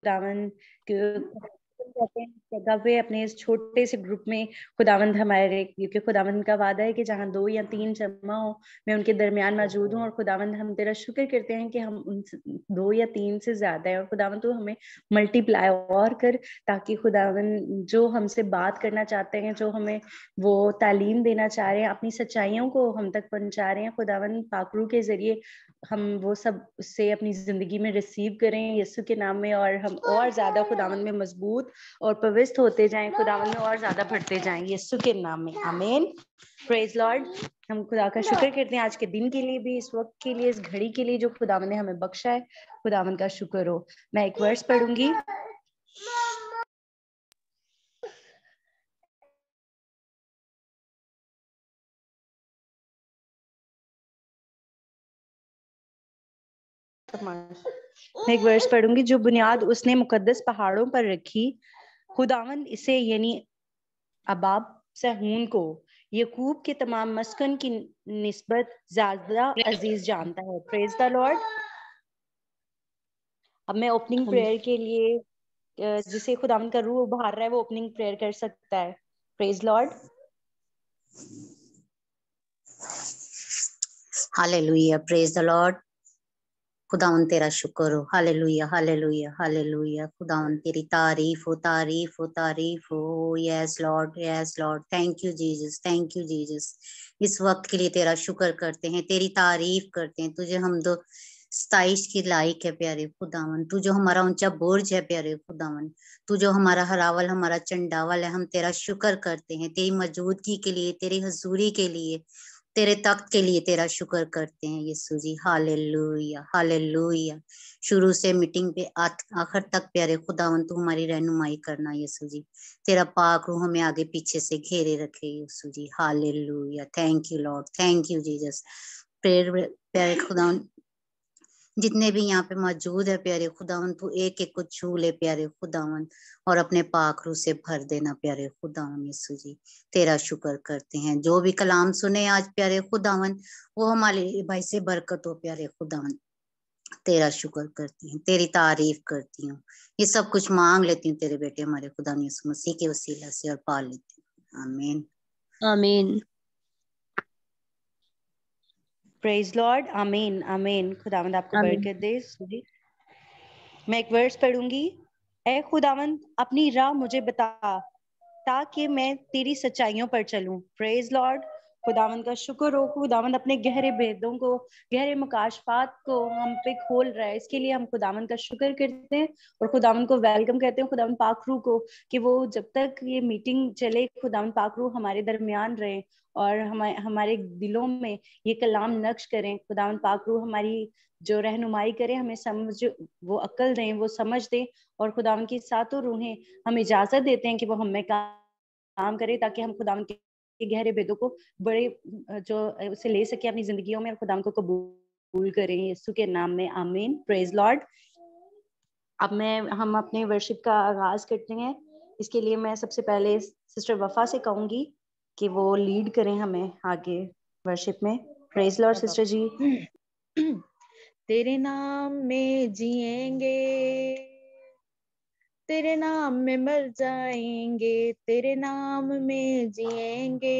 खुदावन जगह पे अपने इस छोटे से ग्रुप में खुदावंद हमारे क्योंकि खुदावंद का वादा है कि जहाँ दो या तीन जमा हो मैं उनके दरमियान मौजूद हूँ और खुदावंद हम तेरा शुक्र करते हैं कि हम उन दो या तीन से ज्यादा है और खुदावंद तू हमें मल्टीप्लाई और कर ताकि खुदावंद जो हमसे बात करना चाहते हैं जो हमें वो तालीम देना चाह रहे हैं अपनी सच्चाइयों को हम तक पहुंचा रहे हैं खुदावंद पाकरू के जरिए हम वो सब उससे अपनी जिंदगी में रिसीव करें यीशु के नाम में और हम और ज्यादा खुदावन में मजबूत और पवित्र होते जाएं खुदावन में और ज्यादा बढ़ते जाएं यस्सु के नाम में आमीन प्रेज लॉर्ड हम खुदा का शुक्र करते हैं आज के दिन के लिए भी इस वक्त के लिए इस घड़ी के लिए जो खुदावन ने हमें बख्शा है खुदावन का शुक्र हो मैं एक वर्ष पढ़ूंगी मैं एक वर्ष पढ़ूंगी जो बुनियाद उसने मुकद्दस पहाड़ों पर रखी खुदावन इसे यानी अबाब सहून को यकूब के तमाम मस्कन की निस्बत ज्यादा अजीज जानता है प्रेज द लॉर्ड अब मैं ओपनिंग प्रेयर हम्म। के लिए जिसे खुदावन का रूह उभार रहा है वो ओपनिंग प्रेयर कर सकता है praise Lord hallelujah praise the Lord खुदावन तेरा शुक्र हो हाले लुया हाले लुया हाले लुया खुदावन तेरी तारीफ हो तारीफ हो तारीफ हो yes Lord yes Lord thank you Jesus thank you Jesus इस वक्त के लिए तेरा शुक्र करते हैं तेरी तारीफ करते हैं तुझे हम दो स्ताइश की लायक है प्यारे खुदावन तू जो हमारा ऊंचा बोर्ज है प्यारे खुदावन तू जो हमारा हरावल हमारा चंडावल है हम तेरा शुक्र करते हैं तेरी मौजूदगी के लिए तेरी हजूरी के लिए तेरे तख्त के लिए तेरा शुक्र करते हैं यीशु जी हाल हालेलुया शुरू से मीटिंग पे आखिर तक प्यारे खुदावन तू हमारी रहनुमाई करना यीशु जी तेरा पाक रूह हमें आगे पीछे से घेरे रखे Yeshu ji hallelujah thank you Lord thank you Jesus prayer प्यारे खुदावन जितने भी यहाँ पे मौजूद है प्यारे खुदावन तू एक एक को छू ले प्यारे खुदावन और अपने पाखरू से भर देना प्यारे खुदावन यीशु जी तेरा शुक्र करते हैं जो भी कलाम सुने आज प्यारे खुदावन वो हमारे भाई से बरकत हो प्यारे खुदावन तेरा शुक्र करती हूँ तेरी तारीफ करती हूँ ये सब कुछ मांग लेती हूँ तेरे बेटे हमारे खुदा यीशु मसीह के वसीला से और पा लेती हूँ आमीन आमीन प्रेज लॉर्ड आमीन आमीन खुदावंद आपको बरकत दे मैं एक वर्स पढ़ूंगी ए खुदावंद अपनी राह मुझे बता ताकि मैं तेरी सच्चाइयों पर चलूं प्रेज लॉर्ड खुदावंद का शुक्र हो खुदावंद अपने गहरे भेदों को गहरे मुकाशफात को हम पे खोल रहा है इसके लिए हम खुदावंद का शुक्र करते हैं और खुदावंद को वेलकम करते हैं खुदावंद पाखरू को कि वो जब तक ये मीटिंग चले खुदावंद पाखरू हमारे दरमियान रहे और हमारे हमारे दिलों में ये कलाम नक्श करें खुदावन पाक रू हमारी जो रहनुमाई करें हमें समझ वो अक्ल दें वो समझ दें और खुदावन की सातों रूहें हम इजाज़त देते हैं कि वो हमें काम करें ताकि हम खुदावन के गहरे भेदों को बड़े जो उसे ले सके अपनी जिंदगी में और खुदावन को कबूल करें यीशु के नाम में आमीन प्रेज लॉर्ड अब मैं हम अपने वर्शिप का आगाज करते हैं इसके लिए मैं सबसे पहले सिस्टर वफा से कहूंगी कि वो लीड करें हमें आगे वर्शिप में प्रेज लॉर्ड सिस्टर जी तेरे नाम में जिएंगे तेरे नाम में मर जाएंगे तेरे नाम में जिएंगे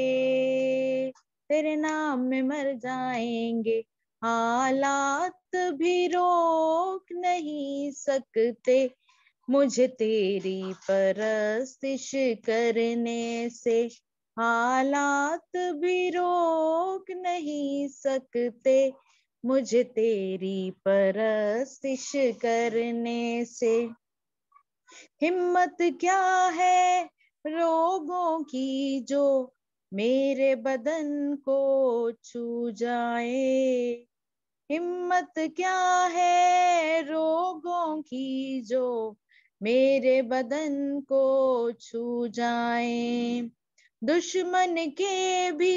तेरे नाम में मर जाएंगे हालात भी रोक नहीं सकते मुझे तेरी परस्तिश करने से हालात भी रोक नहीं सकते मुझे तेरी परस्तिश करने से हिम्मत क्या है रोगों की जो मेरे बदन को छू जाए हिम्मत क्या है रोगों की जो मेरे बदन को छू जाए दुश्मन के भी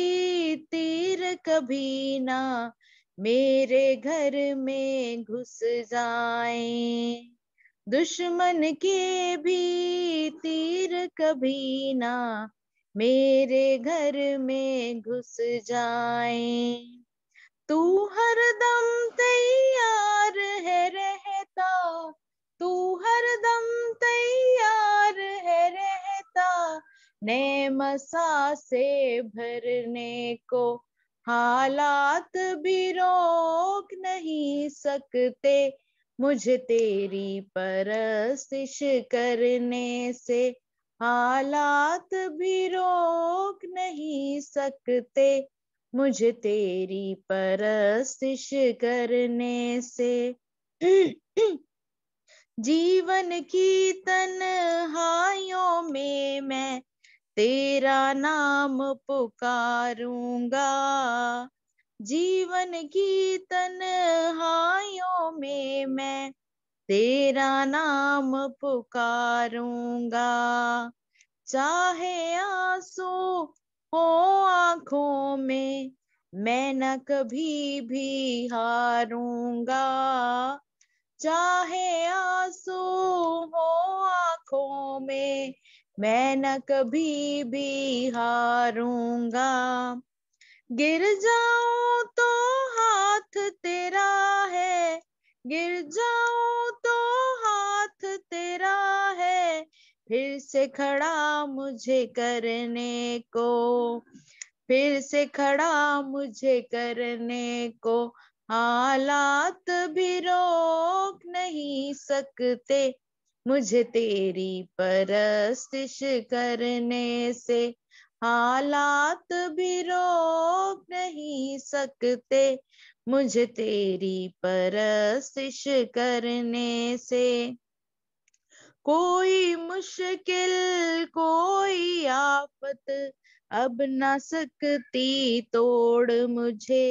तीर कभी ना मेरे घर में घुस जाए दुश्मन के भी तीर कभी ना मेरे घर में घुस जाए तू हर दम तैयार है रहता तू हर दम तैयार है रहता नेम से भरने को हालात भी रोक नहीं सकते मुझे तेरी परस्तिश करने से हालात भी रोक नहीं सकते मुझे तेरी परस्तिश करने से जीवन की तन में मैं तेरा नाम पुकारूंगा जीवन की तनहाइयों में मैं तेरा नाम पुकारूंगा चाहे आंसू हो आंखों में मैं न कभी भी हारूंगा चाहे आंसू हो आंखों में मैं न कभी भी हारूंगा गिर जाऊं तो हाथ तेरा है गिर जाऊं तो हाथ तेरा है फिर से खड़ा मुझे करने को फिर से खड़ा मुझे करने को हालात भी रोक नहीं सकते मुझे तेरी परस्तिश करने से हालात भी रोक नहीं सकते मुझे तेरी परस्तिश करने से कोई मुश्किल कोई आफत अब न सकती तोड़ मुझे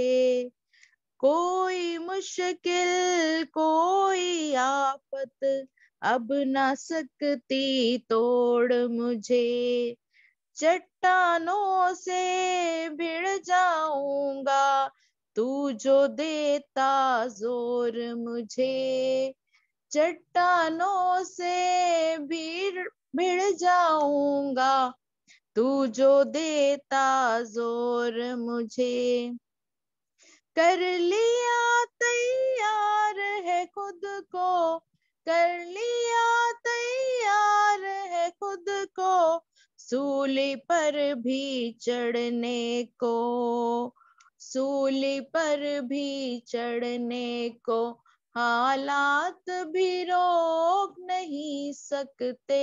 कोई मुश्किल कोई आफत अब ना सकती तोड़ मुझे चट्टानों से भिड़ जाऊंगा तू जो देता जोर मुझे चट्टानों से भीड़ भिड़ जाऊंगा तू जो देता जोर मुझे कर लिया तैयार है खुद को कर लिया तैयार है खुद को सूली पर भी चढ़ने को सूली पर भी चढ़ने को हालात भी रोक नहीं सकते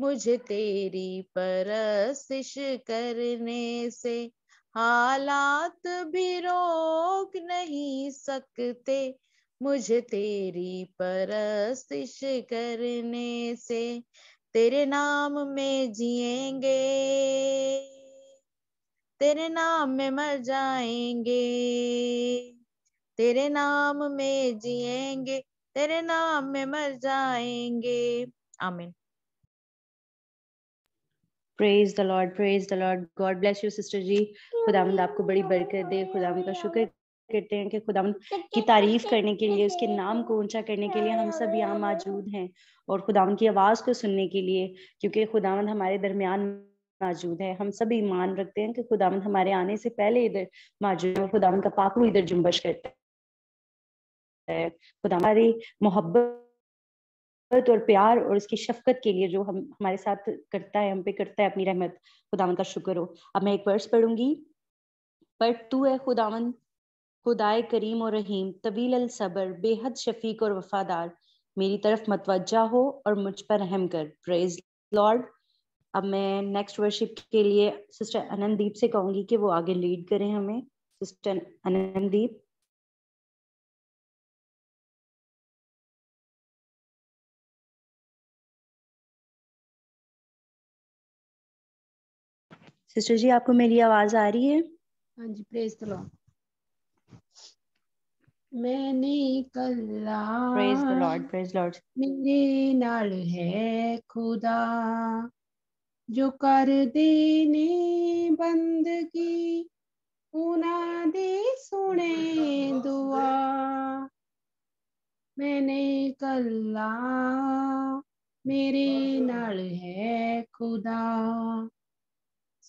मुझे तेरी परसिश करने से हालात भी रोक नहीं सकते मुझे तेरी परस्तिश करने से तेरे नाम में जिएंगे तेरे नाम में मर जाएंगे तेरे नाम में जिएंगे तेरे नाम में मर जाएंगे आमीन praise the Lord praise the Lord God bless you sister जी खुदा आपको बड़ी बरकत दे खुदा का शुक्र करते हैं कि खुदा तो की तारीफ करने के लिए उसके नाम को ऊंचा करने के लिए हम सब यहाँ मौजूद हैं और खुदा की आवाज़ को सुनने के लिए क्योंकि खुदावंद हमारे दरमियान मौजूद है हम सब ईमान रखते हैं कि खुदावंद हमारे आने से पहले इधर मौजूद है खुदावंद का पाकलू इधर जुम्बश करता है खुदा हमारी मोहब्बत मोहब्बत और प्यार और उसकी शफकत के लिए जो हम हमारे साथ करता है हम पे करता है अपनी रहमत खुदावन का शुक्र हो अब मैं एक वर्ष पढ़ूंगी पर तू है खुदावन खुदाए करीम और रहीम तवील अल सब्र बेहद शफीक और वफादार मेरी तरफ मतवजा हो और मुझ पर रहम कर प्रेज लॉर्ड अब मैं नेक्स्ट वर्शिप के लिए सिस्टर अनंतदीप से कहूंगी कि वो आगे लीड करें हमें सिस्टर अनंतदीप सिस्टर जी आपको मेरी आवाज आ रही है हाँ जी प्रेज लॉर्ड मैंने कल्ला praise the Lord praise Lord मेरे नाल है खुदा जो कर देने बंदगी ਉਹਨਾਂ ਦੀ ਸੁਣੇ ਦੁਆ ਮੈਨੇ ਕੱਲਾ ਮੇਰੇ ਨਾਲ ਹੈ ਖੁਦਾ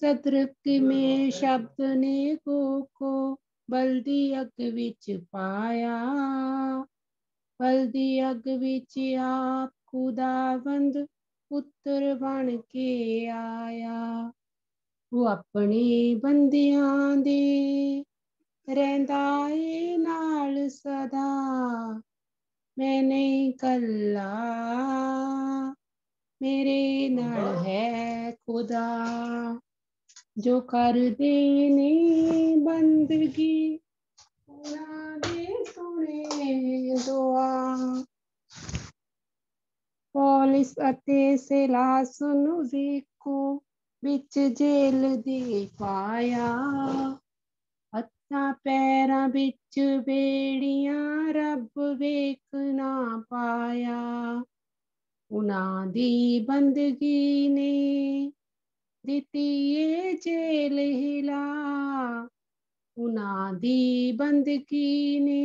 ਸਤਰਕ ਮੇ ਸ਼ਬਦ ਨੇ ਕੋ ਕੋ ਬਲ ਦੀ ਅੱਗ ਵਿੱਚ ਪਾਇਆ ਬਲ ਦੀ ਅੱਗ ਵਿੱਚ ਆਪ ਖੁਦਾਵੰਦ ਪੁੱਤਰ ਬਣ ਕੇ ਆਇਆ ਉਹ ਆਪਣੇ ਬੰਦਿਆਂ ਦੇ ਰਹਿੰਦਾ ਏ ਨਾਲ ਸਦਾ ਮੈਂ ਨਹੀਂ ਕੱਲਾ मेरे नाल है खुदा जो कर देने बंदगी दे सुने दुआ पॉलिस सिला सुन वेको बिच जेल दे पाया हथा पैर बिच बेड़िया रब वेखना पाया उन्हों बंदगी ने द्वितीय जेल हिला उनादी बंद कीने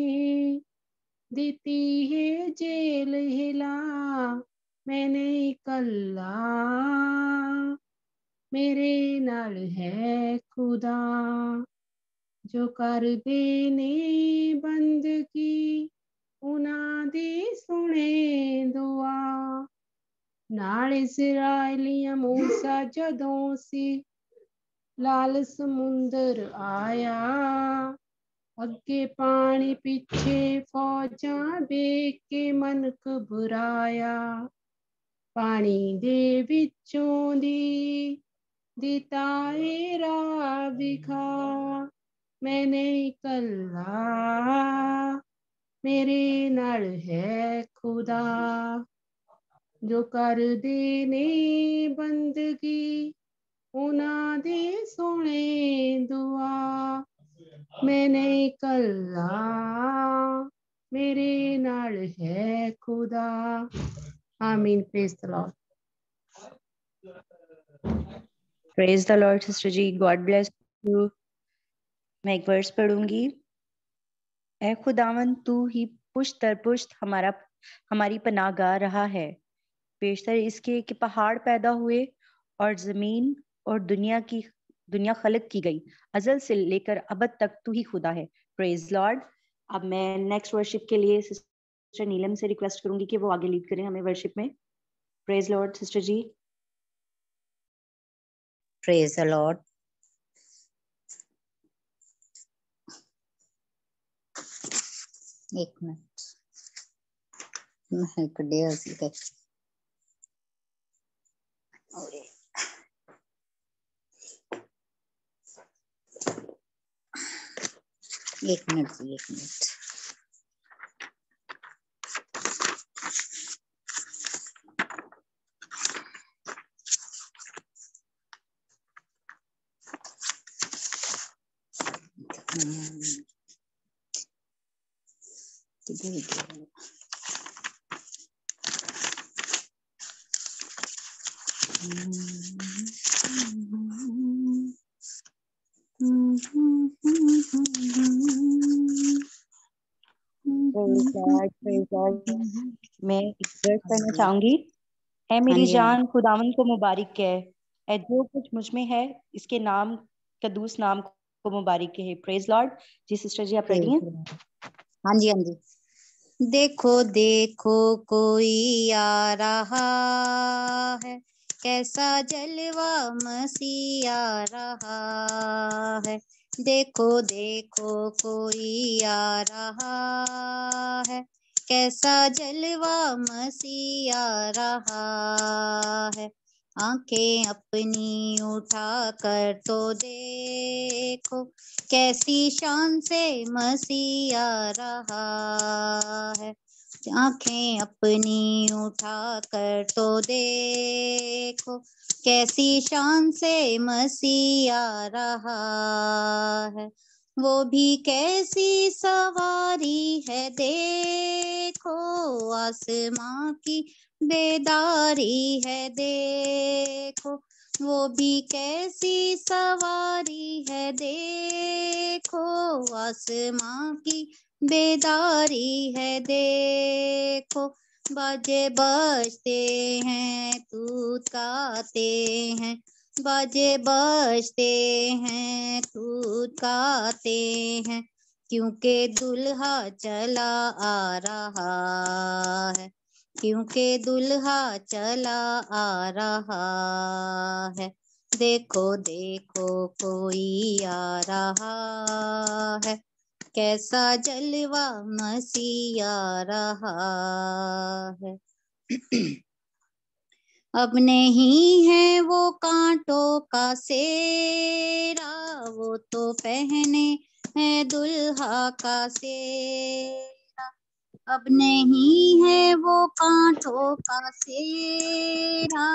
द्वितीय जेल हिला मैंने कल्ला मेरे नाल है खुदा जो कर देने बंद की उना दी सुने दुआ ਨਾਲ ਇਜ਼ਰਾਈਲੀਆਂ ਮੂਸਾ ਜਦੋਂ ਸੀ ਲਾਲ ਸਮੁੰਦਰ ਆਇਆ ਅੱਗੇ ਪਾਣੀ ਪਿੱਛੇ ਫੌਜਾਂ ਵੇਖ ਕੇ ਮਨ ਘਬਰਾਇਆ ਪਾਣੀ ਦੇ ਵਿੱਚੋਂ ਦੀ ਦਿੱਤਾ ਏ ਰਾਹ ਵਿਖਾ ਮੈਂ ਨਹੀਂ ਕੱਲਾ ਮੇਰੇ ਨਾਲ ਹੈ ਖੁਦਾ जो कर देने बंदगी ਉਹਨਾਂ ਦੇ ਸੋਹਣੇ ਦੁਆ ਮੈਂ ਕੱਲਾ ਮੇਰੇ ਨਾਲ ਹੈ ਖੁਦਾ ਆਮੀਨ praise the Lord praise the Lord sister जी गॉड ब्लेस यू मैं एक वर्स पढ़ूंगी ए खुदावन तू ही पुश्त दर पुश्त हमारा हमारी गा रहा है बेशतर इसके कि पहाड़ पैदा हुए और ज़मीन और दुनिया की दुनिया खलक की गई अजल से लेकर अब तक तू ही खुदा है प्रेज लॉर्ड अब मैं नेक्स्ट वर्शिप के लिए सिस्टर नीलम से रिक्वेस्ट करूंगी कि वो आगे लीड करें हमें वर्शिप में प्रेज लॉर्ड सिस्टर जी प्रेज लॉर्ड एक मिनट मैं कड़िया Okay. एक मिनट जी एक मिनट हम्म। किधर गया मैं करना हाँ चाहूंगी है मेरी हाँ हाँ जान खुदावन को मुबारक है ए जो कुछ मुझ में है इसके नाम कदूस नाम को मुबारक है प्रेज लॉर्ड जी सिस्टर जी आप रेडी हैं हाँ जी हाँ जी देखो देखो कोई आ रहा है कैसा जलवा मसीहा रहा है देखो देखो कोई आ रहा है कैसा जलवा मसीहा रहा है आंखें अपनी उठा कर तो देखो कैसी शान से मसीहा रहा है आंखें अपनी उठा कर तो देखो कैसी शान से मसीह आ रहा है वो भी कैसी सवारी है देखो आसमां की बेदारी है देखो वो भी कैसी सवारी है देखो आसमां की बेदारी है देखो बाजे बजते हैं तूत काते हैं बाजे बजते हैं तूत काते हैं क्योंकि दुल्हा चला आ रहा है क्योंकि दुल्हा चला आ रहा है देखो देखो कोई आ रहा है कैसा जलवा मसीहा रहा है अब नहीं है वो कांटों का सेरा वो तो पहने है दुल्हा का सेरा अब नहीं है वो कांटों का सेरा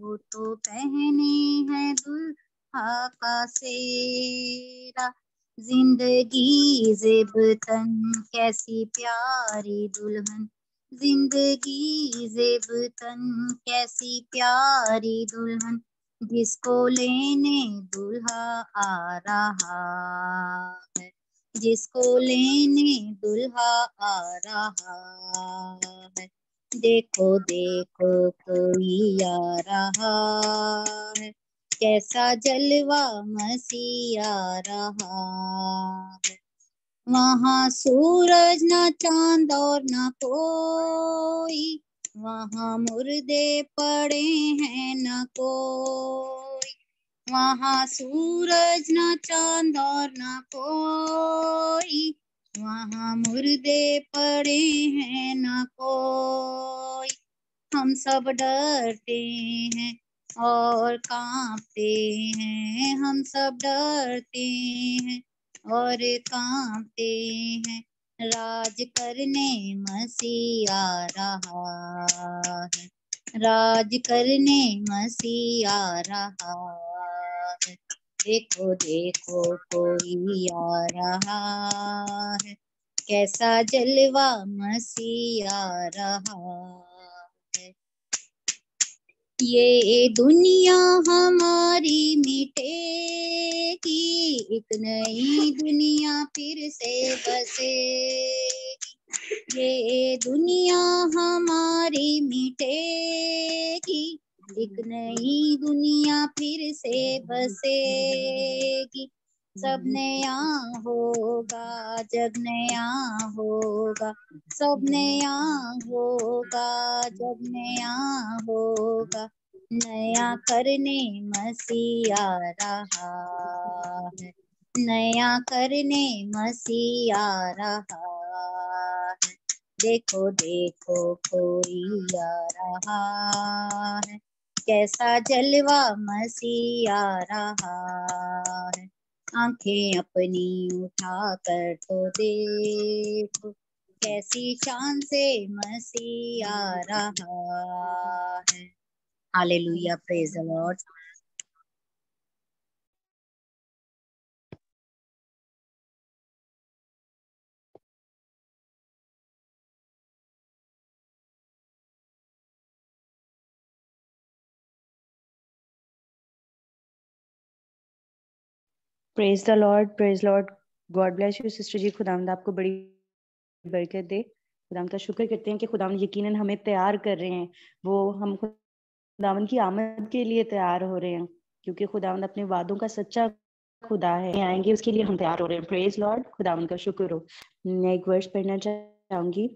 वो तो पहने है दुल्हा का सेरा जिंदगी जेबतन कैसी प्यारी दुल्हन जिंदगी जेबतन कैसी प्यारी दुल्हन जिसको लेने दूल्हा आ रहा है जिसको लेने दुल्हा आ रहा है देखो देखो कोई आ रहा है कैसा जलवा मसीहा रहा वहां सूरज न चांद और न कोई वहां मुर्दे पड़े हैं न कोई वहां सूरज न चांद और न कोई वहां मुर्दे पड़े हैं न कोई हम सब डरते हैं और कांपते हैं हम सब डरते हैं और कांपते हैं राज करने मसीहा रहा है राज करने मसीहा रहा है देखो देखो कोई आ रहा है कैसा जलवा मसीहा रहा ये दुनिया हमारी मिटेगी एक नई दुनिया फिर से बसेगी ये दुनिया हमारी मिटेगी एक नई दुनिया फिर से बसेगी सब नया होगा जग नया होगा सब नया होगा जग नया होगा नया करने मसीहा रहा है नया करने मसीहा रहा है देखो देखो कोई आ रहा है कैसा जलवा मसीहा रहा है आंखें अपनी उठा कर तो देख कैसी शान से मसीह आ रहा है hallelujah praise the Lord praise the Lord praise Lord God bless you sister जी खुदामद आपको बड़ी बरकत दे खुदाम का शुक्र करते हैं कि खुदाम यकीनन हमें तैयार कर रहे हैं वो हम खुदावन की आमद के लिए तैयार हो रहे हैं क्योंकि खुदावन अपने वादों का सच्चा खुदा है आएंगे उसके लिए हम तैयार हो रहे हैं प्रेज लॉर्ड खुदावन का शुक्र हो मैं एक वर्ष पढ़ना चाहूंगी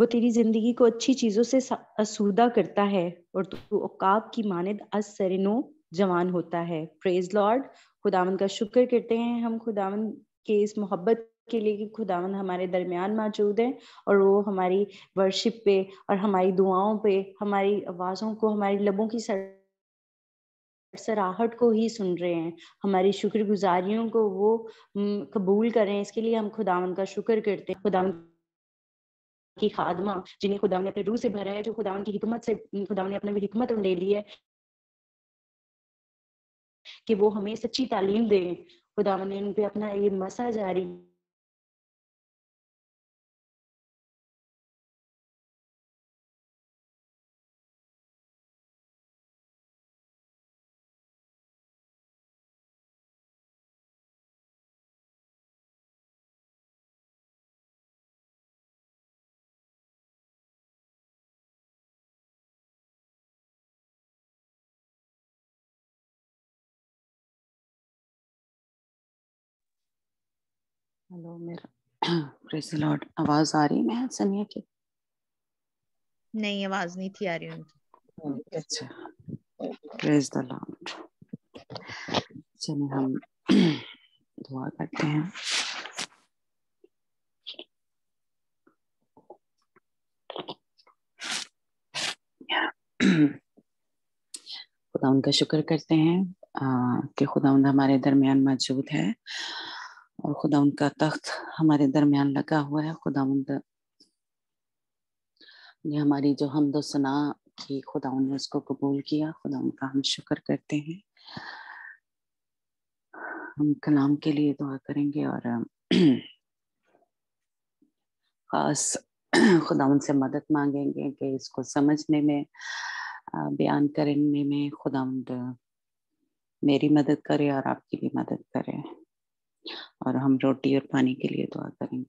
वो तेरी जिंदगी को अच्छी चीजों से असुदा करता है और तू औकाब की मानद असरिनो जवान होता है प्रेज लॉर्ड खुदावन का शुक्र करते हैं हम खुदावन के इस मोहब्बत के लिए कि खुदावन हमारे दरमियान मौजूद है और वो हमारी वर्शिप पे और हमारी दुआओं पे हमारी आवाज़ों को हमारी लबों की सर सराहट को ही सुन रहे हैं हमारी शुक्रगुजारियों को वो कबूल करें इसके लिए हम खुदावन का शुक्र करते हैं खुदावन की खादमा जिन्हें खुदा ने अपने रूह से भरा है जो खुदावन की हिकमत से खुदा ने अपने हिकमत ले ली है कि वो हमें सच्ची तालीम दें खुदा ने उन पर अपना ये मसा जारी हेलो मेरा लॉर्ड आवाज आ रही है मैं सनिया की नहीं आवाज नहीं थी आ रही उनकी हम्म, अच्छा प्रेज द लॉर्ड चलिए हम दुआ करते हैं खुदा उनका शुक्र करते हैं कि खुदा उन हमारे दरमियान मौजूद है और खुदा उनका तख्त हमारे दरमियान लगा हुआ है खुदा ने हमारी जो हमदो सना की खुदा ने उसको कबूल किया खुदा उनका हम शुक्र करते हैं हम कलाम के लिए दुआ करेंगे और ख़ास खुदा उनसे मदद मांगेंगे कि इसको समझने में बयान करने में खुदा मेरी मदद करे और आपकी भी मदद करे और हम रोटी और पानी के लिए दुआ करेंगे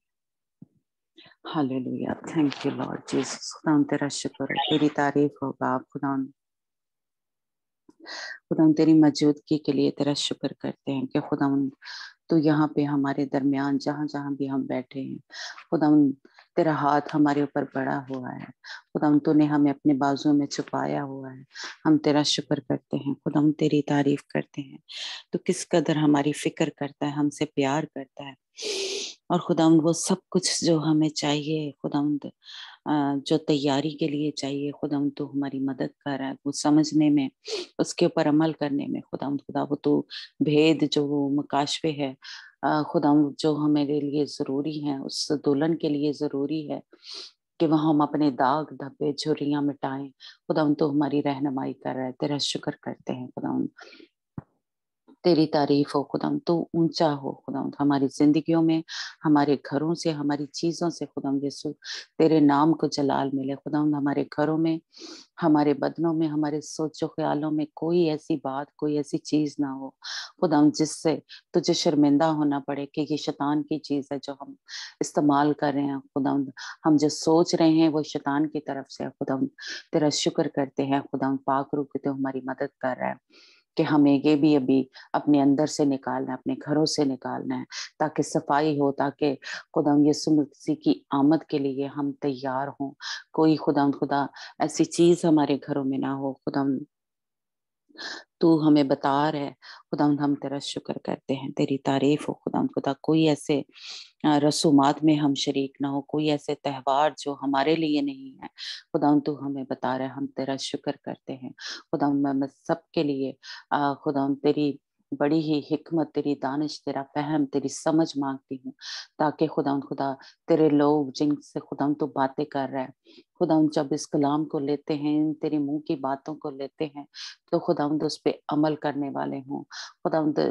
hallelujah thank you Lord Jesus खुदा तेरा शुक्र है तेरी तारीफ हो बाप खुदा खुदा तेरी मौजूदगी के लिए तेरा शुक्र करते हैं कि खुदा तो यहाँ पे हमारे दरमियान जहाँ जहाँ भी हम बैठे हैं खुदा तेरा हाथ हमारे ऊपर बड़ा हुआ है खुदम तूने हमें अपने बाजुओं में छुपाया हुआ है हम तेरा शुक्र करते हैं खुदम तेरी तारीफ करते हैं तो किस कदर हमारी फिक्र करता है हमसे प्यार करता है और खुदाम वो सब कुछ जो हमें चाहिए खुदा जो तैयारी के लिए चाहिए खुदाम तो हमारी मदद कर रहा है वो समझने में उसके ऊपर अमल करने में खुदा खुदा वो तो भेद जो वो मकाशवे है खुदा जो हमारे लिए ज़रूरी है उस दुल्हन के लिए ज़रूरी है कि वह हम अपने दाग धब्बे झुरियाँ मिटाएं खुदा तो हमारी रहनमाई कर रहे तेरा शुक्र करते हैं खुदा तेरी तारीफ हो खुदाम तू ऊंचा हो खुदाम हमारी जिंदगियों में हमारे घरों से हमारी चीज़ों से खुदाम यसु तेरे नाम को जलाल मिले खुदाम हमारे घरों में हमारे बदनों में हमारे सोचो ख्यालों में कोई ऐसी बात कोई ऐसी चीज़ ना हो खुदाम जिससे तुझे शर्मिंदा होना पड़े कि ये शैतान की चीज़ है जो हम इस्तेमाल कर रहे हैं खुदाम हम जो सोच रहे हैं वो शैतान की तरफ से खुदाम तेरा शुक्र करते हैं खुदाम पाक रूप तो हमारी मदद कर रहा है कि हमें ये भी अभी अपने अंदर से निकालना है अपने घरों से निकालना है ताकि सफाई हो ताकि खुदा यसु मसीह की आमद के लिए हम तैयार हों कोई खुदा खुदा ऐसी चीज़ हमारे घरों में ना हो खुदा तू हमें बता रहा है खुदा हम तेरा शुक्र करते हैं तेरी तारीफ हो खुदा खुदा कोई ऐसे रसूमात में हम शरीक ना हो कोई ऐसे त्यौहार जो हमारे लिए नहीं है खुदा तू हमें बता रहा है हम तेरा शुक्र करते हैं खुदा मैं सबके लिए खुदा तेरी बड़ी ही हिकमत तेरी दानिश तेरा फहम तेरी समझ मांगती हूँ ताकि खुदा खुदा तेरे लोग जिनसे खुदा तो बातें कर रहे है खुदाउन जब इस कलाम को लेते हैं तेरे मुंह की बातों को लेते हैं तो खुदाउंद उस पर अमल करने वाले हों खुदाउंद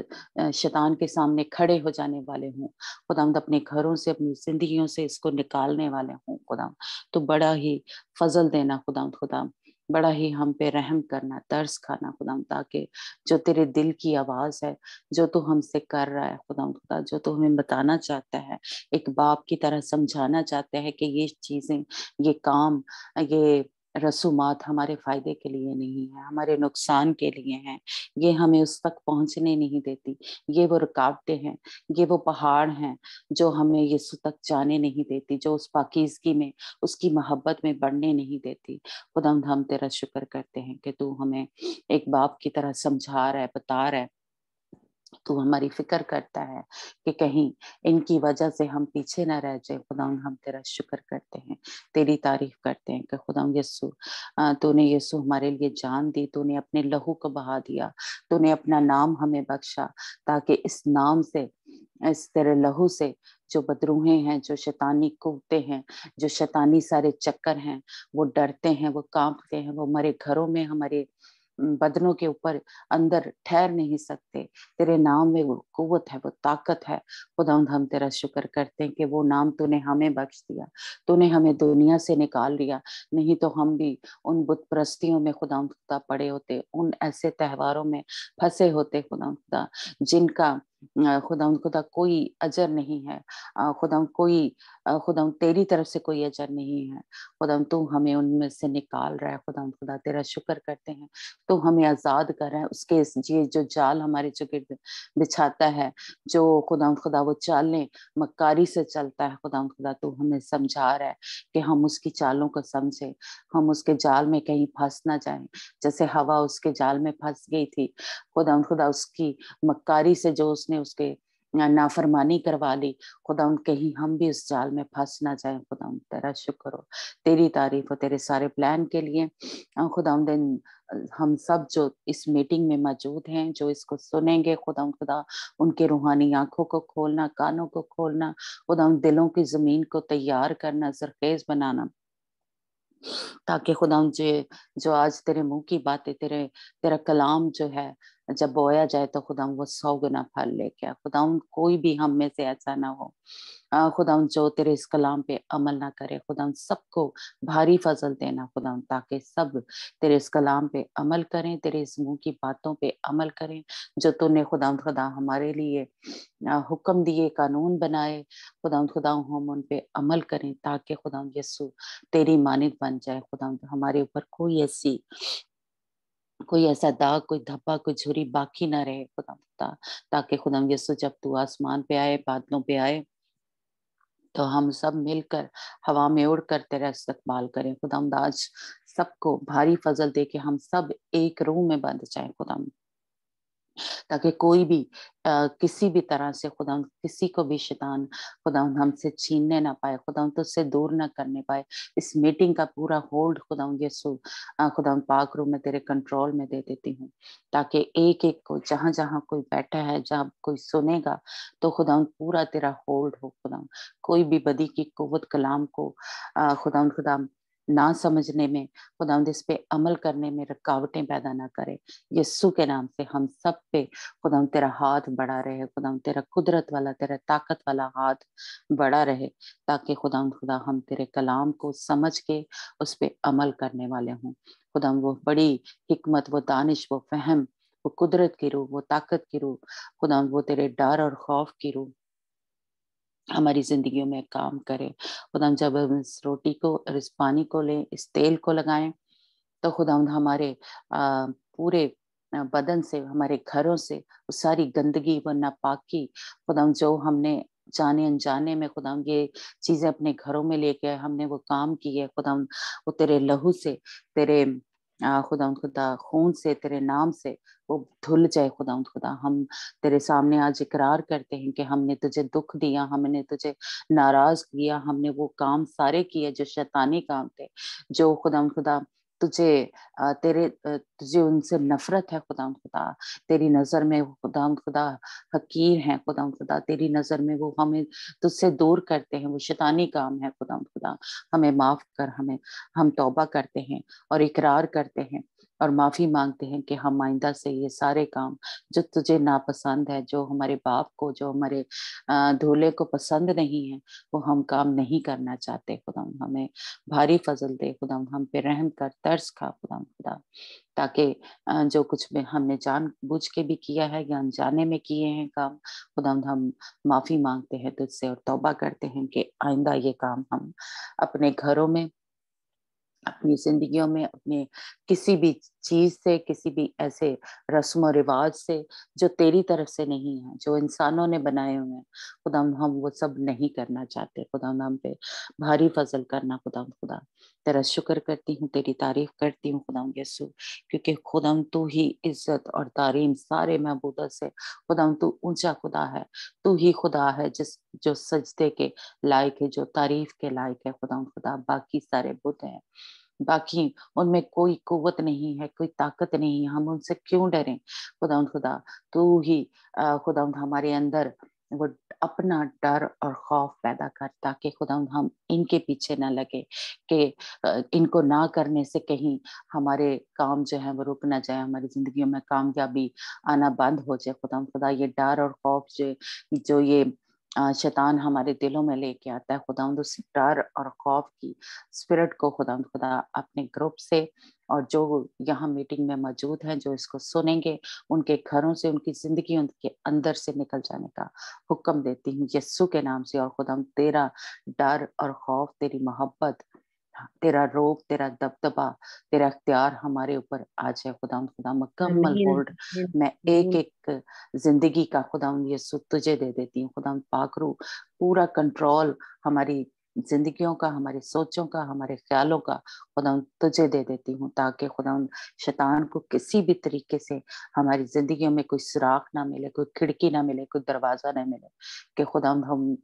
शैतान के सामने खड़े हो जाने वाले हों खुदाउंद अपने घरों से अपनी जिंदगियों से इसको निकालने वाले हों खुदाउंद तो बड़ा ही फजल देना खुदाउंद खुदाम बड़ा ही हम पे रहम करना तर्स खाना खुदाम ताकि जो तेरे दिल की आवाज़ है जो तू हमसे कर रहा है खुदाम खुदा जो तू हमें बताना चाहता है एक बाप की तरह समझाना चाहता है कि ये चीज़ें ये काम ये रसूमात हमारे फ़ायदे के लिए नहीं है हमारे नुकसान के लिए हैं ये हमें उस तक पहुंचने नहीं देती ये वो रुकावटें हैं ये वो पहाड़ हैं जो हमें यीशु तक जाने नहीं देती जो उस पाकिजगी में उसकी मोहब्बत में बढ़ने नहीं देती खुदा हम तेरा शुक्र करते हैं कि तू हमें एक बाप की तरह समझा रहा है बता रहा है तू हमारी फिक्र करता है कि कहीं इनकी वजह से हम पीछे ना रह जाए खुदा हम तेरा शुक्र करते हैं तेरी तारीफ करते हैं कि खुदा यसु तूने यसु हमारे लिए जान दी तूने अपने लहू को बहा दिया तूने अपना नाम हमें बख्शा ताकि इस नाम से इस तेरे लहू से जो बदरूहे हैं जो शैतानी कुते हैं जो शैतानी सारे चक्कर हैं वो डरते हैं वो कांपते हैं वो हमारे घरों में हमारे बदनों के ऊपर अंदर ठहर नहीं सकते तेरे नाम में वो कुत है वो ताकत है खुदा हम तेरा शुक्र करते हैं कि वो नाम तूने हमें बख्श दिया तूने हमें दुनिया से निकाल लिया नहीं तो हम भी उन बुत प्रस्तियों में खुदा खुदा पड़े होते उन ऐसे त्योहारों में फंसे होते खुदा खुदा जिनका खुदा खुदा कोई अजर नहीं है खुदा कोई खुदा तेरी तरफ से कोई अजर नहीं है खुदा तू हमें उनमें से निकाल रहा है खुदा खुदा तेरा शुक्र करते हैं तो हमें आज़ाद कर रहा है उसके ये जो जाल हमारे जो गिर्द बिछाता है जो खुदा खुदा वो चालें मकारी से चलता है खुदा खुदा तू हमें समझा रहा है कि हम उसकी चालों को समझे हम उसके जाल में कहीं फंस ना जाए जैसे हवा उसके जाल में फंस गई थी खुदा खुदा उसकी मक्कारी से जो उस उसने उसके नाफरमानी करवा ली खुदा उन कहीं हम भी उस जाल में फंस ना जाए खुदा उन तेरा शुक्र हो तेरी तारीफ हो तेरे सारे प्लान के लिए खुदा उन दिन हम सब जो इस मीटिंग में मौजूद हैं जो इसको सुनेंगे खुदा उन खुदा उनके रूहानी आंखों को खोलना कानों को खोलना खुदा उन दिलों की ज़मीन को तैयार करना जरखेज बनाना ताकि खुदा जो जो आज तेरे मुंह की बातें तेरे तेरा कलाम जो है जब बोया जाए तो खुदा वो सौ गुना फल लेके आए खुदा कोई भी हम में से ऐसा ना हो खुदा जो तेरे इस कलाम पे अमल ना करे खुदा सबको भारी फजल देना खुदा ताकि सब तेरे इस कलाम पे अमल करें तेरे इस मुंह की बातों पे अमल करें जो तूने खुदा खुदा हमारे लिए हुक्म दिए कानून बनाए खुदा खुदा हम उन पे अमल करें ताकि खुदा यसु तेरी मानित बन जाए खुदा हमारे ऊपर कोई ऐसी कोई ऐसा दाग कोई धब्बा कोई झुरी बाकी ना रहे खुदा ताकि खुदम यसु जब तू आसमान पे आए बादलों पे आए तो हम सब मिलकर हवा में उड़ कर तेरा इस्तेमाल करें खुदाम आज सबको भारी फजल दे के हम सब एक रूह में बंध जाए खुदा ताकि कोई भी आ, किसी भी तरह से खुदा किसी को भी शैतान खुदा हमसे छीनने ना पाए खुदा तो उससे दूर ना करने पाए इस मीटिंग का पूरा होल्ड खुदा यसु खुदा पाक रू मैं तेरे कंट्रोल में दे देती हूँ ताकि एक एक को जहाँ जहाँ कोई बैठा है जहाँ कोई सुनेगा तो खुदा पूरा तेरा होल्ड हो खुदा कोई भी बदी की कुत कलाम को खुदा खुदा ना समझने में खुदावंद इस पे अमल करने में रुकावटें पैदा ना करे यस्सु के नाम से हम सब पे खुदा तेरा हाथ बड़ा रहे खुदा तेरा कुदरत वाला तेरा ताकत वाला हाथ बड़ा रहे ताकि खुदा खुदा हम तेरे कलाम को समझ के उस पे अमल करने वाले हों खुदा वो बड़ी हिकमत वो दानिश वो फहम वो कुदरत की रूह वो ताकत की रूह खुदा वो तेरे डर और खौफ की रूह हमारी जिंदगियों में काम करे खुदा जब हम इस रोटी को और इस पानी को लें इस तेल को लगाएं तो खुदा हमारे आ, पूरे बदन से हमारे घरों से उस सारी गंदगी व नापाकी खुदा जो हमने जाने अनजाने में खुदा ये चीजें अपने घरों में लेके आए हमने वो काम किए खुदा वो तेरे लहू से तेरे खुदा खुदा खून से तेरे नाम से वो धुल जाए खुदा खुदा हम तेरे सामने आज इकरार करते हैं कि हमने तुझे दुख दिया हमने तुझे नाराज किया हमने वो काम सारे किए जो शैतानी काम थे जो खुदा खुदा तुझे तेरे तुझे उनसे नफरत है खुदा खुदा तेरी नज़र में वो खुदा खुदा हकीर है खुदा खुदा तेरी नज़र में वो हमें तुझसे दूर करते हैं वो शैतानी काम है खुदा खुदा हमें माफ़ कर हमें हम तौबा करते हैं और इकरार करते हैं और माफ़ी मांगते हैं कि हम आइंदा से ये सारे काम जो तुझे नापसंद है जो हमारे बाप को जो हमारे दूल्हे को पसंद नहीं है वो हम काम नहीं करना चाहते खुदा हमें भारी फजल दे खुदा हम पे रहम कर तर्स खा खुदा खुदा ताकि जो कुछ में हमने जान बुझ के भी किया है या अनजाने में किए हैं काम खुदा हम माफ़ी मांगते हैं तुझसे और तौबा करते हैं कि आइंदा ये काम हम अपने घरों में अपनी जिंदगियों में अपने किसी भी चीज से किसी भी ऐसे रस्म और रिवाज से जो तेरी तरफ से नहीं है जो इंसानों ने बनाए हुए हैं खुदा हम वो सब नहीं करना चाहते खुदा हम पे भारी फजल करना खुदा खुदा तेरा शुक्र करती हूँ तेरी तारीफ करती हूँ खुदा यसु क्योंकि खुदा तू ही इज्जत और तारीम सारे महबूदा से खुदा तू ऊंचा खुदा है तू ही खुदा है जिस जो सजदे के लायक है जो तारीफ के लायक है खुदा खुदा बाकी सारे बुद्ध हैं बाकी उनमें कोई कुत नहीं है कोई ताकत नहीं है हम उनसे क्यों डरे खुदा खुदा तू ही खुदा हमारे अंदर वो अपना डर और खौफ पैदा कर ताकि खुदा हम इनके पीछे ना लगे कि इनको ना करने से कहीं हमारे काम जो है वो रुक ना जाए हमारी जिंदगी में कामयाबी आना बंद हो जाए खुदा खुदा ये डर और खौफ जो जो ये शैतान हमारे दिलों में लेके आता है खुदा उस डर और खौफ की स्पिरिट को खुदा खुदा अपने ग्रुप से और जो यहाँ मीटिंग में मौजूद हैं जो इसको सुनेंगे उनके घरों से उनकी जिंदगी उनके अंदर से निकल जाने का हुक्म देती हूँ यस्सु के नाम से और खुदा तेरा डर और खौफ तेरी मोहब्बत तेरा रोग तेरा दबदबा तेरा अख्तियार हमारे ऊपर आज है खुदा खुदा मुकम्मल बोर्ड मैं एक एक जिंदगी का खुदा ये तुझे दे देती हूँ खुदा पाखरू पूरा कंट्रोल हमारी जिंदगियों का हमारे सोचों का हमारे ख्यालों का खुदा तुझे दे देती हूँ ताकि खुदा शैतान को किसी भी तरीके से हमारी जिंदगियों में कोई सुराख ना मिले कोई खिड़की ना मिले कोई दरवाज़ा ना मिले कि खुदा हम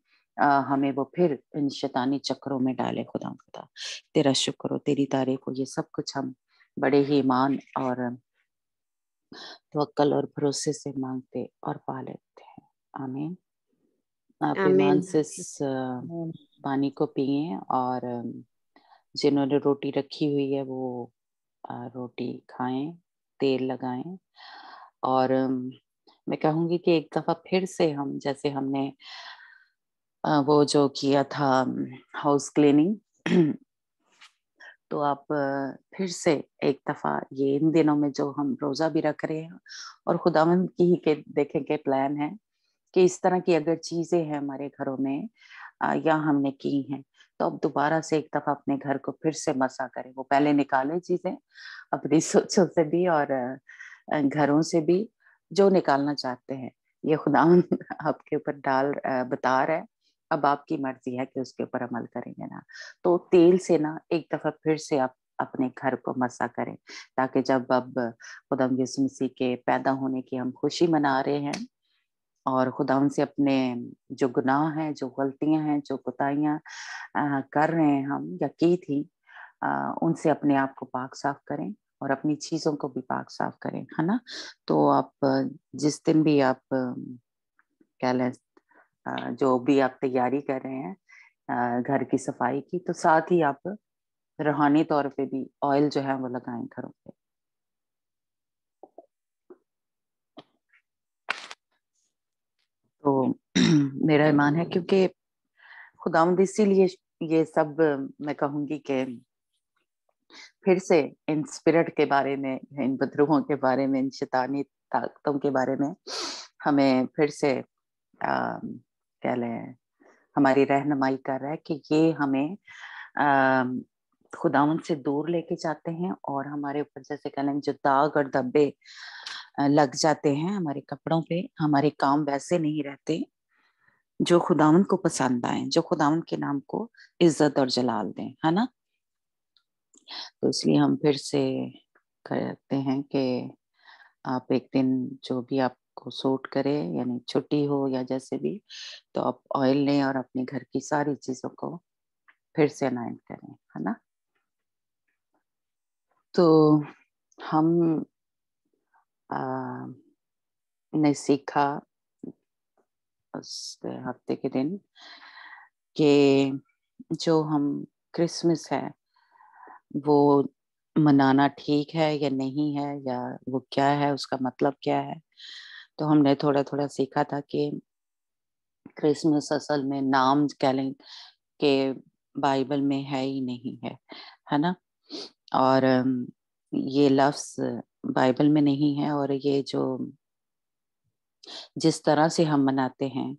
हमें वो फिर इन शैतानी चक्रों में डाले खुदा खुदा तेरा शुक्र हो तेरी तारीफ हो ये सब कुछ हम बड़े ही ईमान और तवक्कल और भरोसे से मांगते और पा लेते हैं आमीन आप ईमान से पानी को पिए और जिन्होंने रोटी रखी हुई है वो रोटी खाएं तेल लगाएं और मैं कहूंगी कि एक दफ़ा फिर से हम जैसे हमने वो जो किया था हाउस क्लीनिंग तो आप फिर से एक दफ़ा ये इन दिनों में जो हम रोज़ा भी रख रहे हैं और खुदावंद की ही के देखें के प्लान है कि इस तरह की अगर चीज़ें हैं हमारे घरों में या हमने की हैं तो आप दोबारा से एक दफ़ा अपने घर को फिर से मसा करें वो पहले निकालें चीज़ें अपनी सोचों से भी और घरों से भी जो निकालना चाहते हैं ये खुदा आपके ऊपर डाल बता रहा है अब आपकी मर्जी है कि उसके ऊपर अमल करेंगे ना तो तेल से ना एक दफा फिर से आप अपने घर को मसा करें ताकि जब अब खुदा यसु के पैदा होने की हम खुशी मना रहे हैं और खुदा उनसे अपने जो गुनाह हैं जो गलतियां हैं जो कोताहियाँ कर रहे हैं हम या की थी आ, उनसे अपने आप को पाक साफ करें और अपनी चीज़ों को भी पाक साफ करें है ना तो आप जिस दिन भी आप कह लें जो भी आप तैयारी कर रहे हैं घर की सफाई की तो साथ ही आप रूहानी तौर पे भी ऑयल जो है वो लगाएं घरों पे तो मेरा ईमान है क्योंकि खुदावंद इसीलिए ये सब मैं कहूंगी कि फिर से इन स्पिरिट के बारे में इन बदरूहों के बारे में इन शैतानी ताकतों के बारे में हमें फिर से क्या लें हमारी रहनुमाई कर रहा है कि ये हमें खुदावन से दूर लेके जाते हैं और हमारे ऊपर जैसे कह लें जो दाग और धब्बे लग जाते हैं हमारे कपड़ों पे हमारे काम वैसे नहीं रहते जो खुदावन को पसंद आए जो खुदावन के नाम को इज्जत और जलाल दें है ना तो इसलिए हम फिर से करते हैं कि आप एक दिन जो भी आप को सूट करे यानी छुट्टी हो या जैसे भी तो आप ऑयल लें और अपने घर की सारी चीज़ों को फिर से अलाइन करें है ना तो हम आ, ने सीखा उस हफ्ते के दिन के जो हम क्रिसमस है वो मनाना ठीक है या नहीं है या वो क्या है उसका मतलब क्या है तो हमने थोड़ा थोड़ा सीखा था कि क्रिसमस असल में नाम कह लें बाइबल में है ही नहीं है है ना और ये लफ्स बाइबल में नहीं है और ये जो जिस तरह से हम मनाते हैं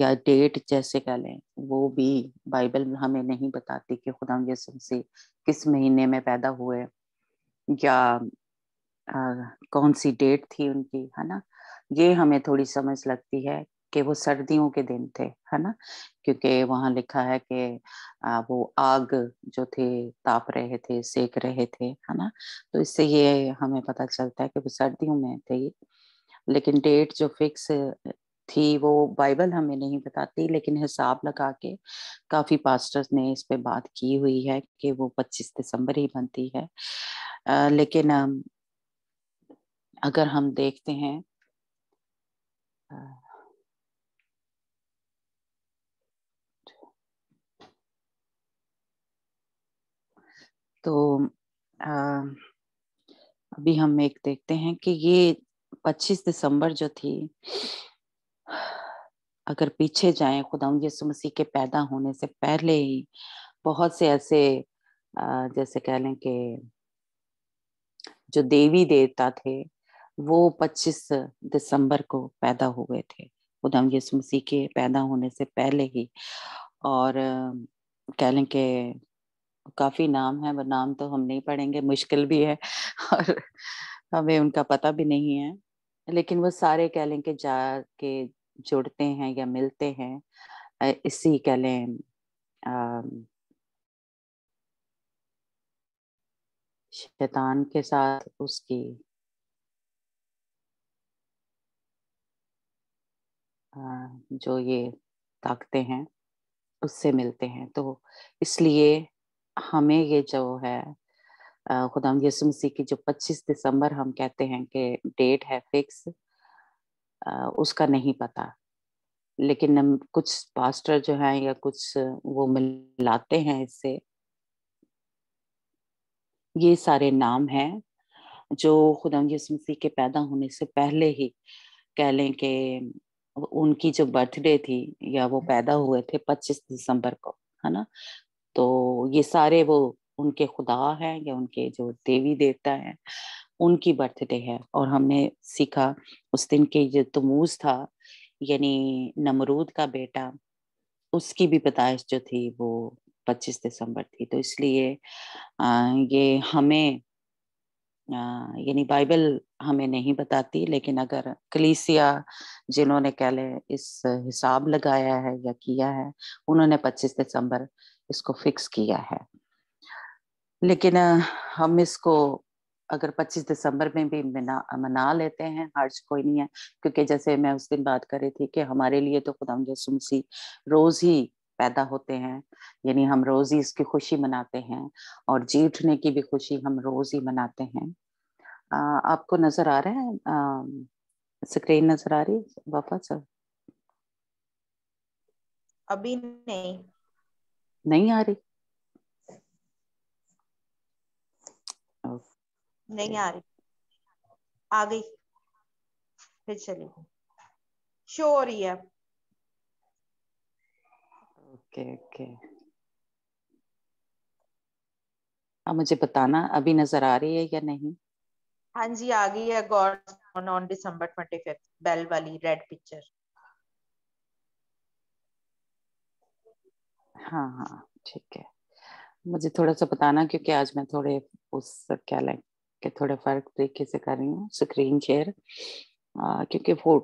या डेट जैसे कह लें वो भी बाइबल हमें नहीं बताती कि खुदा यसु से किस महीने में पैदा हुए या आ, कौन सी डेट थी उनकी है ना ये हमें थोड़ी समझ लगती है कि वो सर्दियों के दिन थे है ना क्योंकि वहां लिखा है कि वो आग जो थे ताप रहे थे सेक रहे थे है ना तो इससे ये हमें पता चलता है कि वो सर्दियों में थे लेकिन डेट जो फिक्स थी वो बाइबल हमें नहीं बताती लेकिन हिसाब लगा के काफ़ी पास्टर्स ने इस पे बात की हुई है कि वो 25 दिसंबर ही बनती है आ, लेकिन अगर हम देखते हैं तो आ, अभी हम एक देखते हैं कि ये 25 दिसंबर जो थी अगर पीछे जाएं खुदा यीशु मसीह के पैदा होने से पहले ही बहुत से ऐसे जैसे कह लें कि जो देवी देवता थे वो 25 दिसंबर को पैदा हुए थे उधम यसु मसीह के पैदा होने से पहले ही और कह लें कि काफ़ी नाम है वह नाम तो हम नहीं पढ़ेंगे मुश्किल भी है और हमें उनका पता भी नहीं है लेकिन वो सारे कह लें कि जा के जुड़ते हैं या मिलते हैं इसी कह लें शैतान के साथ उसकी जो ये ताकते हैं उससे मिलते हैं तो इसलिए हमें ये जो है खुदा यसु मसीह की जो 25 दिसंबर हम कहते हैं कि डेट है फिक्स उसका नहीं पता लेकिन कुछ पास्टर जो हैं या कुछ वो मिलाते हैं इससे ये सारे नाम हैं जो खुदा यसु मसीह के पैदा होने से पहले ही कह लें कि उनकी जो बर्थडे थी या वो हम्म। पैदा हुए थे 25 दिसंबर को है ना तो ये सारे वो उनके खुदा हैं या उनके जो देवी देवता हैं उनकी बर्थडे है और हमने सीखा उस दिन के जो तो तमूज था यानी नमरूद का बेटा उसकी भी पैदाइश जो थी वो 25 दिसंबर थी तो इसलिए ये हमें यानी बाइबल हमें नहीं बताती लेकिन अगर कलीसिया जिन्होंने कह लें इस हिसाब लगाया है या किया है उन्होंने 25 दिसंबर इसको फिक्स किया है लेकिन हम इसको अगर 25 दिसंबर में भी मना मना लेते हैं हर्ज कोई नहीं है क्योंकि जैसे मैं उस दिन बात कर रही थी कि हमारे लिए तो खुदा यसु रोज ही पैदा होते हैं यानी हम रोज ही इसकी खुशी मनाते हैं और जी उठने की भी खुशी हम रोज ही मनाते हैं आपको नजर आ रहा है स्क्रीन नजर आ रही है वफा सर अभी नहीं नहीं आ रही नहीं आ रही आ गई फिर चली गई शो हो रही है ओके ओके अब मुझे बताना अभी नजर आ रही है या नहीं हाँ जी आ गई है God on December twenty fifth bell वाली रेड पिक्चर हाँ हाँ ठीक है मुझे थोड़ा सा बताना क्योंकि आज मैं थोड़े उस क्या लाइक के थोड़े फर्क तरीके से कर रही हूँ स्क्रीन शेयर क्योंकि वो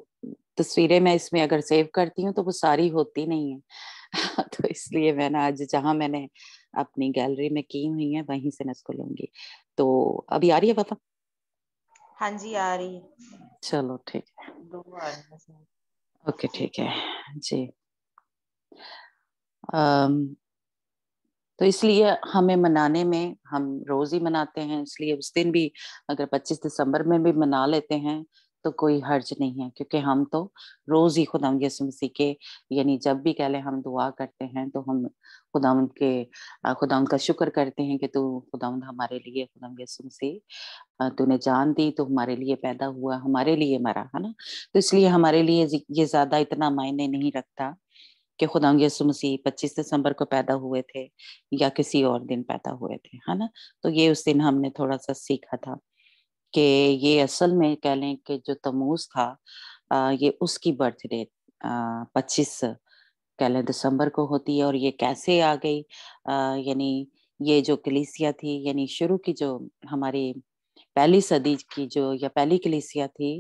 तस्वीरें मैं इसमें अगर सेव करती हूँ तो वो सारी होती नहीं है तो इसलिए मैंने आज जहाँ मैंने अपनी गैलरी में की हुई है वहीं से मैं इसको लूंगी तो अभी आ रही है वफा हाँ जी आ रही है चलो ठीक है दो आ रही है ओके ठीक है जी um, तो इसलिए हमें मनाने में हम रोज ही मनाते हैं इसलिए उस दिन भी अगर 25 दिसंबर में भी मना लेते हैं तो कोई हर्ज नहीं है क्योंकि हम तो रोज ही खुदा यसु मसीह के यानी जब भी कह लें हम दुआ करते हैं तो हम खुदा के खुदा का शुक्र करते हैं कि तू खुदा हमारे लिए खुदा यसु मसीह तूने जान दी तो हमारे लिए पैदा हुआ हमारे लिए मरा है ना तो इसलिए हमारे लिए ये ज्यादा इतना मायने नहीं रखता कि खुदा यसु मसीह पच्चीस दिसंबर को पैदा हुए थे या किसी और दिन पैदा हुए थे है ना तो ये उस दिन हमने थोड़ा सा सीखा था कि ये असल में कह लें कि जो तमूज था ये उसकी बर्थडे पच्चीस कह लें दिसंबर को होती है और ये कैसे आ गई यानी ये जो कलीसिया थी यानी शुरू की जो हमारी पहली सदी की जो या पहली कलीसिया थी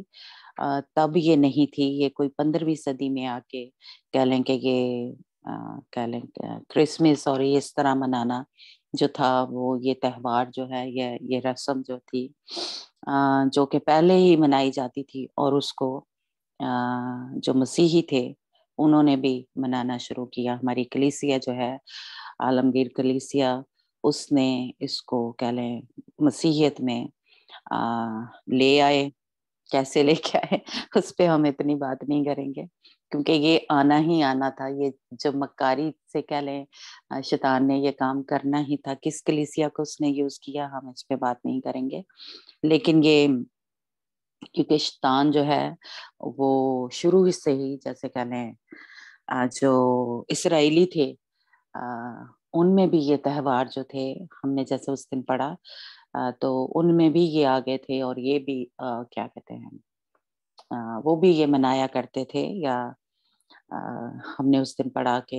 तब ये नहीं थी ये कोई पंद्रहवीं सदी में आके कह लें कि ये कह लें क्रिसमस और ये इस तरह मनाना जो था वो ये त्यौहार जो है ये ये रस्म जो थी जो कि पहले ही मनाई जाती थी और उसको जो मसीही थे उन्होंने भी मनाना शुरू किया हमारी कलीसिया जो है आलमगीर कलीसिया उसने इसको कह लें मसीहत में आ, ले आए कैसे लेके आए उस पर हम इतनी बात नहीं करेंगे क्योंकि ये आना ही आना था ये जब मकारी से कह लें शैतान ने ये काम करना ही था किस कलिसिया को उसने यूज किया हम इस पे बात नहीं करेंगे लेकिन ये क्योंकि शैतान जो है वो शुरू ही से ही जैसे कह लें जो इसराइली थे उनमें भी ये त्यौहार जो थे हमने जैसे उस दिन पढ़ा तो उनमें भी ये आ गए थे और ये भी आ, क्या कहते हैं वो भी ये मनाया करते थे या हमने उस दिन पढ़ा के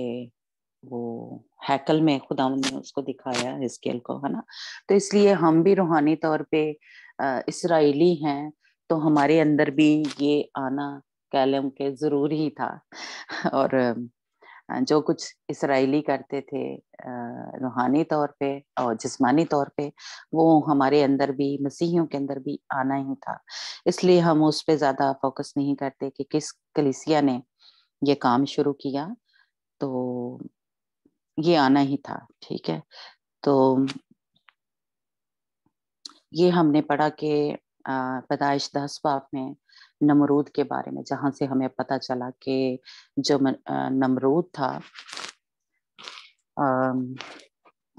वो हैकल में खुदा ने उसको दिखाया हिस्केल को है ना तो इसलिए हम भी रूहानी तौर पे इसराइली हैं तो हमारे अंदर भी ये आना कह लें कि ज़रूरी ही था और जो कुछ इसराइली करते थे रूहानी तौर पे और जिस्मानी तौर पे वो हमारे अंदर भी मसीहियों के अंदर भी आना ही था इसलिए हम उस पर ज़्यादा फोकस नहीं करते कि किस कलिसिया ने ये काम शुरू किया तो ये आना ही था ठीक है तो ये हमने पढ़ा कि पैदाइश दस बाप में नमरूद के बारे में जहां से हमें पता चला कि जो नमरूद था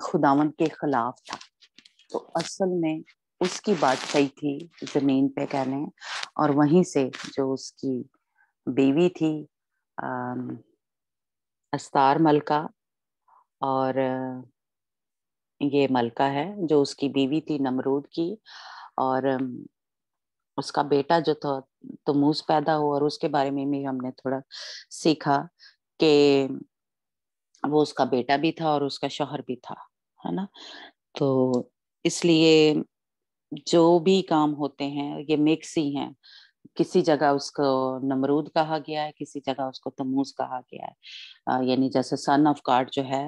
खुदावन के खिलाफ था तो असल में उसकी बात सही थी जमीन पे कह लें और वहीं से जो उसकी बीवी थी अस्तार मलका और ये मलका है जो उसकी बीवी थी नमरूद की और उसका बेटा जो था तो मूस पैदा हुआ और उसके बारे में भी हमने थोड़ा सीखा कि वो उसका बेटा भी था और उसका शोहर भी था है ना तो इसलिए जो भी काम होते हैं ये मिक्स ही हैं किसी जगह उसको नमरूद कहा गया है किसी जगह उसको तमूज कहा गया है यानी जैसे सन ऑफ कार्ड जो है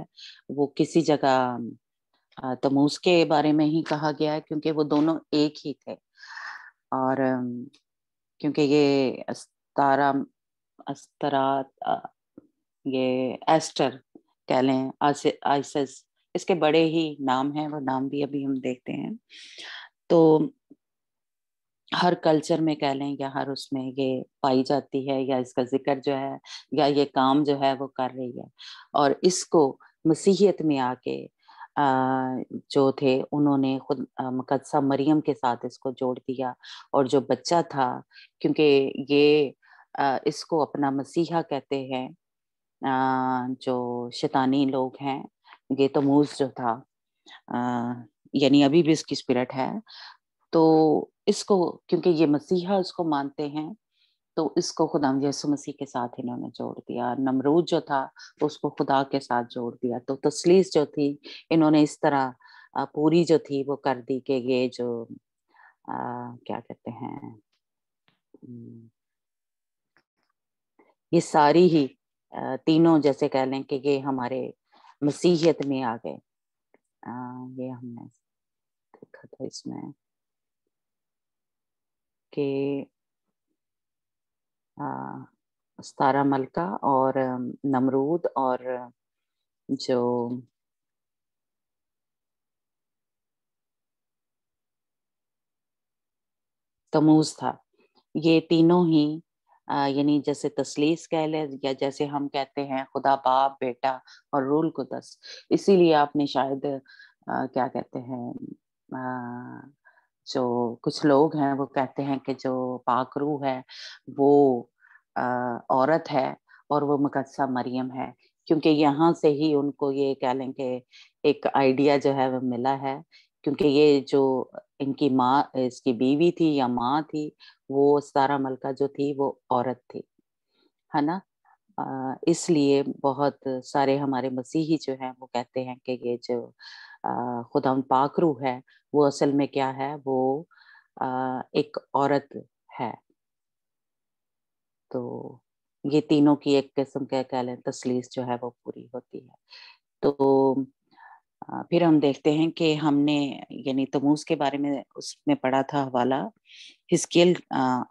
वो किसी जगह तमूज के बारे में ही कहा गया है क्योंकि वो दोनों एक ही थे और क्योंकि ये अस्तारा अस्तरा ये एस्टर कह लें आइसिस इसके बड़े ही नाम हैं वो नाम भी अभी हम देखते हैं तो हर कल्चर में कह लें या हर उसमें ये पाई जाती है या इसका जिक्र जो है या ये काम जो है वो कर रही है और इसको मसीहियत में आके जो थे उन्होंने खुद मुकदसा मरियम के साथ इसको जोड़ दिया और जो बच्चा था क्योंकि ये इसको अपना मसीहा कहते हैं जो शैतानी लोग हैं ये तो मूस जो था यानी अभी भी इसकी स्पिरिट है तो इसको क्योंकि ये मसीहा उसको मानते हैं तो इसको खुदा यसु मसीह के साथ इन्होंने जोड़ दिया नमरूद जो था उसको खुदा के साथ जोड़ दिया तो तसलीस जो थी इन्होंने इस तरह पूरी जो थी वो कर दी कि ये जो आ, क्या कहते हैं ये सारी ही तीनों जैसे कह लें कि ये हमारे मसीहियत में आ गए ये हमने देखा था इसमें कि सतारा मलका और नमरूद और जो तमूज था ये तीनों ही यानी जैसे तसलीस कह ले या जैसे हम कहते हैं खुदा बाप बेटा और रूल कुदस इसीलिए आपने शायद आ, क्या कहते हैं जो कुछ लोग हैं वो कहते हैं कि जो पाकरू है वो औरत है और वो मुकदसा मरियम है क्योंकि यहाँ से ही उनको ये कह लें कि एक आइडिया जो है वो मिला है क्योंकि ये जो इनकी माँ इसकी बीवी थी या माँ थी वो सारा मलका जो थी वो औरत थी है ना इसलिए बहुत सारे हमारे मसीही जो हैं वो कहते हैं कि ये जो खुदा पाकरू है वो असल में क्या है वो एक औरत है तो ये तीनों की एक किस्म क्या कह लें तसलीस जो है वो पूरी होती है तो फिर हम देखते हैं कि हमने यानी तमूज के बारे में उसमें पढ़ा था हवाला हिस्किल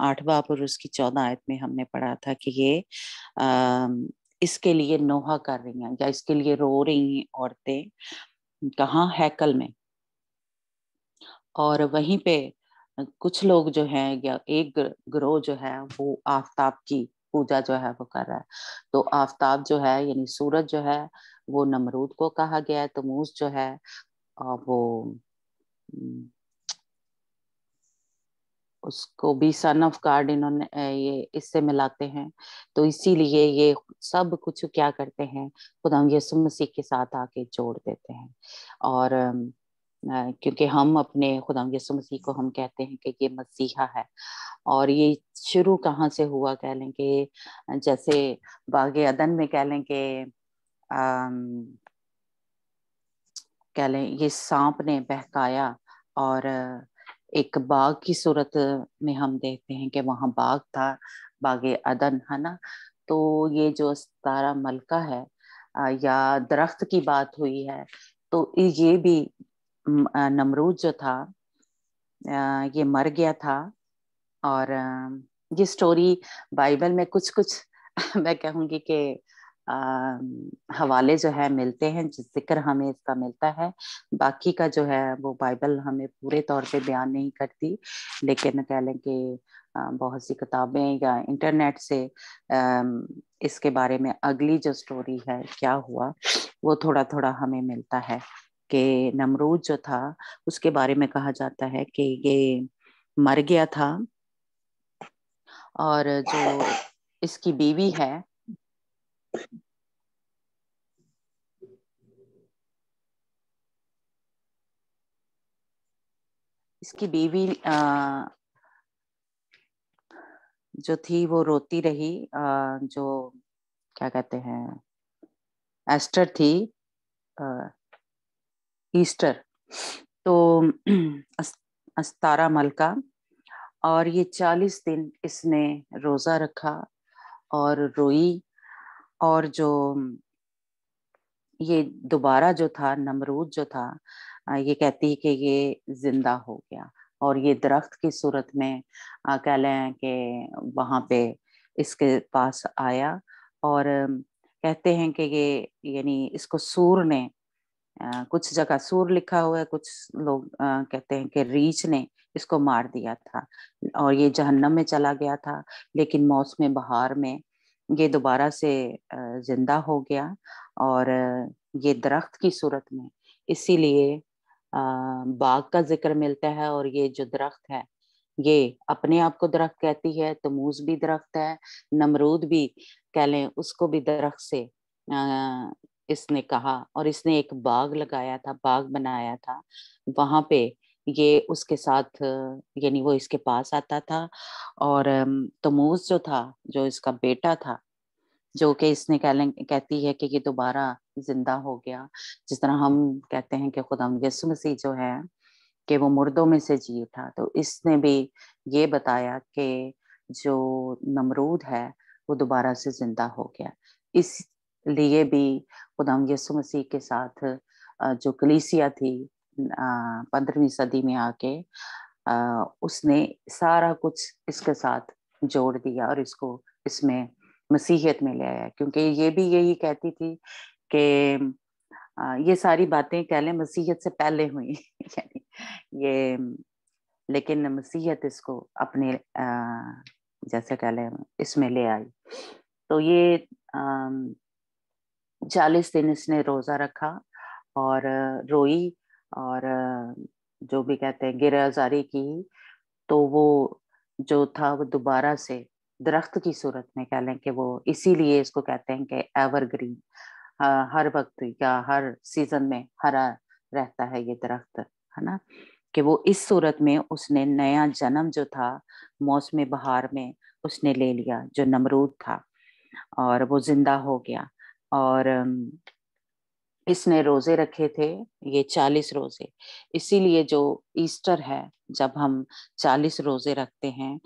आठ बाप और उसकी चौदह आयत में हमने पढ़ा था कि ये आ, इसके लिए नोहा कर रही हैं या इसके लिए रो रही हैं औरतें कहाँ हैकल में और वहीं पे कुछ लोग जो है या एक ग्रोह जो है वो आफताब की पूजा जो है वो कर रहा है तो आफ्ताब जो है यानी सूरज जो है वो नमरूद को कहा गया है तमूज तो जो है वो उसको भी सन ऑफ कार्ड इन्होंने ये इससे मिलाते हैं तो इसीलिए ये सब कुछ क्या करते हैं खुदा यसु मसीह के साथ आके जोड़ देते हैं और क्योंकि हम अपने खुदा यसु मसीह को हम कहते हैं कि ये मसीहा है और ये शुरू कहाँ से हुआ कह लें कि जैसे बाग अदन में कह लें कि कह लें ये सांप ने बहकाया और एक बाग की सूरत में हम देखते हैं कि वहाँ बाग था बाग अदन है ना तो ये जो सतारा मलका है या दरख्त की बात हुई है तो ये भी नमरूद जो था ये मर गया था और ये स्टोरी बाइबल में कुछ कुछ मैं कहूंगी कि हवाले जो है मिलते हैं जिक्र हमें इसका मिलता है बाकी का जो है वो बाइबल हमें पूरे तौर पे बयान नहीं करती लेकिन कह लें कि बहुत सी किताबें या इंटरनेट से इसके बारे में अगली जो स्टोरी है क्या हुआ वो थोड़ा थोड़ा हमें मिलता है कि नमरूद जो था उसके बारे में कहा जाता है कि ये मर गया था और जो इसकी बीवी है इसकी बीवी आ, जो थी वो रोती रही आ, जो क्या कहते हैं एस्टर थी आ, ईस्टर तो अस्तारा मलका और ये चालीस दिन इसने रोज़ा रखा और रोई और जो ये दोबारा जो था नमरूद जो था ये कहती है कि ये जिंदा हो गया और ये दरख्त की सूरत में कह लें कि वहां पे इसके पास आया और कहते हैं कि ये यानी इसको सूर ने कुछ जगह सूर लिखा हुआ है कुछ लोग आ, कहते हैं कि रीच ने इसको मार दिया था और ये जहन्नम में चला गया था लेकिन मौसम बहार में ये दोबारा से जिंदा हो गया और ये दरख्त की सूरत में इसीलिए बाग का जिक्र मिलता है और ये जो दरख्त है ये अपने आप को दरख्त कहती है तमूज भी दरख्त है नमरूद भी कह लें उसको भी दरख्त से इसने कहा और इसने एक बाग लगाया था बाग बनाया था वहां पे ये उसके साथ यानी वो इसके पास आता था और तमूज जो था जो इसका बेटा था जो कि इसने कह कहती है कि ये दोबारा जिंदा हो गया जिस तरह हम कहते हैं कि खुदा यसु मसीह जो है कि वो मुर्दों में से जी था तो इसने भी ये बताया कि जो नमरूद है वो दोबारा से जिंदा हो गया इस लिए भी खुदाम यसु मसीह के साथ जो कलीसिया थी पंद्रहवीं सदी में आके उसने सारा कुछ इसके साथ जोड़ दिया और इसको इसमें मसीहत में ले आया क्योंकि ये भी यही कहती थी कि ये सारी बातें कह लें मसीहत से पहले हुई यानी ये लेकिन मसीहत इसको अपने जैसे कह लें इसमें ले आई तो ये चालीस दिन इसने रोज़ा रखा और रोई और जो भी कहते हैं आजारी की तो वो जो था वो दोबारा से दरख्त की सूरत में कह लें कि वो इसीलिए इसको कहते हैं कि एवरग्रीन हर वक्त या हर सीजन में हरा रहता है ये दरख्त है ना कि वो इस सूरत में उसने नया जन्म जो था मौसम बहार में उसने ले लिया जो नमरूद था और वो जिंदा हो गया और इसने रोजे रखे थे ये चालीस रोजे इसीलिए जो ईस्टर है जब हम चालीस रोजे रखते हैं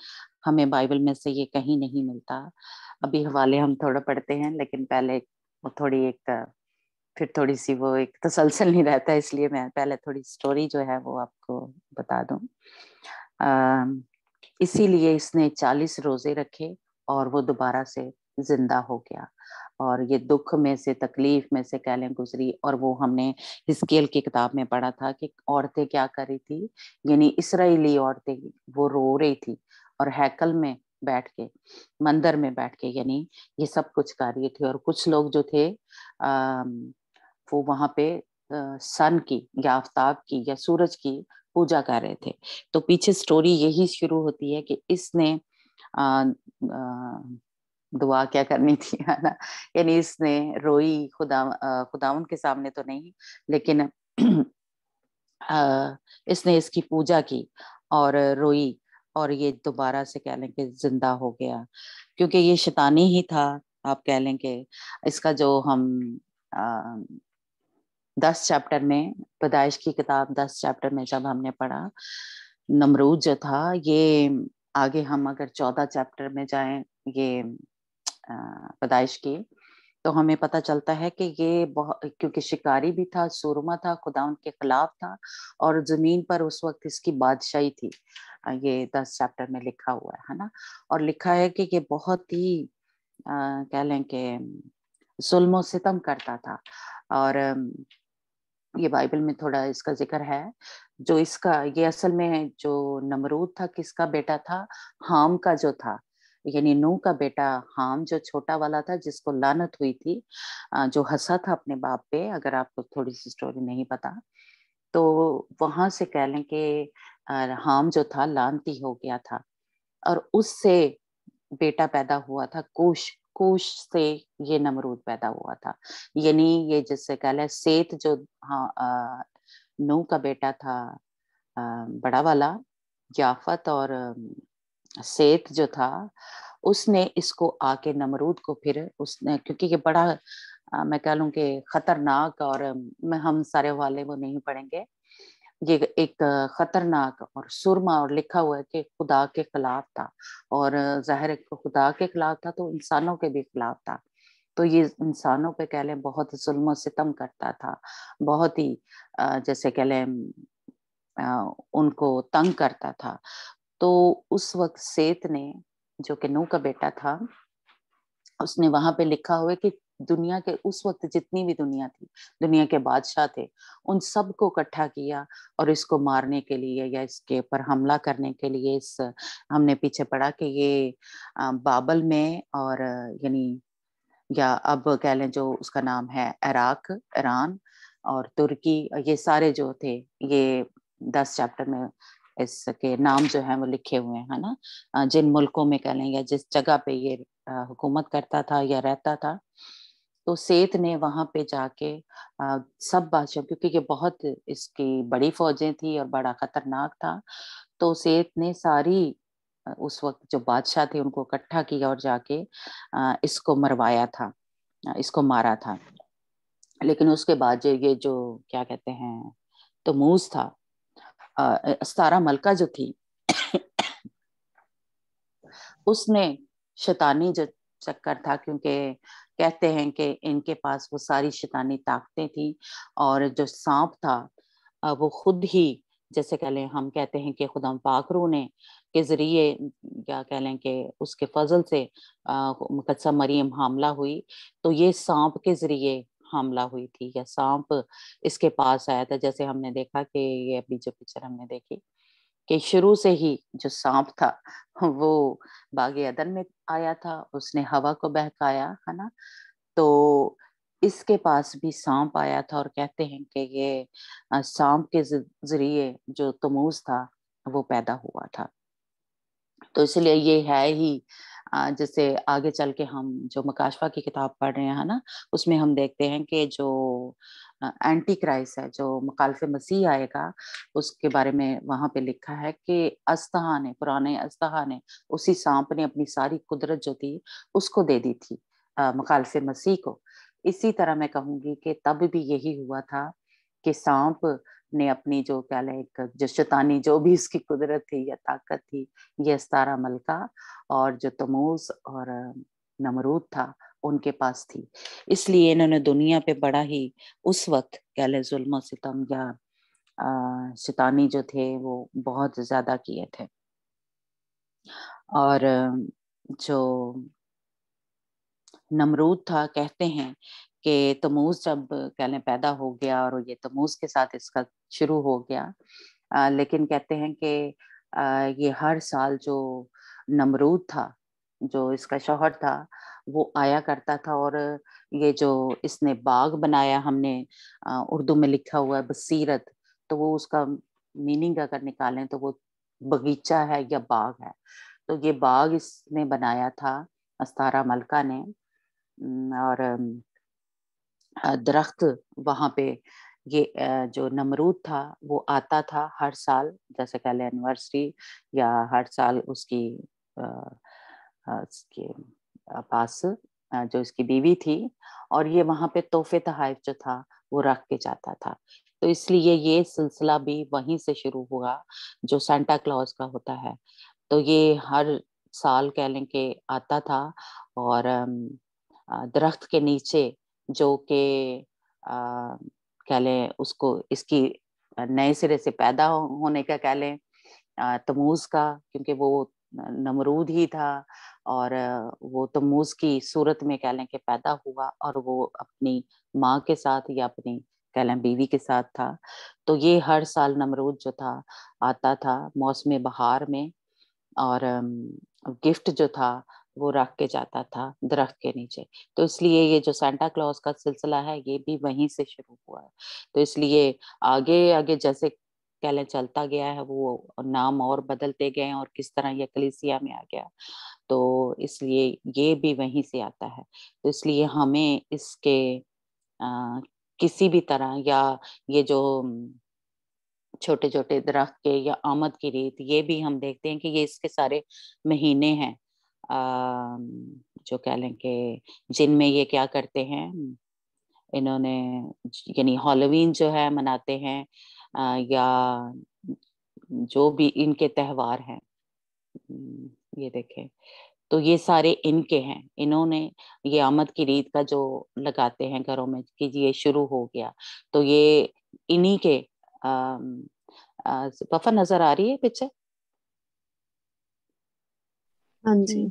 हमें बाइबल में से ये कहीं नहीं मिलता अभी हवाले हम थोड़ा पढ़ते हैं लेकिन पहले वो थोड़ी एक फिर थोड़ी सी वो एक तसलसल नहीं रहता इसलिए मैं पहले थोड़ी स्टोरी जो है वो आपको बता दूं इसीलिए इसने चालीस रोजे रखे और वो दोबारा से जिंदा हो गया और ये दुख में से तकलीफ में से कहले गुजरी और वो हमने हिस्केल की किताब में पढ़ा था कि औरतें क्या कर रही थी यानी इसराइली औरतें वो रो रही थी और हैकल में बैठ के मंदिर में बैठ के यानी ये सब कुछ कर रही थी और कुछ लोग जो थे अः वो वहां पे सन की या आफ्ताब की या सूरज की पूजा कर रहे थे तो पीछे स्टोरी यही शुरू होती है कि इसने आ, आ, दुआ क्या करनी थी है ना यानी इसने रोई खुदा खुदावन के सामने तो नहीं लेकिन इसने इसकी पूजा की और रोई और ये दोबारा से कह लें कि जिंदा हो गया क्योंकि ये शैतानी ही था आप कह लें कि इसका जो हम आ, दस चैप्टर में पैदाइश की किताब दस चैप्टर में जब हमने पढ़ा नमरूद जो था ये आगे हम अगर चौदह चैप्टर में जाएं ये पैदाइश की तो हमें पता चलता है कि ये क्योंकि शिकारी भी था सुरमा था खुदा उनके खिलाफ था और जमीन पर उस वक्त इसकी बादशाही थी ये दस चैप्टर में लिखा हुआ है ना और लिखा है कि ये बहुत ही आ, कह लें कि जुल्म सितम करता था और ये बाइबल में थोड़ा इसका जिक्र है जो इसका ये असल में जो नमरूद था किसका बेटा था हाम का जो था यानी नू का बेटा हाम जो छोटा वाला था जिसको लानत हुई थी जो हंसा था अपने बाप पे अगर आपको थोड़ी सी स्टोरी नहीं पता तो वहां से कह लें कि हाम जो था लानती हो गया था और उससे बेटा पैदा हुआ था कुश कोश से ये नमरूद पैदा हुआ था यानी ये जिससे कह लें सेत जो हाँ नू का बेटा था बड़ा वाला जाफत और सेत जो था उसने इसको आके नमरूद को फिर उसने क्योंकि ये बड़ा आ, मैं कह लूँ कि खतरनाक और मैं हम सारे वाले वो नहीं पढ़ेंगे ये एक खतरनाक और सुरमा और लिखा हुआ है कि खुदा के खिलाफ था और जहर खुदा के खिलाफ था तो इंसानों के भी खिलाफ था तो ये इंसानों पे कह लें बहुत जुल्म सितम करता था बहुत ही जैसे कह लें उनको तंग करता था तो उस वक्त सेत ने जो कि नू का बेटा था उसने वहां पे लिखा हुआ कि दुनिया के उस वक्त जितनी भी दुनिया थी दुनिया के बादशाह थे उन सब को इकट्ठा किया और इसको मारने के लिए या इसके ऊपर हमला करने के लिए इस हमने पीछे पढ़ा कि ये बाबल में और यानी या अब कह लें जो उसका नाम है इराक ईरान और तुर्की ये सारे जो थे ये दस चैप्टर में इसके नाम जो है वो लिखे हुए हैं है ना जिन मुल्कों में कह लें या जिस जगह पे ये हुकूमत करता था या रहता था तो सेत ने वहाँ पे जाके सब बादशाह क्योंकि ये बहुत इसकी बड़ी फौजें थी और बड़ा खतरनाक था तो सेत ने सारी उस वक्त जो बादशाह थे उनको इकट्ठा किया और जाके इसको मरवाया था इसको मारा था लेकिन उसके बाद जो ये जो क्या कहते हैं तो मूस था सतारा मलका जो थी उसने शैतानी जो चक्कर था क्योंकि कहते हैं कि इनके पास वो सारी शैतानी ताकतें थी और जो सांप था वो खुद ही जैसे कह लें हम कहते हैं कि खुदा पाखरू ने के ज़रिए क्या कह लें कि उसके फजल से मुकदसा मरियम हमला हुई तो ये सांप के ज़रिए हमला हुई थी या सांप इसके पास आया था जैसे हमने देखा कि ये अभी जो पिक्चर हमने देखी कि शुरू से ही जो सांप था वो बागे अदन में आया था उसने हवा को बहकाया है ना तो इसके पास भी सांप आया था और कहते हैं कि ये सांप के जरिए जो तमूज था वो पैदा हुआ था तो इसलिए ये है ही जैसे आगे चल के हम जो मकाशवा की किताब पढ़ रहे हैं है ना उसमें हम देखते हैं कि जो एंटी क्राइस्ट है जो मकालफ मसीह आएगा उसके बारे में वहां पे लिखा है कि अस्तहा ने पुराने अस्तहा ने उसी सांप ने अपनी सारी कुदरत जो थी उसको दे दी थी मकालफ मसीह को इसी तरह मैं कहूंगी कि तब भी यही हुआ था कि सांप ने अपनी जो क्या लाइक जो शतानी जो भी उसकी कुदरत थी या ताकत थी ये सतारा मलका और जो तमोज और नमरूद था उनके पास थी इसलिए इन्होंने दुनिया पे बड़ा ही उस वक्त क्या ले जुल्म सितम या शतानी जो थे वो बहुत ज़्यादा किए थे और जो नमरूद था कहते हैं कि तमूज जब कहने पैदा हो गया और ये तमूज के साथ इसका शुरू हो गया आ, लेकिन कहते हैं कि ये हर साल जो नमरूद था जो इसका शोहर था वो आया करता था और ये जो इसने बाग बनाया हमने उर्दू में लिखा हुआ है बसीरत तो वो उसका मीनिंग अगर निकालें तो वो बगीचा है या बाग है तो ये बाग इसने बनाया था अस्तारा मलका ने और दरख्त वहाँ पे अः ये जो नमरूद था वो आता था हर साल जैसे कह लें एनिवर्सरी या हर साल उसकी उसके पास जो इसकी बीवी थी और ये वहां पे तोहफे तहाइफ जो था वो रख के जाता था तो इसलिए ये सिलसिला भी वहीं से शुरू हुआ जो सेंटा क्लॉज का होता है तो ये हर साल कह लें कि आता था और दरख्त के नीचे जो कि कह लें उसको इसकी नए सिरे से पैदा हो, होने का कह लें तमूज का क्योंकि वो नमरूद ही था और वो तमूज की सूरत में कह लें कि पैदा हुआ और वो अपनी माँ के साथ या अपनी कह लें बीवी के साथ था तो ये हर साल नमरूद जो था आता था मौसम बहार में और गिफ्ट जो था वो रख के जाता था दरख्त के नीचे तो इसलिए ये जो सेंटा क्लॉज का सिलसिला है ये भी वहीं से शुरू हुआ है तो इसलिए आगे आगे जैसे कहले चलता गया है वो नाम और बदलते गए और किस तरह ये कलिसिया में आ गया तो इसलिए ये भी वहीं से आता है तो इसलिए हमें इसके आ, किसी भी तरह या ये जो छोटे छोटे दरख्त के या आमद की रीत ये भी हम देखते हैं कि ये इसके सारे महीने हैं जो कह लें कि जिनमें ये क्या करते हैं इन्होंने यानी हॉलोवीन जो है मनाते हैं या जो भी इनके त्यौहार हैं ये देखें तो ये सारे इनके हैं इन्होंने ये आमद की रीत का जो लगाते हैं घरों में कि ये शुरू हो गया तो ये इन्हीं के वफा नजर आ रही है पिक्चर हाँ जी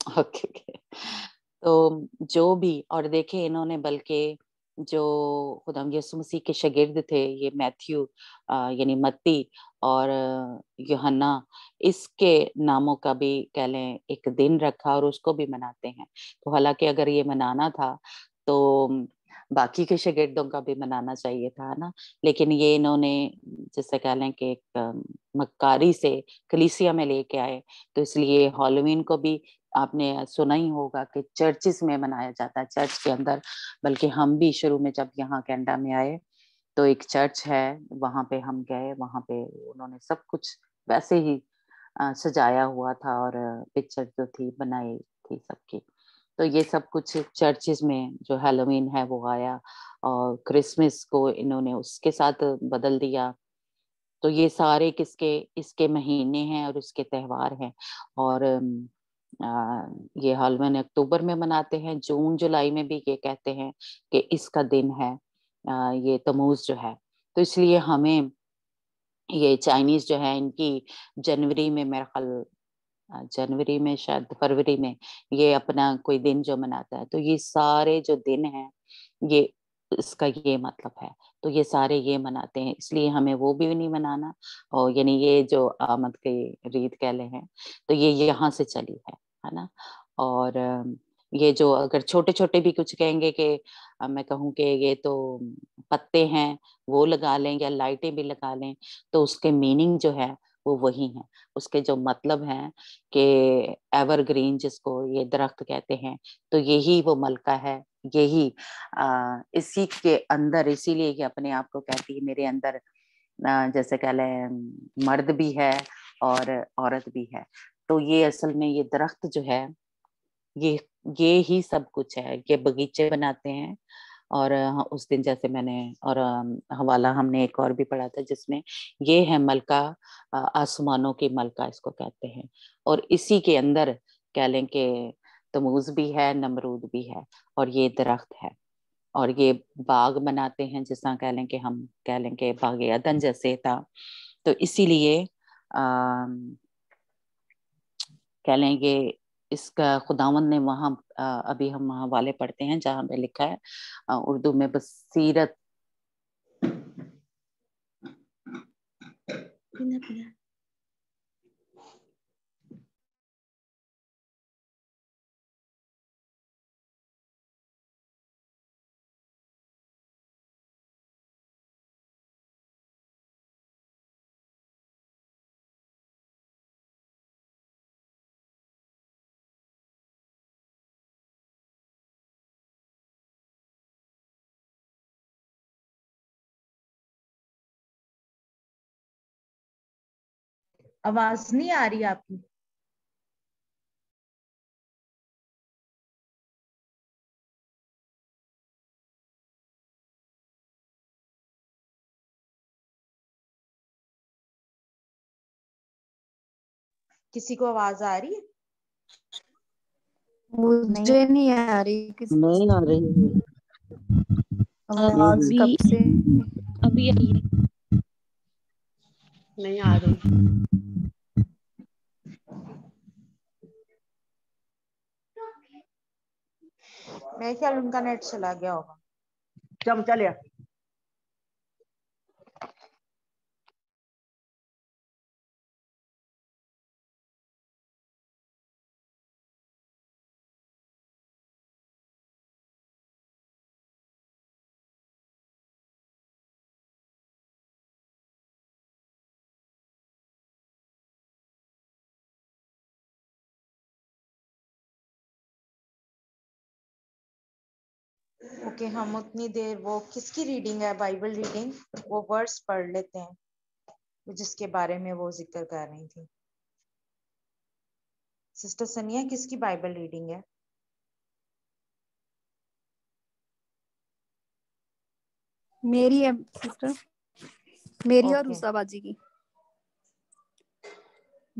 ओके तो जो भी और देखे इन्होंने बल्कि जो खुदाम यसु मसीह के शगिर्द थे ये मैथ्यू यानी मत्ती और योहन्ना इसके नामों का भी कह लें एक दिन रखा और उसको भी मनाते हैं तो हालांकि अगर ये मनाना था तो बाकी के शगिर्दों का भी मनाना चाहिए था ना लेकिन ये इन्होंने जैसे कह लें कि एक मक्कारी से कलीसिया में लेके आए तो इसलिए हॉलोवीन को भी आपने सुना ही होगा कि चर्चिस में मनाया जाता है चर्च के अंदर बल्कि हम भी शुरू में जब यहाँ कैनेडा में आए तो एक चर्च है वहां पे हम गए वहां पे उन्होंने सब कुछ वैसे ही सजाया हुआ था और पिक्चर जो थी बनाई थी सबकी तो ये सब कुछ चर्चेज में जो हेलोवीन है वो आया और क्रिसमस को इन्होंने उसके साथ बदल दिया तो ये सारे किसके इसके महीने हैं और इसके त्योहार हैं और आ, ये हालवन अक्टूबर में मनाते हैं जून जुलाई में भी ये कहते हैं कि इसका दिन है आ, ये तमूज जो है तो इसलिए हमें ये चाइनीज जो है इनकी जनवरी में मेरा ख्याल जनवरी में शायद फरवरी में ये अपना कोई दिन जो मनाता है तो ये सारे जो दिन है ये इसका ये मतलब है तो ये सारे ये मनाते हैं इसलिए हमें वो भी नहीं मनाना और यानी ये जो आमद की रीत कह ले हैं तो ये यहाँ से चली है है ना और ये जो अगर छोटे छोटे भी कुछ कहेंगे कि मैं कहूँ कि ये तो पत्ते हैं वो लगा लें या लाइटें भी लगा लें तो उसके मीनिंग जो है वो वही हैं उसके जो मतलब हैं कि एवरग्रीन जिसको ये दरख्त कहते हैं तो यही वो मलका है यही अः इसी के अंदर इसीलिए कि अपने आप को कहती है मेरे अंदर जैसे कह लें मर्द भी है और औरत भी है तो ये असल में ये दरख्त जो है ये ये ही सब कुछ है ये बगीचे बनाते हैं और हाँ, उस दिन जैसे मैंने और हवाला हमने एक और भी पढ़ा था जिसमें ये है मलका आसमानों की मलका इसको कहते हैं और इसी के अंदर कह लें कि तमूज भी है नमरूद भी है और ये दरख्त है और ये बाग बनाते हैं जिस तरह कह लें कि हम कह लें कि बाग अदन जैसे था तो इसीलिए अः कह लेंगे इसका खुदावन ने वहाँ अभी हम हवाले पढ़ते हैं जहाँ पे लिखा है उर्दू में बसीरत आवाज नहीं आ रही आपकी किसी को आवाज आ रही है मुझे नहीं आ रही किसी नहीं आ रही आवाज कब से अभी आई नहीं आ रही मेरे ख्याल उनका नेट चला गया होगा चम चलिया ओके okay, हम उतनी देर वो किसकी रीडिंग है बाइबल रीडिंग वो वर्ड्स पढ़ लेते हैं जिसके बारे में वो जिक्र कर रही थी सिस्टर सनिया किसकी बाइबल रीडिंग है मेरी है सिस्टर मेरी okay. और उषा जी की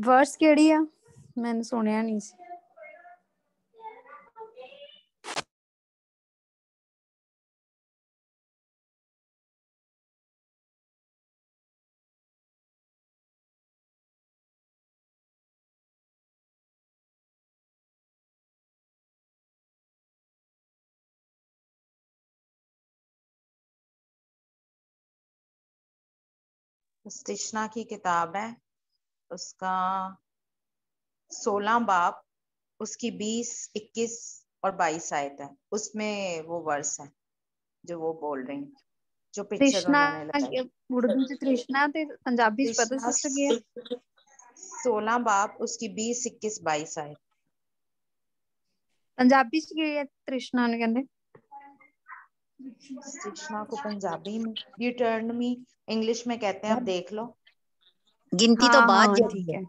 वर्ड्स केड़ी है मैंने सुनया नहीं सी स्टिशना की किताब है उसका सोलह बाप उसकी बीस इक्कीस और बाईस आयत है उसमें वो वर्ष है जो वो बोल रही है जो पिक्चर उर्दू से तृष्णा ते पंजाबी से पता चल गया सोलह बाप उसकी बीस इक्कीस बाईस आयत पंजाबी से तृष्णा ने कहते शिक्षा को पंजाबी में यू डिटर्नमी इंग्लिश में कहते हैं आप देख लो गिनती तो हाँ, तो बाद ठीक है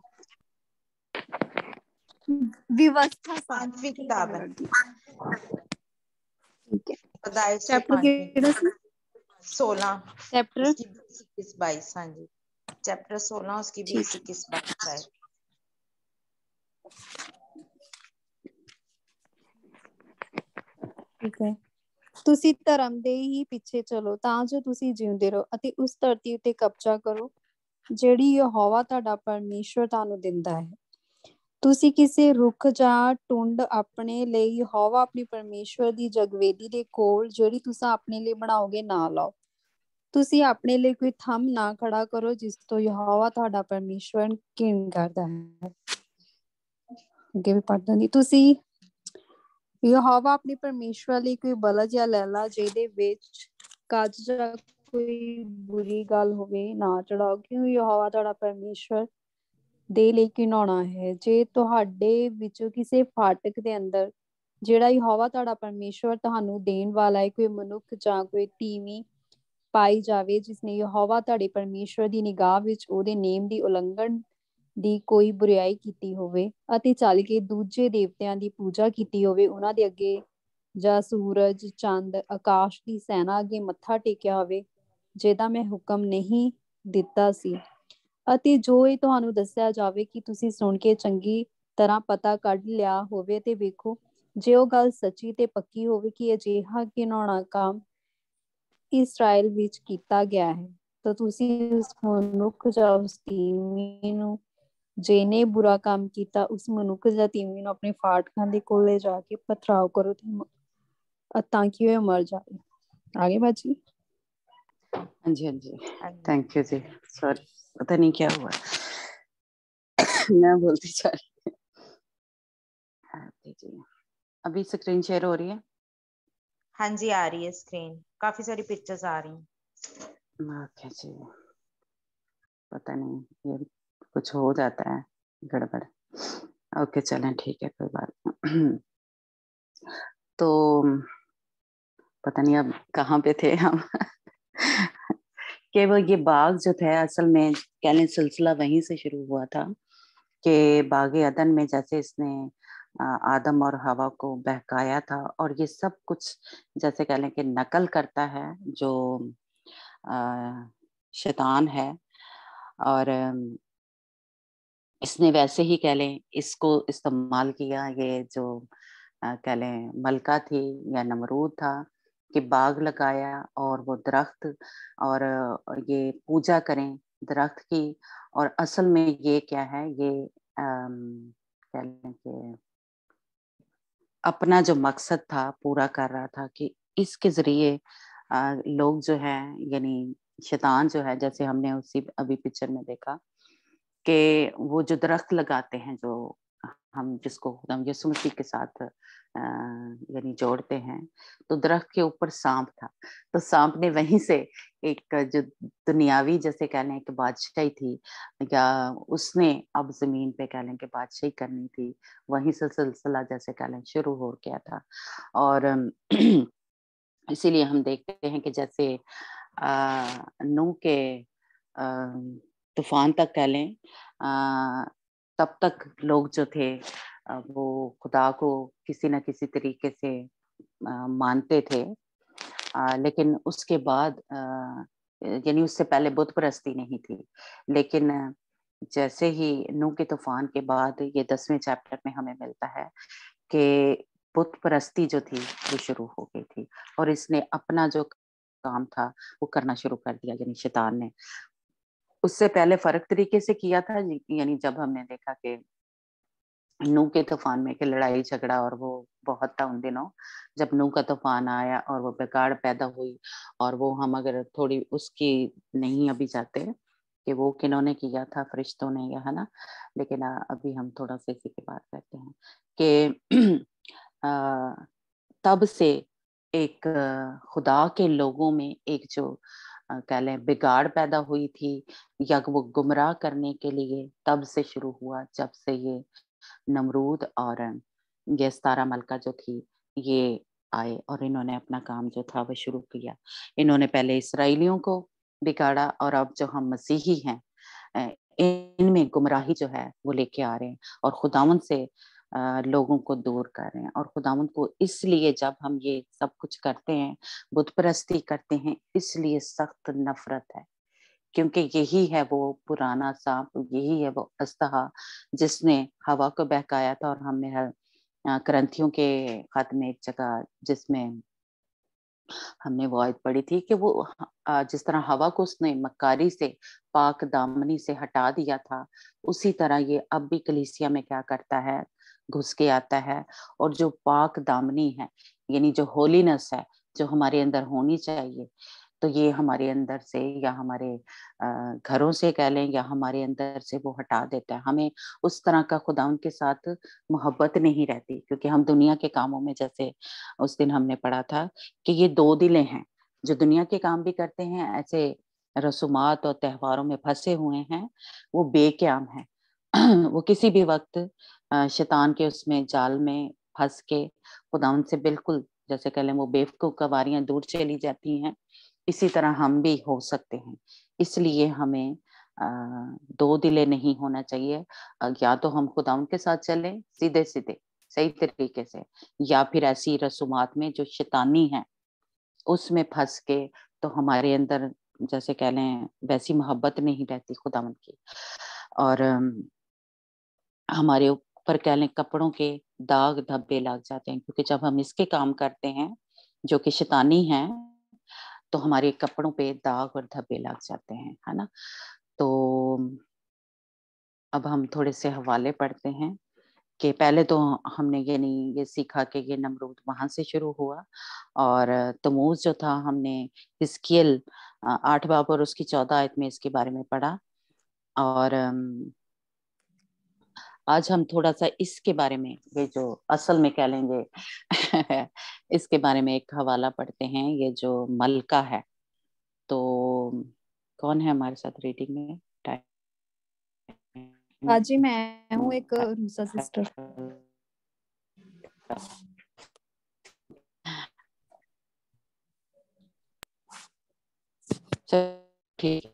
व्यवस्था पांचवी किताब है सोलह चैप्टर इक्कीस बाईस हाँ जी चैप्टर सोलह उसकी बीस इक्कीस बाईस है ठीक है ਤੁਸੀਂ ਧਰਮ ਦੇ ਹੀ ਪਿੱਛੇ ਚਲੋ ਤਾਂ ਜੋ ਤੁਸੀਂ ਜਿਉਂਦੇ ਰਹੋ ਅਤੇ ਉਸ ਧਰਤੀ ਉੱਤੇ ਕਬਜ਼ਾ ਕਰੋ ਜਿਹੜੀ ਯਹੋਵਾ ਤੁਹਾਡਾ ਪਰਮੇਸ਼ਵਰ ਤੁਹਾਨੂੰ ਦਿੰਦਾ ਹੈ ਤੁਸੀਂ ਕਿਸੇ ਰੁੱਖ ਜਾਂ ਟੁੰਡ ਆਪਣੇ ਲਈ ਯਹੋਵਾ ਆਪਣੇ ਪਰਮੇਸ਼ਵਰ ਦੀ ਜਗਵੇਦੀ ਦੇ ਕੋਲ ਜਿਹੜੀ ਤੁਸੀਂ ਆਪਣੇ ਲਈ ਬਣਾਓਗੇ ਨਾ ਲਾਓ ਤੁਸੀਂ ਆਪਣੇ ਲਈ ਕੋਈ ਥੰਮ ਨਾ ਖੜਾ ਕਰੋ ਜਿਸ ਤੋਂ ਯਹੋਵਾ ਤੁਹਾਡਾ ਪਰਮੇਸ਼ਵਰ ਕਿੰਗ ਕਰਦਾ ਹੈ ਅੱਗੇ ਵੀ ਪੜ੍ਹਦੇ ਨਹੀਂ ਤੁਸੀਂ ਯਹੋਵਾ ਆਪਣੇ ਪਰਮੇਸ਼ਵਰ ਲਈ ਕੋਈ ਬਲਜ ਜਾਂ ਲੈਲਾ ਜਿਹਦੇ ਵਿੱਚ ਕਾਜ ਜਾਂ ਕੋਈ ਬੁਰੀ ਗੱਲ ਹੋਵੇ ਨਾ ਚੜਾਓ ਕਿਉਂ ਯਹੋਵਾ ਤੁਹਾਡਾ ਪਰਮੇਸ਼ਵਰ ਦੇ ਲਈ ਕਿਨਾਉਣਾ ਹੈ ਜੇ ਤੁਹਾਡੇ ਵਿੱਚੋਂ ਕਿਸੇ ਫਾਟਕ ਦੇ ਅੰਦਰ ਜਿਹੜਾ ਯਹੋਵਾ ਤੁਹਾਡਾ ਪਰਮੇਸ਼ਵਰ ਤੁਹਾਨੂੰ ਦੇਣ ਵਾਲਾ ਹੈ ਕੋਈ ਮਨੁੱਖ ਜਾਂ ਕੋਈ ਤੀਵੀ ਪਾਈ ਜਾਵੇ ਜਿਸ ਨੇ ਯਹੋਵਾ ਤੁਹਾਡੇ ਪਰਮੇਸ਼ਵਰ ਦੀ ਨਿਗਾਹ ਵਿੱਚ ਉਹਦੇ ਨੇਮ ਦੀ ਉਲੰਘਣ ਦੀ ਕੋਈ ਬੁਰੀਾਈ ਕੀਤੀ ਹੋਵੇ ਅਤੇ ਚੱਲ ਕੇ ਦੂਜੇ ਦੇਵਤਿਆਂ ਦੀ ਪੂਜਾ ਕੀਤੀ ਹੋਵੇ ਉਹਨਾਂ ਦੇ ਅੱਗੇ ਜਾਂ ਸੂਰਜ ਚੰਦ ਆਕਾਸ਼ ਦੀ ਸੈਨਾ ਅੱਗੇ ਮੱਥਾ ਟੇਕਿਆ ਹੋਵੇ ਜਿਹਦਾ ਮੈਂ ਹੁਕਮ ਨਹੀਂ ਦਿੱਤਾ ਸੀ ਅਤੇ ਜੋ ਇਹ ਤੁਹਾਨੂੰ ਦੱਸਿਆ ਜਾਵੇ ਕਿ ਤੁਸੀਂ ਸੁਣ ਕੇ ਚੰਗੀ ਤਰ੍ਹਾਂ ਪਤਾ ਕੱਢ ਲਿਆ ਹੋਵੇ ਤੇ ਵੇਖੋ ਜੇ ਉਹ ਗੱਲ ਸੱਚੀ ਤੇ ਪੱਕੀ ਹੋਵੇ ਕਿ ਅਜਿਹਾ ਘਿਨਾਉਣਾ ਕੰਮ ਇਸਰਾਇਲ ਵਿੱਚ ਕੀਤਾ ਗਿਆ ਹੈ ਤਾਂ ਤੁਸੀਂ ਉਸ ਮਨੁੱਖ ਜਾਂ ਉਸ ਦੀ ਨੂੰ ਜਿਹਨੇ ਬੁਰਾ ਕੰਮ ਕੀਤਾ ਉਸ ਮਨੁੱਖ ਜਾਂ ਤੀਵੀਂ ਨੂੰ ਆਪਣੇ ਫਾਟਕਾਂ ਦੇ ਕੋਲੇ ਜਾ ਕੇ ਪਥਰਾਓ ਕਰੋ ਤਾਂ ਕਿ ਉਹ ਮਰ ਜਾਵੇ आगे बाजी हाँ जी हाँ जी थैंक यू जी सॉरी पता नहीं क्या हुआ मैं बोलती जा रही जी अभी स्क्रीन शेयर हो रही है हाँ जी आ रही है स्क्रीन काफी सारी पिक्चर्स आ रही हैं ओके जी पता नहीं ये कुछ हो जाता है गड़बड़ ओके चलें ठीक है कोई बात तो पता नहीं अब कहाँ पे थे हम कि वो ये बाग जो थे असल में कहने सिलसिला वहीं से शुरू हुआ था कि बाग अदन में जैसे इसने आदम और हवा को बहकाया था और ये सब कुछ जैसे कह लें कि नकल करता है जो शैतान है और इसने वैसे ही कह लें इसको इस्तेमाल किया ये जो कह लें मलका थी या नमरूद था कि बाग लगाया और वो दरख्त और ये पूजा करें दरख्त की और असल में ये क्या है ये कह लें कि अपना जो मकसद था पूरा कर रहा था कि इसके जरिए लोग जो है यानी शैतान जो है जैसे हमने उसी अभी पिक्चर में देखा कि वो जो दरख्त लगाते हैं जो हम जिसको खुदम यसु मसीह के साथ यानी जोड़ते हैं तो दरख्त के ऊपर सांप था तो सांप ने वहीं से एक जो दुनियावी जैसे कह लें कि बादशाही थी या उसने अब जमीन पे कह लें कि बादशाही करनी थी वहीं से सिलसिला जैसे कह लें शुरू हो गया था और इसीलिए हम देखते हैं कि जैसे अः नू के आ, तूफान तक कह लें तब तक लोग जो थे वो खुदा को किसी न किसी तरीके से मानते थे लेकिन उसके बाद यानी उससे पहले बुद्ध परस्ती नहीं थी लेकिन जैसे ही नू के तूफान के बाद ये दसवें चैप्टर में हमें मिलता है कि बुद्ध परस्ती जो थी वो शुरू हो गई थी और इसने अपना जो काम था वो करना शुरू कर दिया यानी शैतान ने उससे पहले फर्क तरीके से किया था यानी जब हमने देखा कि नू के तूफान में के लड़ाई झगड़ा और वो बहुत था उन दिनों जब नू का तूफान आया और वो बेकार पैदा हुई और वो हम अगर थोड़ी उसकी नहीं अभी जाते कि वो किन्होंने किया था फरिश्तों ने या है ना लेकिन अभी हम थोड़ा सा इसी की बात करते हैं कि तब से एक खुदा के लोगों में एक जो कह लें बिगाड़ पैदा हुई थी या वो गुमराह करने के लिए तब से शुरू हुआ जब से ये नमरूद और ये सतारा मलका जो थी ये आए और इन्होंने अपना काम जो था वो शुरू किया इन्होंने पहले इसराइलियों को बिगाड़ा और अब जो हम मसीही हैं इनमें गुमराही जो है वो लेके आ रहे हैं और खुदावन से लोगों को दूर करें और खुदावंद को इसलिए जब हम ये सब कुछ करते हैं बुतप्रस्ती करते हैं इसलिए सख्त नफरत है क्योंकि यही है वो पुराना सांप यही है वो अस्तहा जिसने हवा को बहकाया था और हमने क्रंथियों के खत में एक जगह जिसमें हमने वो आयत पढ़ी थी कि वो जिस तरह हवा को उसने मकारी से पाक दामनी से हटा दिया था उसी तरह ये अब भी कलीसिया में क्या करता है घुस के आता है और जो पाक दामनी है यानी जो होलीनेस है जो हमारे अंदर होनी चाहिए तो ये हमारे अंदर से या हमारे घरों से कह लें या हमारे अंदर से वो हटा देता है हमें उस तरह का खुदा उनके साथ मोहब्बत नहीं रहती क्योंकि हम दुनिया के कामों में जैसे उस दिन हमने पढ़ा था कि ये दो दिले हैं जो दुनिया के काम भी करते हैं ऐसे रसूमात और त्योहारों में फंसे हुए हैं वो बेक्याम है वो किसी भी वक्त शैतान के उसमें जाल में फंस के खुदा उनसे बिल्कुल जैसे कह लें वो बेवकूफ कवारियां दूर चली जाती हैं इसी तरह हम भी हो सकते हैं इसलिए हमें आ, दो दिले नहीं होना चाहिए या तो हम खुदा उनके साथ चलें सीधे सीधे सही तरीके से या फिर ऐसी रसूमात में जो शैतानी है उसमें फंस के तो हमारे अंदर जैसे कह लें वैसी मोहब्बत नहीं रहती खुदा की और हमारे पर कह लें कपड़ों के दाग धब्बे लग जाते हैं क्योंकि जब हम इसके काम करते हैं जो कि शैतानी है तो हमारे कपड़ों पे दाग और धब्बे लग जाते हैं है ना तो अब हम थोड़े से हवाले पढ़ते हैं कि पहले तो हमने ये नहीं ये सीखा कि ये नमरूद वहां से शुरू हुआ और तमूज जो था हमने हिस्कियल आठ बाब और उसकी चौदह आयत में इसके बारे में पढ़ा और आज हम थोड़ा सा इसके बारे में ये जो असल में कह लेंगे इसके बारे में एक हवाला पढ़ते हैं ये जो मलका है तो कौन है हमारे साथ रीडिंग में हाँ जी मैं हूँ एक रूसा सिस्टर ठीक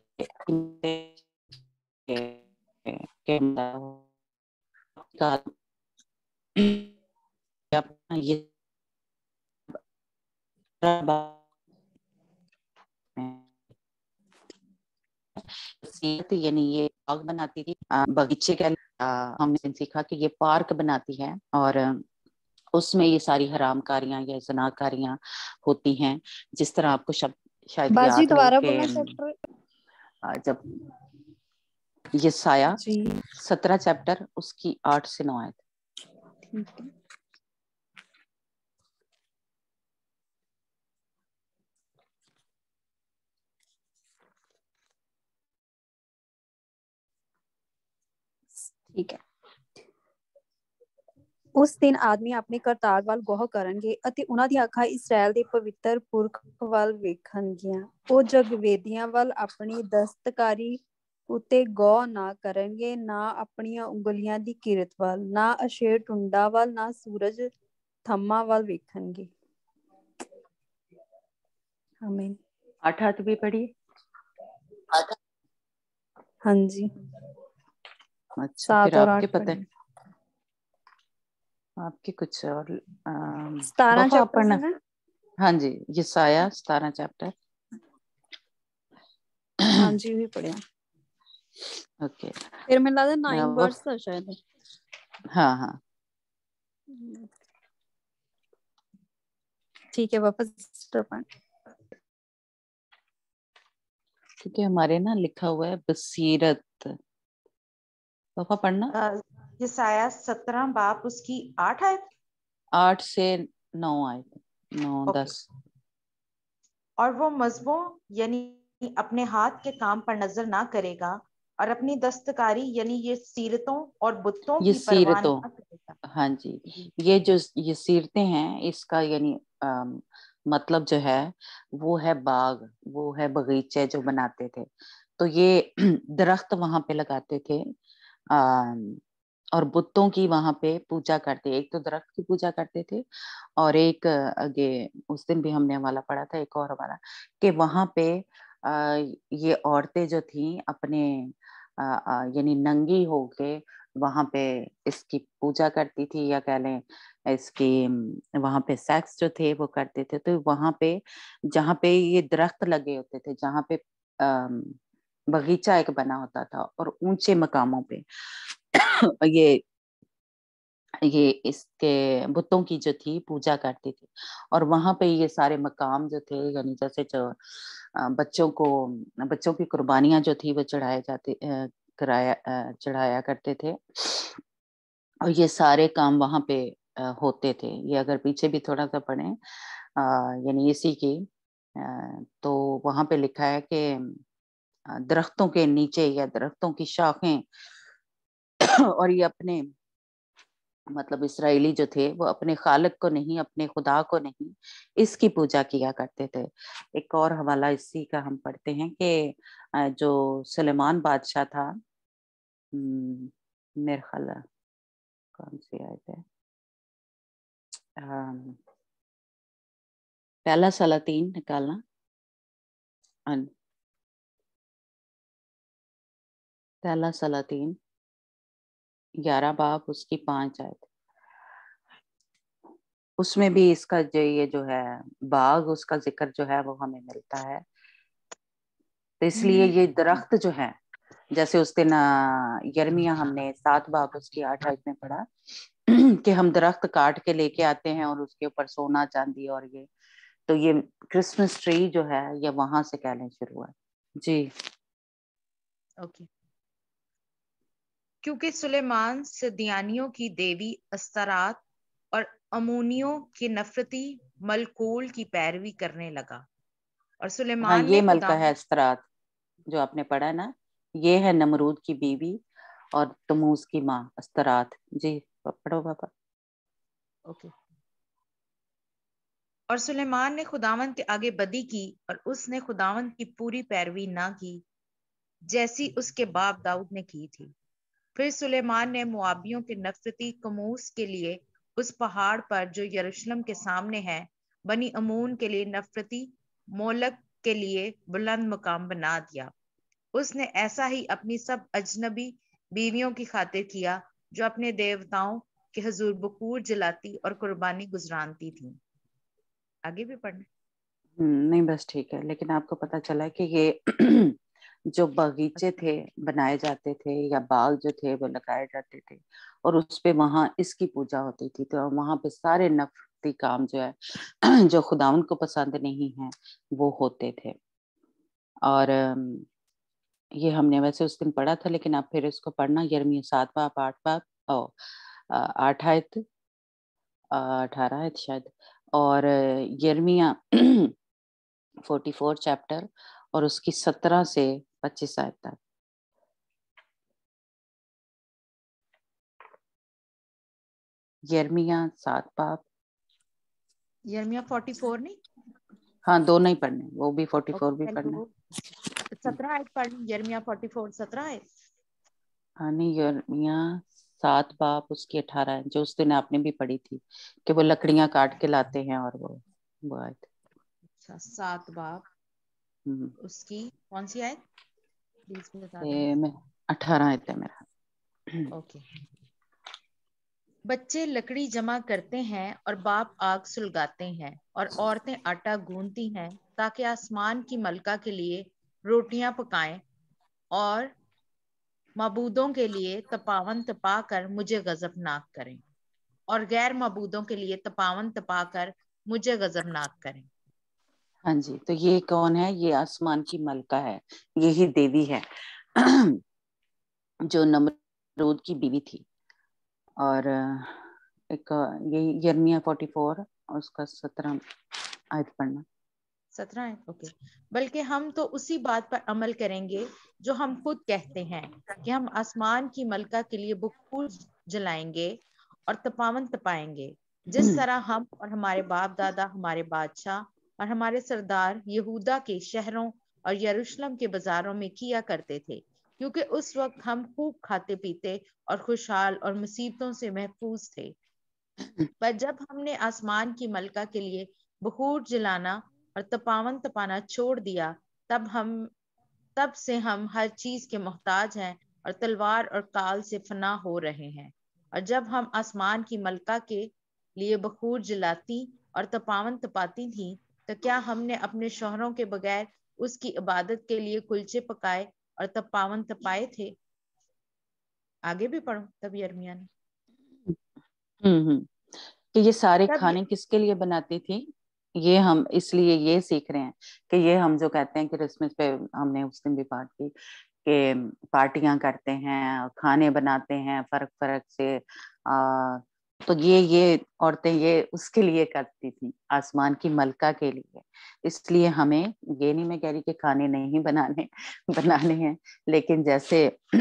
यानी ये बाग बनाती थी बगीचे के हमने सीखा कि ये पार्क बनाती है और उसमें ये सारी हरामकारियां या जनाकारियां होती हैं जिस तरह आपको शब्द शायद बाजी दोबारा बोलना जब ये साया सत्रह चैप्टर उसकी आठ से नौ आयत ठीक है ਉਸ ਦਿਨ ਆਦਮੀ ਆਪਣੇ ਕਰਤਾਰ ਵੱਲ ਗੌਰ ਕਰਨਗੇ ਅਤੇ ਉਹਨਾਂ ਦੀ ਅੱਖਾਂ ਇਸਰਾਇਲ ਦੇ ਪਵਿੱਤਰ ਪੁਰਖ ਵੱਲ ਵੇਖਣਗੀਆਂ ਉਹ ਜਗਵੇਦੀਆਂ ਵੱਲ ਆਪਣੀ ਦਸਤਕਾਰੀ ਉਤੇ ਗੌ ਨਾ ਕਰਨਗੇ ਨਾ ਆਪਣੀਆਂ ਉਂਗਲੀਆਂ ਦੀ ਕਿਰਤ ਵੱਲ ਨਾ ਅਸ਼ੇ ਟੁੰਡਾ ਵੱਲ ਨਾ ਸੂਰਜ ਥੰਮਾ ਵੱਲ ਵੇਖਣਗੇ ਆਮੀਨ आठ हाथ भी पढ़िए हाँ जी अच्छा फिर आपके पता है आपके कुछ और सतारा चैप्टर पढ़ना हाँ जी ये साया सतारा चैप्टर हाँ जी भी पढ़िया ओके फिर मिला नाइन वर्ड्स था शायद हाँ हाँ ठीक है वापस हमारे ना लिखा हुआ है बसीरत पापा पढ़ना ये साया सत्रह बाप उसकी आठ आयत आठ से नौ आयत नौ okay. दस और वो मजबूत यानी अपने हाथ के काम पर नजर ना करेगा और अपनी दस्तकारी यानी ये सीरतों और बुतों ये की सीरतों हाँ जी, ये जो ये सीरते हैं इसका यानी मतलब जो है वो है बाग वो है बगीचे जो बनाते थे तो ये दरख्त वहां पे लगाते थे आ, और बुतों की वहां पे पूजा करते एक तो दरख्त की पूजा करते थे और एक आगे उस दिन भी हमने वाला पढ़ा था एक और वाला कि वहां पे आ, ये औरतें जो थी अपने यानी नंगी होके वहां पे इसकी पूजा करती थी या कह लें इसकी वहां पे सेक्स जो थे वो करते थे तो वहां पे जहाँ पे ये दरख्त लगे होते थे जहाँ पे बगीचा एक बना होता था और ऊंचे मकामों पे ये ये इसके बुतों की जो थी पूजा करती थी और वहां पे ये सारे मकाम जो थे यानी जैसे जो बच्चों को बच्चों की कुर्बानियां जो थी वो चढ़ाए जाते कराया चढ़ाया करते थे और ये सारे काम वहां पे होते थे ये अगर पीछे भी थोड़ा सा पढ़े यानी इसी की तो वहाँ पे लिखा है कि दरख्तों के नीचे या दरख्तों की शाखें और ये अपने मतलब इसराइली जो थे वो अपने खालक को नहीं अपने खुदा को नहीं इसकी पूजा किया करते थे एक और हवाला इसी का हम पढ़ते हैं कि जो सलेमान बादशाह था मेरे ख्याल कौन सी आयत है पहला सलातीन निकालना पहला सलातीन ग्यारह बाप उसकी पांच आयत उसमें भी इसका जो ये जो है बाग उसका जिक्र जो है वो हमें मिलता है तो इसलिए ये हम्म। दरख्त जो है जैसे उस दिन यर्मिया हमने सात बाग उसकी आठ आयत में पढ़ा कि हम दरख्त काट के लेके आते हैं और उसके ऊपर सोना चांदी और ये तो ये क्रिसमस ट्री जो है ये वहां से कहने शुरू हुआ जी ओके okay. क्योंकि सुलेमान सिदियानियों की देवी अस्तरात और अमोनियों के नफरती मलकोल की पैरवी करने लगा और सुलेमान हाँ, ये मलका है अस्तरात जो आपने पढ़ा ना ये है नमरूद की बीवी और तमूस की माँ अस्तरात जी पढ़ो पापा ओके और सुलेमान ने खुदावन के आगे बदी की और उसने खुदावन की पूरी पैरवी ना की जैसी उसके बाप दाऊद ने की थी फिर सुलेमान ने मुआबियों के नफरती कमूस के लिए उस पहाड़ पर जो यरूशलेम के सामने है बनी अमून के लिए नफरती मोलक के लिए बुलंद मकाम बना दिया उसने ऐसा ही अपनी सब अजनबी बीवियों की खातिर किया जो अपने देवताओं के हजूर बकूर जलाती और कुर्बानी गुजरानती थी आगे भी पढ़ना हम्म, नहीं बस ठीक है लेकिन आपको पता चला कि ये जो बगीचे थे बनाए जाते थे या बाग जो थे वो लगाए जाते थे और उस पे वहाँ इसकी पूजा होती थी तो वहाँ पे सारे नफरती काम जो है जो खुदावन को पसंद नहीं है वो होते थे और ये हमने वैसे उस दिन पढ़ा था लेकिन आप फिर इसको पढ़ना यरमिया सात बाप आठ बाप आठ आयत अठारह आयत शायद और यरमिया फोर्टी फोर चैप्टर और उसकी सत्रह से पच्चीस साल तक यर्मिया सात पाप यर्मिया फोर्टी फोर नहीं हाँ दो नहीं पढ़ने वो भी फोर्टी फोर भी पढ़ने सत्रह आयत पढ़नी यर्मिया फोर्टी फोर सत्रह आयत हाँ नहीं यर्मिया सात बाप उसकी अठारह जो उस दिन आपने भी पढ़ी थी कि वो लकड़ियां काट के लाते हैं और वो वो आयत अच्छा, सात बाप हम्म। उसकी कौन सी आयत प्लीज अठारह तो मेरा ओके बच्चे लकड़ी जमा करते हैं और बाप आग सुलगाते हैं और औरतें आटा गूंदती हैं ताकि आसमान की मलका के लिए रोटियां पकाएं और मबूदों के लिए तपावन तपा कर मुझे गजबनाक करें और गैर मबूदों के लिए तपावन तपा कर मुझे गजबनाक करें हाँ जी तो ये कौन है ये आसमान की मलका है यही देवी है जो नमरूद की बीवी थी और एक यही यर्मिया फोर्टी फोर उसका सत्रह आयत पढ़ना सत्रह है ओके बल्कि हम तो उसी बात पर अमल करेंगे जो हम खुद कहते हैं कि हम आसमान की मलका के लिए बुकूल जलाएंगे और तपावन तपाएंगे जिस हम्म। तरह हम और हमारे बाप दादा हमारे बादशाह और हमारे सरदार यहूदा के शहरों और यरूशलेम के बाजारों में किया करते थे क्योंकि उस वक्त हम खूब खाते पीते और खुशहाल और मुसीबतों से महफूज थे पर जब हमने आसमान की मलका के लिए बहूर जलाना और तपावन तपाना छोड़ दिया तब हम तब से हम हर चीज के मोहताज हैं और तलवार और काल से फना हो रहे हैं और जब हम आसमान की मलका के लिए बखूर जलाती और तपावन तपाती थी तो क्या हमने अपने शोहरों के बगैर उसकी इबादत के लिए कुलचे पकाए और तब पावन तपाए थे आगे भी पढ़ो तब यरमिया ने हम्म, हम्म। कि ये सारे खाने किसके लिए बनाती थी ये हम इसलिए ये सीख रहे हैं कि ये हम जो कहते हैं कि क्रिसमस पे हमने उस दिन भी पार्ट की कि पार्टियां करते हैं खाने बनाते हैं फर्क फर्क से अः तो ये ये औरतें ये उसके लिए करती थी आसमान की मलका के लिए इसलिए हमें ये नहीं मैं कह रही कि खाने नहीं बनाने बनाने हैं लेकिन जैसे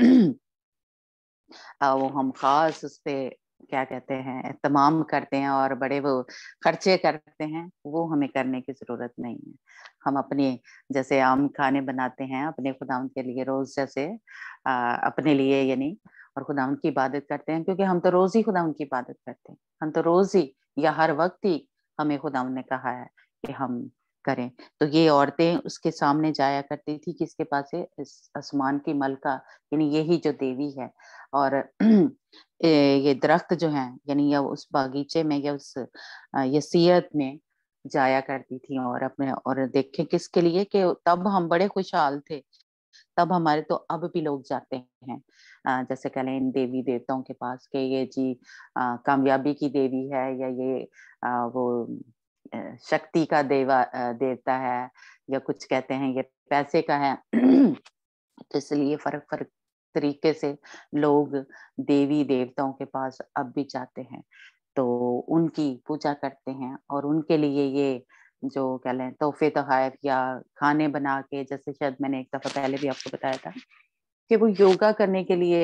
आ, वो हम खास उस पर क्या कहते हैं तमाम करते हैं और बड़े वो खर्चे करते हैं वो हमें करने की ज़रूरत नहीं है हम अपने जैसे आम खाने बनाते हैं अपने खुदाम के लिए रोज़ जैसे आ, अपने लिए यानी और खुदा उनकी इबादत करते हैं क्योंकि हम तो रोज ही खुदा उनकी इबादत करते हैं हम तो रोज ही या हर वक्त ही हमें खुदा ने कहा है कि हम करें तो ये औरतें उसके सामने जाया करती थी किसके पास है आसमान की मलका यानी यही जो देवी है और ये दरख्त जो है यानी या उस बागीचे में या उस यसीयत में जाया करती थी और अपने और देखें किसके लिए कि तब हम बड़े खुशहाल थे तब हमारे तो अब भी लोग जाते हैं जैसे कह लें इन देवी देवताओं के पास के ये जी कामयाबी की देवी है या ये वो शक्ति का देवा देवता है या कुछ कहते हैं ये पैसे का है तो इसलिए फर्क फर्क तरीके से लोग देवी देवताओं के पास अब भी जाते हैं तो उनकी पूजा करते हैं और उनके लिए ये जो कह लें तोहफे तोहफ या खाने बना के जैसे शायद मैंने एक दफ़ा पहले भी आपको बताया था कि वो योगा करने के लिए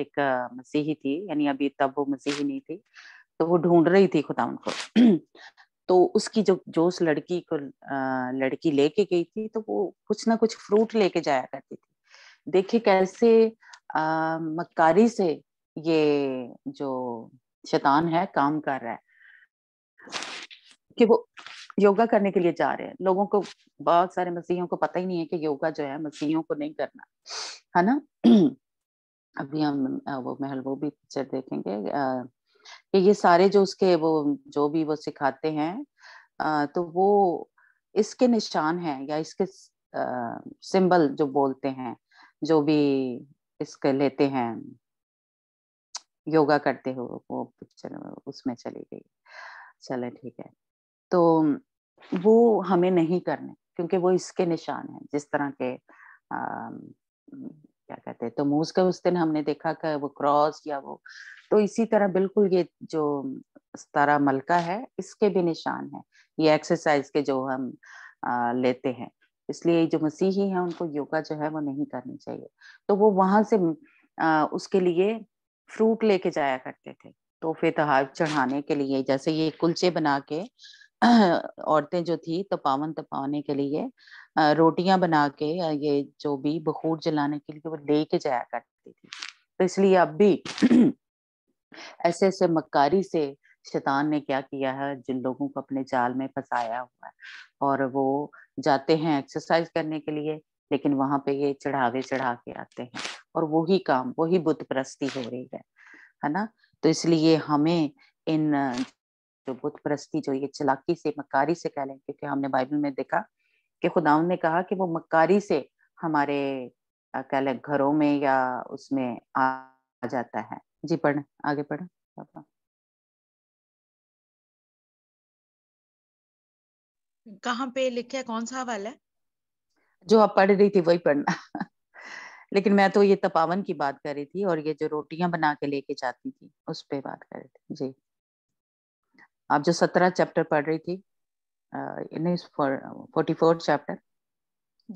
एक मसीही थी यानी अभी तब वो मसीही नहीं थी तो वो ढूंढ रही थी खुदा उनको तो उसकी जो जो उस लड़की को लड़की लेके गई थी तो वो कुछ ना कुछ फ्रूट लेके जाया करती थी देखिए कैसे आ, मक्कारी से ये जो शैतान है काम कर रहा है कि वो योगा करने के लिए जा रहे हैं लोगों को बहुत सारे मसीहों को पता ही नहीं है कि योगा जो है मसीहों को नहीं करना है ना अभी हम वो महल वो भी पिक्चर देखेंगे कि ये सारे जो उसके वो जो भी वो सिखाते हैं तो वो इसके निशान हैं या इसके सिंबल जो बोलते हैं जो भी इसके लेते हैं योगा करते हो वो पिक्चर उसमें चली गई चले ठीक है तो वो हमें नहीं करने क्योंकि वो इसके निशान हैं जिस तरह के हम्म, क्या कहते हैं तो मूस का उस दिन हमने देखा कि वो क्रॉस या वो तो इसी तरह बिल्कुल ये जो तारा मलका है इसके भी निशान है ये एक्सरसाइज के जो हम आ, लेते हैं इसलिए जो मसीही है उनको योगा जो है वो नहीं करनी चाहिए तो वो वहां से आ, उसके लिए फ्रूट लेके जाया करते थे तोहफे तहार चढ़ाने के लिए जैसे ये कुलचे बना के औरतें जो थी तपावन तो तपाने के लिए रोटियां बना के ये जो भी बखूर जलाने के लिए वो लेके जाया करती थी तो इसलिए अब भी ऐसे ऐसे मक्कारी से शैतान ने क्या किया है जिन लोगों को अपने जाल में फंसाया हुआ है और वो जाते हैं एक्सरसाइज करने के लिए लेकिन वहां पे ये चढ़ावे चढ़ा के आते हैं और वही काम वही बुत प्रस्ती हो रही है है ना तो इसलिए हमें इन तोبوط परस्ती જોઈએ ચલાકી સે મકારી સે કહે લે કે કે આપણે બાઇબલ મે دیکھا કે ખુદાઓને કહા કે વો મકારી સે હમારે કેલે ઘરો મેં યા ઉસમે આ જાતા હૈ જી પડ આગે પડ ક્યાં કહા પે લખ્યા કોનસા હવાલે જો આપ પડ રહી થી વોહી પડ લેકિન મે તો યે તપાવન કી બાત કર રહી થી ઓર યે જો રોટિયા બના કે લેકે જાતી થી ઉસ પે બાત કર રહે થી જી आप जो सत्रह चैप्टर पढ़ रही थी फोर्टी फोर चैप्टर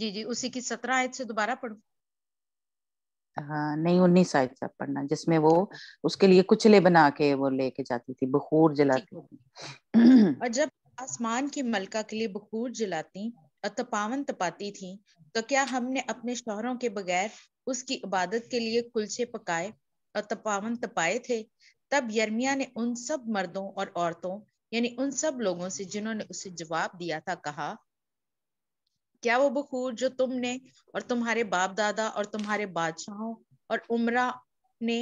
जी जी उसी की सत्रह आयत से दोबारा पढ़ू हाँ नहीं उन्नीस आयत से पढ़ना जिसमें वो उसके लिए कुचले बना के वो लेके जाती थी बखूर जलाती और जब आसमान की मलका के लिए बखूर जलाती और तपावन तपाती थी तो क्या हमने अपने शोहरों के बगैर उसकी इबादत के लिए कुलचे पकाए और तपावन तपाए थे तब यर्मिया ने उन सब मर्दों और औरतों यानी उन सब लोगों से जिन्होंने उसे जवाब दिया था कहा क्या वो बखूर जो तुमने और तुम्हारे बाप दादा और तुम्हारे बादशाहों और उमरा ने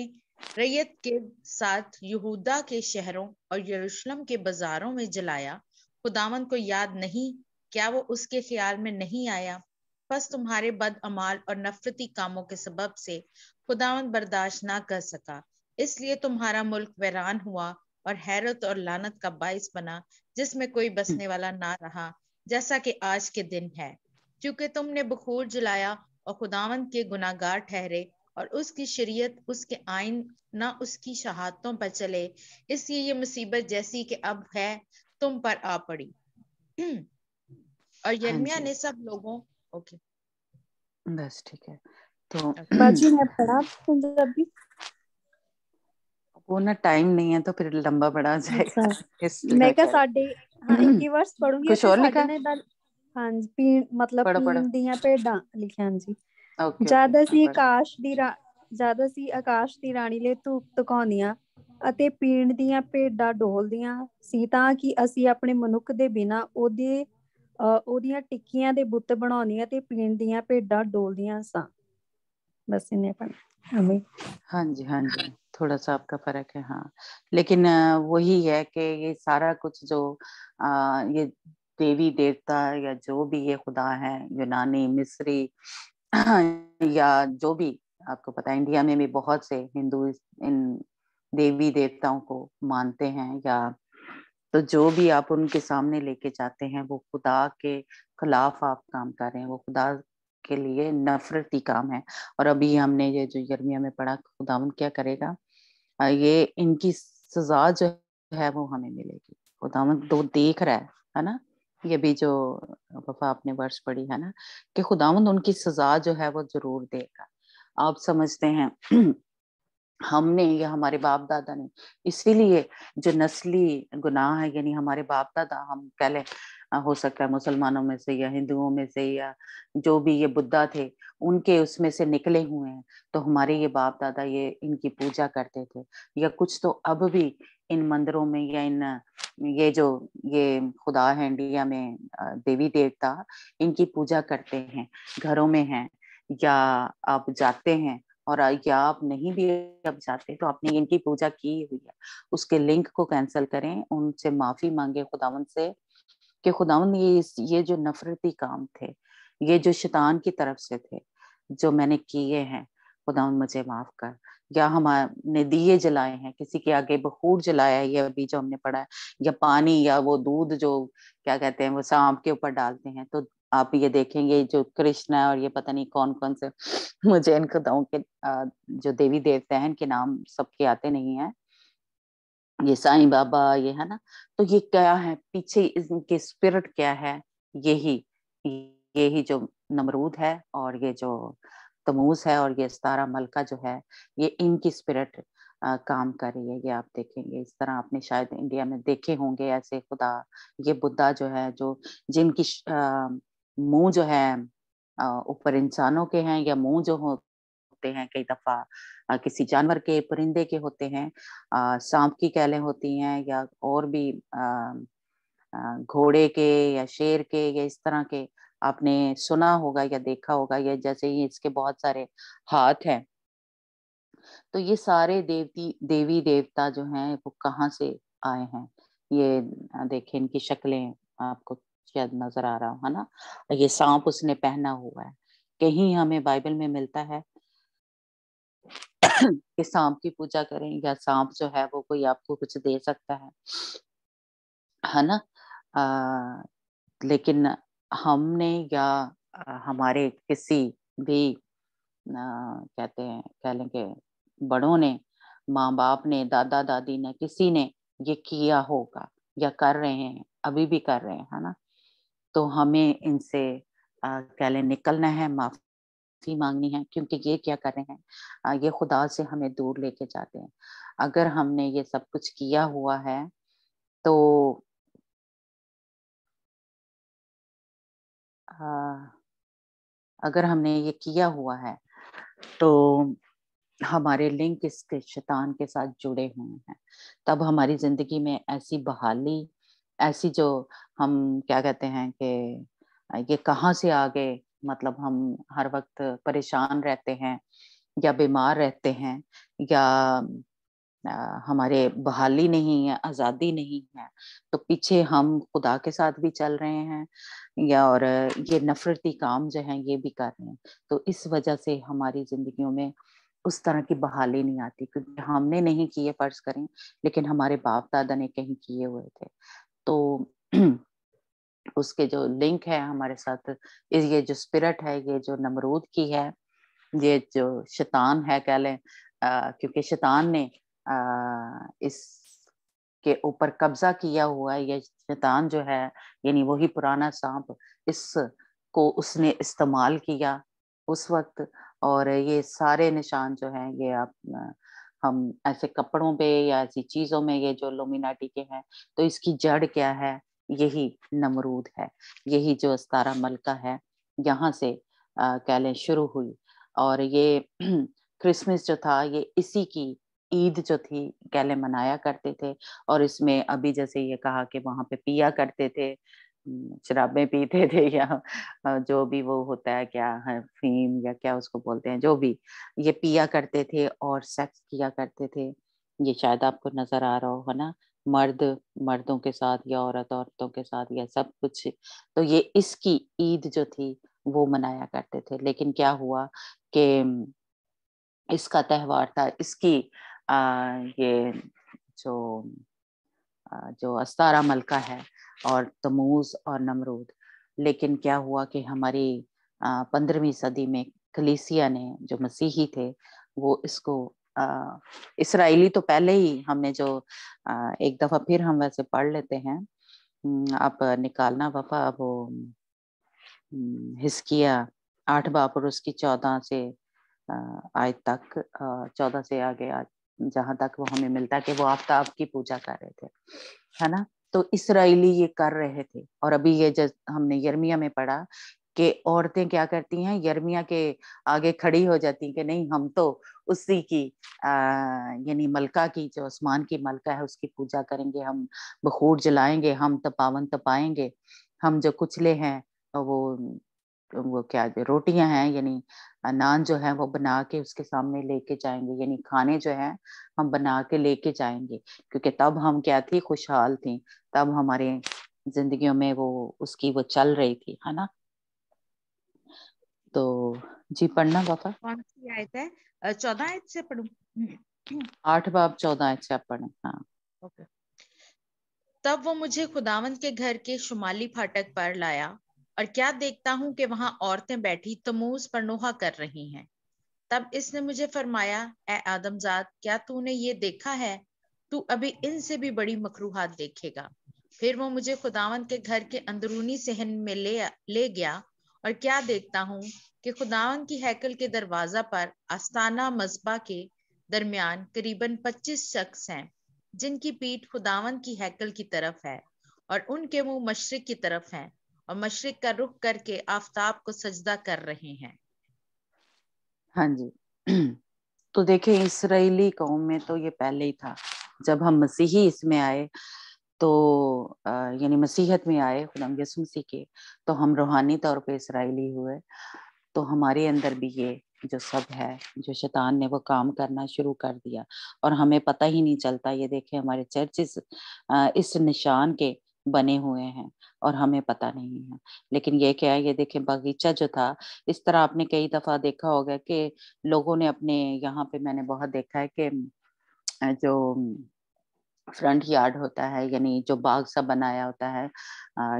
रैयत के साथ यहूदा के शहरों और यरूशलेम के बाजारों में जलाया खुदावन को याद नहीं क्या वो उसके ख्याल में नहीं आया बस तुम्हारे बद अमाल और नफरती कामों के सबब से खुदावन बर्दाश्त ना कर सका इसलिए तुम्हारा मुल्क वैरान हुआ और हैरत और लानत का बाइस बना जिसमें कोई बसने हम्म। वाला ना रहा जैसा कि आज के दिन है क्योंकि तुमने बखूर जलाया और खुदावन के गुनागार ठहरे और उसकी शरीयत उसके आइन ना उसकी शहादतों पर चले इसलिए ये मुसीबत जैसी कि अब है तुम पर आ पड़ी और हाँ यर्मिया ने सब लोगों ओके बस ठीक है तो बाजी ने पढ़ा ਉਹ ਨਾ ਟਾਈਮ ਨਹੀਂ ਹੈ ਤਾਂ ਫਿਰ ਲੰਬਾ ਬੜਾ ਜਾਏਗਾ ਮੈਂ ਕਿਹਾ ਸਾਡੇ ਹਾਂ ਵਰਸ ਪੜੂੰਗੀ ਕੁਝ ਹੋਰ ਲਿਖਾ ਹਾਂ ਪੀ ਮਤਲਬ ਪੀਣ ਦੀਆਂ ਭੇਡਾਂ ਲਿਖਿਆ ਜੀ ਓਕੇ ਜਦ ਅਸੀਂ ਆਕਾਸ਼ ਦੀ ਜਦ ਅਸੀਂ ਆਕਾਸ਼ ਦੀ ਰਾਣੀ ਲਈ ਧੂਪ ਤਕਾਉਂਦੀਆਂ ਅਤੇ ਪੀਣ ਦੀਆਂ ਭੇਡਾਂ ਡੋਲਦੀਆਂ ਸੀ ਤਾਂ ਕਿ ਅਸੀਂ ਆਪਣੇ ਮਨੁੱਖ ਦੇ ਬਿਨਾ ਉਹਦੇ ਉਹਦੀਆਂ ਟਿੱਕੀਆਂ ਦੇ ਬੁੱਤ ਬਣਾਉਂਦੀਆਂ ਤੇ ਪੀਣ ਦੀਆਂ ਭੇਡਾਂ ਡੋਲਦੀਆਂ ਸਾਂ ਬਸ ਇਹਨੇ ਪੜ੍ਹ ਹਾਂਜੀ ਹਾਂਜੀ थोड़ा सा आपका फर्क है हाँ लेकिन वही है कि ये सारा कुछ जो आ, ये देवी देवता या जो भी ये खुदा है यूनानी मिस्री या जो भी आपको पता है इंडिया में भी बहुत से हिंदू इन देवी देवताओं को मानते हैं या तो जो भी आप उनके सामने लेके जाते हैं वो खुदा के खिलाफ आप काम कर रहे हैं वो खुदा के लिए नफरती काम है और अभी हमने ये जो गर्मिया में पढ़ा खुदा क्या करेगा ये इनकी सजा जो है वो हमें मिलेगी खुदाम दो देख रहा है है ना ये भी जो वफा आपने वर्ष पढ़ी है ना कि खुदावंद उनकी सजा जो है वो जरूर देगा आप समझते हैं हमने या हमारे बाप दादा ने इसीलिए जो नस्ली गुनाह है यानी हमारे बाप दादा हम कह लें हो सकता है मुसलमानों में से या हिंदुओं में से या जो भी ये बुद्धा थे उनके उसमें से निकले हुए हैं तो हमारे ये बाप दादा ये इनकी पूजा करते थे या कुछ तो अब भी इन मंदिरों में या इन ये जो ये खुदा है इंडिया में देवी देवता इनकी पूजा करते हैं घरों में हैं या आप जाते हैं और या आप नहीं भी अब जाते तो आपने इनकी पूजा की हुई है उसके लिंक को कैंसिल करें उनसे माफी मांगे खुदावन से कि खुदावन ये ये जो नफरती काम थे ये जो शैतान की तरफ से थे जो मैंने किए हैं खुदावन मुझे माफ कर या हमारे दिए जलाए हैं किसी के आगे बखूर जलाया है ये अभी जो हमने पढ़ा है या पानी या वो दूध जो क्या कहते हैं वो सांप के ऊपर डालते हैं तो आप ये देखेंगे जो कृष्णा और ये पता नहीं कौन कौन से मुझे इन खुदाओं के जो देवी देवता हैं इनके नाम सबके आते नहीं है ये साईं बाबा ये है ना तो ये क्या है पीछे इनके स्पिरिट क्या है यही यही जो नमरूद है और ये जो तमूज है और ये सतारा मलका जो है ये इनकी स्पिरिट काम कर रही है ये आप देखेंगे इस तरह आपने शायद इंडिया में देखे होंगे ऐसे खुदा ये बुद्धा जो है जो जिनकी मुंह जो है ऊपर इंसानों के हैं या मुंह जो हो होते हैं कई दफा किसी जानवर के परिंदे के होते हैं सांप की कैलें होती हैं या और भी घोड़े के या शेर के या इस तरह के आपने सुना होगा या देखा होगा या जैसे ही इसके बहुत सारे हाथ हैं तो ये सारे देवती देवी देवता जो हैं वो कहाँ से आए हैं ये देखें इनकी शक्लें आपको शायद नजर आ रहा हो है ना ये सांप उसने पहना हुआ है कहीं हमें बाइबल में मिलता है कि सांप की पूजा करें या सांप जो है वो कोई आपको कुछ दे सकता है है ना आ, लेकिन हमने या हमारे किसी भी आ, कहते हैं कह लें कि बड़ों ने माँ बाप ने दादा दादी ने किसी ने ये किया होगा या कर रहे हैं अभी भी कर रहे हैं है ना तो हमें इनसे कह लें निकलना है माफ माफ़ी मांगनी है क्योंकि ये क्या कर रहे हैं ये खुदा से हमें दूर लेके जाते हैं अगर हमने ये सब कुछ किया हुआ है तो आ, अगर हमने ये किया हुआ है तो हमारे लिंक इसके शैतान के साथ जुड़े हुए हैं तब हमारी जिंदगी में ऐसी बहाली ऐसी जो हम क्या कहते हैं कि ये कहाँ से आ गए मतलब हम हर वक्त परेशान रहते हैं या बीमार रहते हैं या हमारे बहाली नहीं है आज़ादी नहीं है तो पीछे हम खुदा के साथ भी चल रहे हैं या और ये नफरती काम जो है ये भी कर रहे हैं तो इस वजह से हमारी जिंदगियों में उस तरह की बहाली नहीं आती क्योंकि हमने नहीं किए फर्ज करें लेकिन हमारे बाप दादा ने कहीं किए हुए थे तो उसके जो लिंक है हमारे साथ ये जो स्पिरिट है ये जो नमरूद की है ये जो शैतान है कह लें क्योंकि शैतान ने आ, इस के ऊपर कब्जा किया हुआ है ये शैतान जो है यानी वही पुराना सांप इस को उसने इस्तेमाल किया उस वक्त और ये सारे निशान जो हैं ये आप हम ऐसे कपड़ों पे या ऐसी चीजों में ये जो लोमिनाटी के हैं तो इसकी जड़ क्या है यही नमरूद है यही जो अस्तारा मलका है यहाँ से कह लें शुरू हुई और ये क्रिसमस जो था ये इसी की ईद जो थी कहले मनाया करते थे और इसमें अभी जैसे ये कहा कि वहाँ पे पिया करते थे शराबें पीते थे या जो भी वो होता है क्या है फीम या क्या उसको बोलते हैं जो भी ये पिया करते थे और सेक्स किया करते थे ये शायद आपको नजर आ रहा हो ना मर्द मर्दों के साथ या औरत औरतों के साथ या सब कुछ तो ये इसकी ईद जो थी वो मनाया करते थे लेकिन क्या हुआ कि इसका त्यौहार था इसकी आ, ये जो आ, जो अस्तारा मलका है और तमूज और नमरूद लेकिन क्या हुआ कि हमारी पंद्रहवीं सदी में कलीसिया ने जो मसीही थे वो इसको इसराइली तो पहले ही हमने जो एक दफा फिर हम वैसे पढ़ लेते हैं आप निकालना वफा वो हिस्किया आठ बाप और उसकी चौदह से आज तक चौदह से आगे आज जहां तक वो हमें मिलता कि वो आफ्ताब की पूजा कर रहे थे है ना तो इसराइली ये कर रहे थे और अभी ये जब हमने यर्मिया में पढ़ा कि औरतें क्या करती हैं यर्मिया के आगे खड़ी हो जाती कि नहीं हम तो उसी की यानी मलका की जो आसमान की मलका है उसकी पूजा करेंगे हम बखूर जलाएंगे हम तपावन तपाएंगे हम जो कुचले हैं वो वो क्या रोटियां हैं यानी नान जो है वो बना के उसके सामने लेके जाएंगे यानी खाने जो है हम बना के लेके जाएंगे क्योंकि तब हम क्या थी खुशहाल थी तब हमारे जिंदगियों में वो उसकी वो चल रही थी है ना तो जी पढ़ना पापा कौन सी आयत है चौदह आयत से पढ़ू आठ बाब चौदह आयत से आप पढ़े हाँ ओके तब वो मुझे खुदावंत के घर के शुमाली फाटक पर लाया और क्या देखता हूँ कि वहां औरतें बैठी तमूज पर नोहा कर रही हैं तब इसने मुझे फरमाया ए आदमजात क्या तूने ये देखा है तू अभी इनसे भी बड़ी मकरूहत देखेगा फिर वो मुझे खुदावंत के घर के अंदरूनी सहन में ले ले गया और क्या देखता हूँ कि खुदावन की हैकल के दरवाजा पर आस्ताना मजबा के दरमियान करीबन 25 शख्स हैं जिनकी पीठ खुदावन की हैकल की तरफ है और उनके मुंह मशरक की तरफ हैं और मशरक का रुख करके आफताब को सजदा कर रहे हैं हाँ जी तो देखे इसराइली कौम में तो ये पहले ही था जब हम मसीही इसमें आए तो यानी मसीहत में आए खुदाम यसु मसीह के तो हम रूहानी तौर पे इसराइली हुए तो हमारे अंदर भी ये जो सब है जो शैतान ने वो काम करना शुरू कर दिया और हमें पता ही नहीं चलता ये देखें हमारे चर्चे इस निशान के बने हुए हैं और हमें पता नहीं है लेकिन ये क्या है ये देखें बगीचा जो था इस तरह आपने कई दफा देखा होगा कि लोगों ने अपने यहाँ पे मैंने बहुत देखा है कि जो फ्रंट यार्ड होता है यानी जो बाग सा बनाया होता है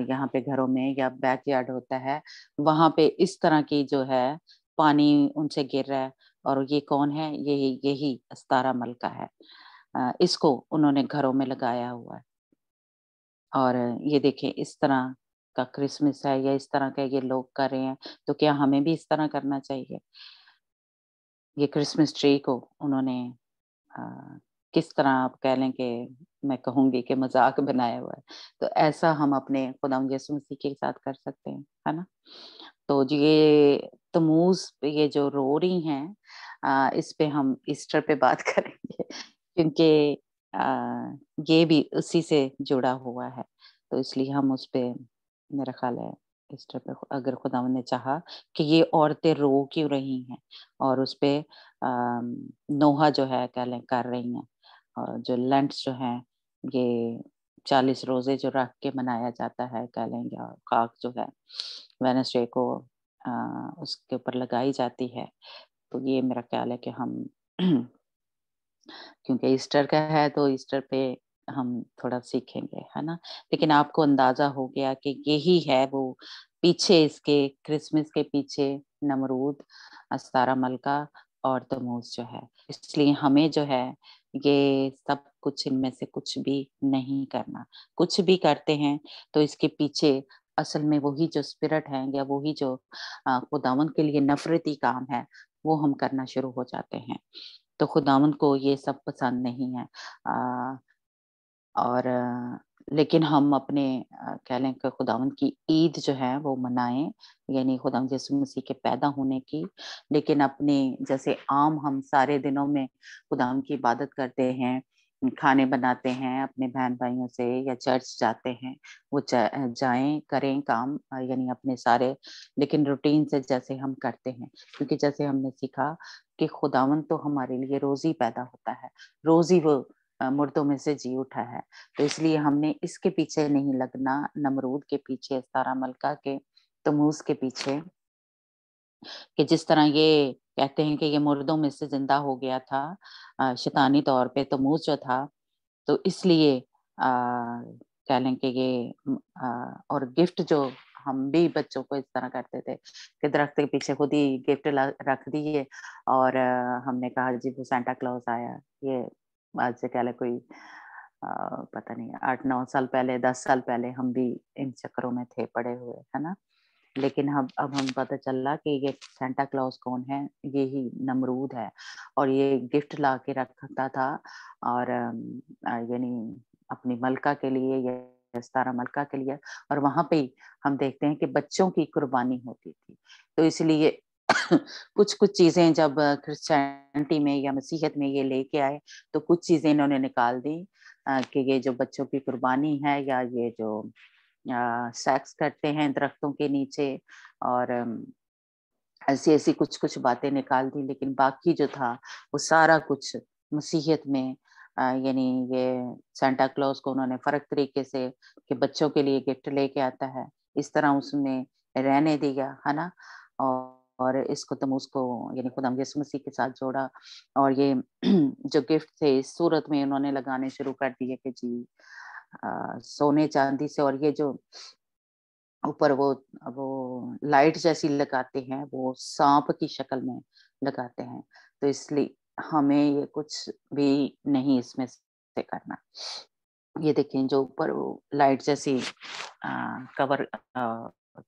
यहाँ पे घरों में या बैक यार्ड होता है वहां पे इस तरह की जो है पानी उनसे गिर रहा है और ये कौन है यही यही अस्तारा मलका है इसको उन्होंने घरों में लगाया हुआ है और ये देखें इस तरह का क्रिसमस है या इस तरह का ये लोग कर रहे हैं तो क्या हमें भी इस तरह करना चाहिए ये क्रिसमस ट्री को उन्होंने किस तरह आप कह लें कि मैं कहूंगी कि मजाक बनाया हुआ है तो ऐसा हम अपने खुदा यसु मसीह के साथ कर सकते हैं है ना तो ये तमूज ये जो रो रही हैं इस पे हम ईस्टर पे बात करेंगे क्योंकि ये भी उसी से जुड़ा हुआ है तो इसलिए हम उस पर मेरा ख्याल है ईस्टर पे अगर खुदा ने चाहा कि ये औरतें रो क्यों रही हैं और उस पर नोहा जो है कह लें कर रही हैं जो लेंट्स जो है ये चालीस रोजे जो रख के मनाया जाता है कह लेंगे और खाक जो है वेनसडे को आ, उसके ऊपर लगाई जाती है तो ये मेरा ख्याल है कि हम क्योंकि ईस्टर का है तो ईस्टर पे हम थोड़ा सीखेंगे है ना लेकिन आपको अंदाजा हो गया कि यही है वो पीछे इसके क्रिसमस के पीछे नमरूद अस्तारा मलका और तमोज जो है इसलिए हमें जो है ये सब कुछ इनमें से कुछ भी नहीं करना कुछ भी करते हैं तो इसके पीछे असल में वही जो स्पिरिट है या वही जो खुदावन के लिए नफरती काम है वो हम करना शुरू हो जाते हैं तो खुदावन को ये सब पसंद नहीं है आ, और लेकिन हम अपने कह लें कि खुदावंद की ईद जो है वो मनाएं यानी खुदा यसु मसीह के पैदा होने की लेकिन अपने जैसे आम हम सारे दिनों में खुदावंद की इबादत करते हैं खाने बनाते हैं अपने बहन भाइयों से या चर्च जाते हैं वो जाएं करें काम यानी अपने सारे लेकिन रूटीन से जैसे हम करते हैं क्योंकि जैसे हमने सीखा कि खुदावन तो हमारे लिए रोजी पैदा होता है रोजी वो मुर्दों में से जी उठा है तो इसलिए हमने इसके पीछे नहीं लगना नमरूद के पीछे सारा मलका के तमूस के पीछे कि जिस तरह ये कहते हैं कि ये मुर्दों में से जिंदा हो गया था शैतानी तौर पे तमूस जो था तो इसलिए कह लें कि ये आ, और गिफ्ट जो हम भी बच्चों को इस तरह करते थे कि दरख्त के पीछे खुद ही गिफ्ट रख दिए और हमने कहा जी वो सेंटा क्लॉज आया ये आज से कहले कोई आ, पता नहीं आठ नौ साल पहले दस साल पहले हम भी इन चक्रों में थे पड़े हुए है ना लेकिन हम अब हम पता रहा कि ये सेंटा क्लॉज कौन है ये ही नमरूद है और ये गिफ्ट ला के रखता था और यानी अपनी मलका के लिए ये सतारा मलका के लिए और वहां पे हम देखते हैं कि बच्चों की कुर्बानी होती थी तो इसलिए कुछ कुछ चीजें जब क्रिश्चियनिटी में या मसीहत में ये लेके आए तो कुछ चीजें इन्होंने निकाल दी कि ये जो बच्चों की कुर्बानी है या ये जो सेक्स करते हैं दरख्तों के नीचे और ऐसी ऐसी कुछ कुछ बातें निकाल दी लेकिन बाकी जो था वो सारा कुछ मसीहत में यानी ये सेंटा क्लॉज को उन्होंने फ़र्क तरीके से कि बच्चों के लिए गिफ्ट लेके आता है इस तरह उसमें रहने दिया है ना और और इस खुदम उसको यानी खुदम यसु मसीह के साथ जोड़ा और ये जो गिफ्ट थे इस सूरत में उन्होंने लगाने शुरू कर दिए कि जी आ, सोने चांदी से और ये जो ऊपर वो वो लाइट जैसी लगाते हैं वो सांप की शक्ल में लगाते हैं तो इसलिए हमें ये कुछ भी नहीं इसमें से करना ये देखें जो ऊपर वो लाइट जैसी आ, कवर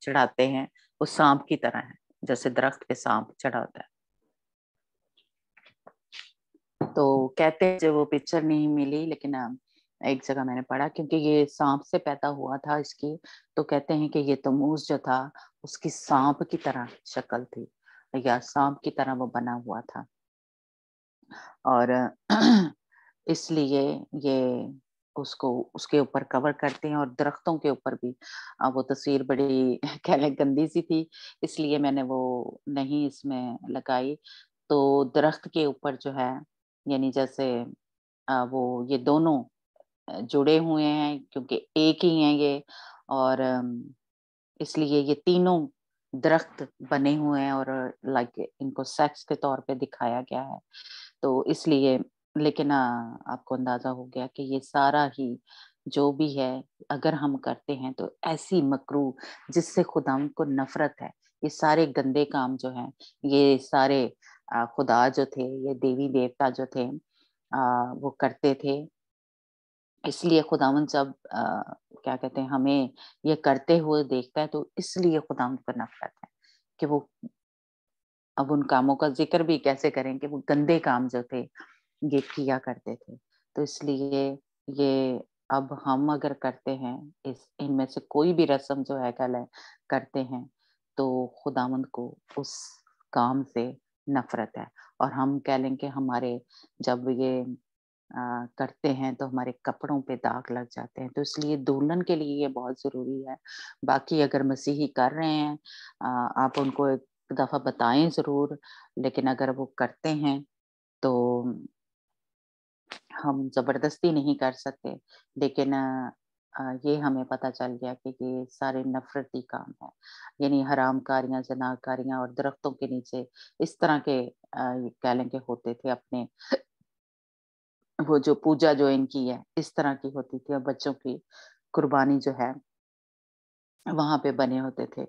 चढ़ाते हैं वो सांप की तरह है जैसे दरख्त पे सांप चढ़ा होता है तो कहते हैं जो वो पिक्चर नहीं मिली लेकिन एक जगह मैंने पढ़ा क्योंकि ये सांप से पैदा हुआ था इसकी तो कहते हैं कि ये तमूस जो था उसकी सांप की तरह शक्ल थी या सांप की तरह वो बना हुआ था और इसलिए ये उसको उसके ऊपर कवर करते हैं और दरख्तों के ऊपर भी वो तस्वीर बड़ी कह लें गंदी सी थी इसलिए मैंने वो नहीं इसमें लगाई तो दरख्त के ऊपर जो है यानी जैसे वो ये दोनों जुड़े हुए हैं क्योंकि एक ही हैं ये और इसलिए ये तीनों दरख्त बने हुए हैं और लाइक इनको सेक्स के तौर पे दिखाया गया है तो इसलिए लेकिन आपको अंदाजा हो गया कि ये सारा ही जो भी है अगर हम करते हैं तो ऐसी मकरू जिससे खुदा को नफरत है ये सारे गंदे काम जो हैं ये सारे खुदा जो थे ये देवी देवता जो थे वो करते थे इसलिए खुदावन जब आ, क्या कहते हैं हमें ये करते हुए देखता है तो इसलिए खुदावन को नफरत है कि वो अब उन कामों का जिक्र भी कैसे करें कि वो गंदे काम जो थे ये किया करते थे तो इसलिए ये अब हम अगर करते हैं इस इनमें से कोई भी रस्म जो है कल करते हैं तो खुदामंद को उस काम से नफरत है और हम कह लें कि हमारे जब ये आ, करते हैं तो हमारे कपड़ों पे दाग लग जाते हैं तो इसलिए दुल्हन के लिए ये बहुत ज़रूरी है बाकी अगर मसीही कर रहे हैं आ, आप उनको एक दफ़ा बताएं ज़रूर लेकिन अगर वो करते हैं तो हम जबरदस्ती नहीं कर सकते लेकिन ये हमें पता चल गया कि ये सारे नफरती काम है यानी हराम जनाकारियां और दरख्तों के नीचे इस तरह के कह लें के होते थे अपने वो जो पूजा जो इनकी है इस तरह की होती थी और बच्चों की कुर्बानी जो है वहां पे बने होते थे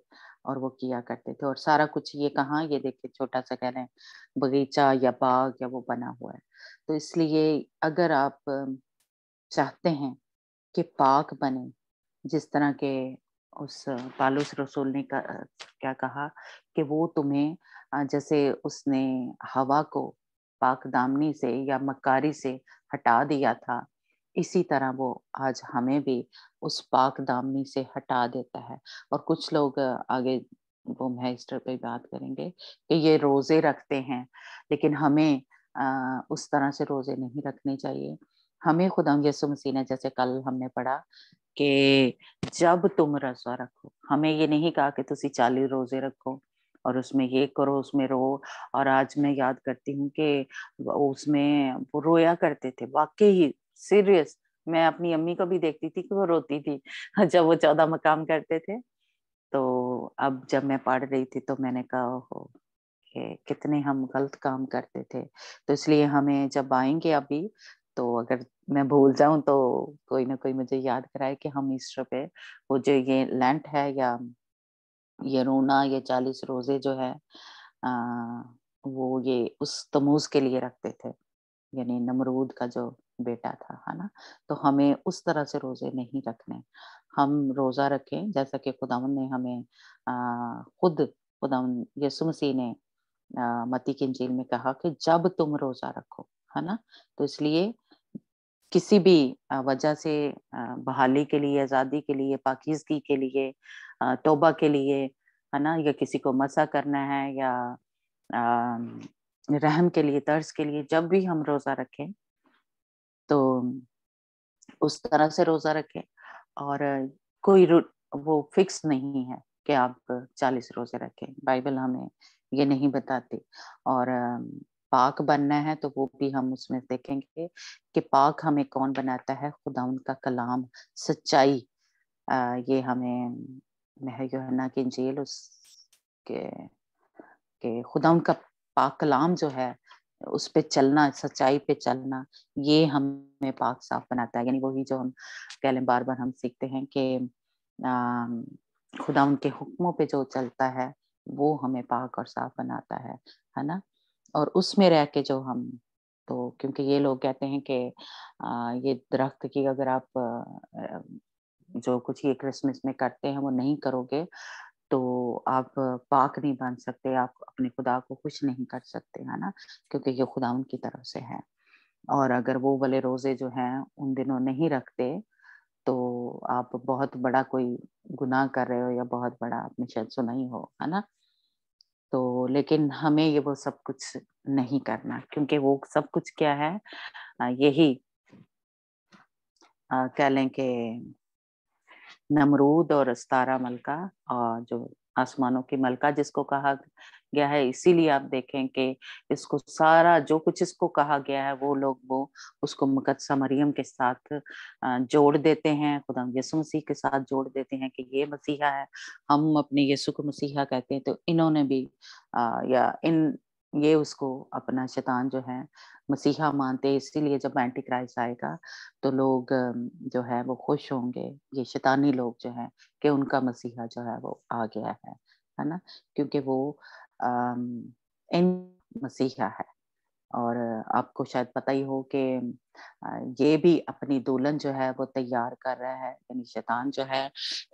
और वो किया करते थे और सारा कुछ ये कहाँ ये देखिए छोटा सा कह रहे हैं बगीचा या बाग या वो बना हुआ है तो इसलिए अगर आप चाहते हैं कि पाक बने जिस तरह के उस पालूस रसूल ने का, क्या कहा कि वो तुम्हें जैसे उसने हवा को पाक दामनी से या मकारी से हटा दिया था इसी तरह वो आज हमें भी उस पाक दामनी से हटा देता है और कुछ लोग आगे वो मैस्टर पे बात करेंगे कि ये रोजे रखते हैं लेकिन हमें आ, उस तरह से रोजे नहीं रखने चाहिए हमें खुदा यसु मसीह ने जैसे कल हमने पढ़ा कि जब तुम रजा रखो हमें ये नहीं कहा कि तुम चालीस रोजे रखो और उसमें ये करो उसमें रो और आज मैं याद करती हूँ कि उसमें वो रोया करते थे वाकई ही सीरियस मैं अपनी अम्मी को भी देखती थी कि वो रोती थी जब वो चौदह मकाम करते थे तो अब जब मैं पढ़ रही थी तो मैंने कहा हो कि कितने हम गलत काम करते थे तो इसलिए हमें जब आएंगे अभी तो अगर मैं भूल जाऊं तो कोई ना कोई मुझे याद कराए कि हम ईस्टर पे वो जो ये लेंट है या ये रोना ये चालीस रोजे जो है आ, वो ये उस तमूज के लिए रखते थे यानी नमरूद का जो बेटा था है ना तो हमें उस तरह से रोजे नहीं रखने हम रोजा रखें जैसा कि खुदावन ने हमें आ, खुद खुदावन यसु मसीह ने मती की अंजील में कहा कि जब तुम रोजा रखो है ना तो इसलिए किसी भी वजह से बहाली के लिए आज़ादी के लिए पाकिजगी के लिए तोबा के लिए है ना या किसी को मसा करना है या रहम के लिए तर्ज के लिए जब भी हम रोज़ा रखें तो उस तरह से रोजा रखें और कोई वो फिक्स नहीं है कि आप चालीस रोजे रखें बाइबल हमें ये नहीं बताती और पाक बनना है तो वो भी हम उसमें देखेंगे कि पाक हमें कौन बनाता है खुदा उनका कलाम सच्चाई ये हमें महना की जेल उस के, के खुदा उनका पाक कलाम जो है उस पे चलना सच्चाई पे चलना ये हमें पाक साफ बनाता है यानी वही जो हम कह लें बार बार हम सीखते हैं कि खुदा उनके हुक्मों पे जो चलता है वो हमें पाक और साफ बनाता है है ना और उसमें रह के जो हम तो क्योंकि ये लोग कहते हैं कि ये दरख्त की अगर आप जो कुछ ये क्रिसमस में करते हैं वो नहीं करोगे तो आप पाक नहीं बन सकते आप अपने खुदा को कुछ नहीं कर सकते है ना क्योंकि ये खुदा उनकी तरफ से है और अगर वो वाले रोजे जो हैं उन दिनों नहीं रखते तो आप बहुत बड़ा कोई गुनाह कर रहे हो या बहुत बड़ा आपने शायद सुना ही हो है ना तो लेकिन हमें ये वो सब कुछ नहीं करना क्योंकि वो सब कुछ क्या है यही कह लें कि नमरूद और अस्तारा मलका और जो आसमानों की मलका जिसको कहा गया है इसीलिए आप देखें कि इसको सारा जो कुछ इसको कहा गया है वो लोग वो उसको मुकदसा मरियम के साथ जोड़ देते हैं खुदा यसु मसीह के साथ जोड़ देते हैं कि ये मसीहा है हम अपने यसु को मसीहा कहते हैं तो इन्होंने भी आ, या इन ये उसको अपना शैतान जो है मसीहा मानते हैं इसीलिए जब एंटी क्राइस आएगा तो लोग जो है वो खुश होंगे ये शैतानी लोग जो है कि उनका मसीहा जो है वो आ गया है है ना क्योंकि वो इन मसीहा है और आपको शायद पता ही हो कि ये भी अपनी दुल्हन जो है वो तैयार कर रहा है यानी शैतान जो है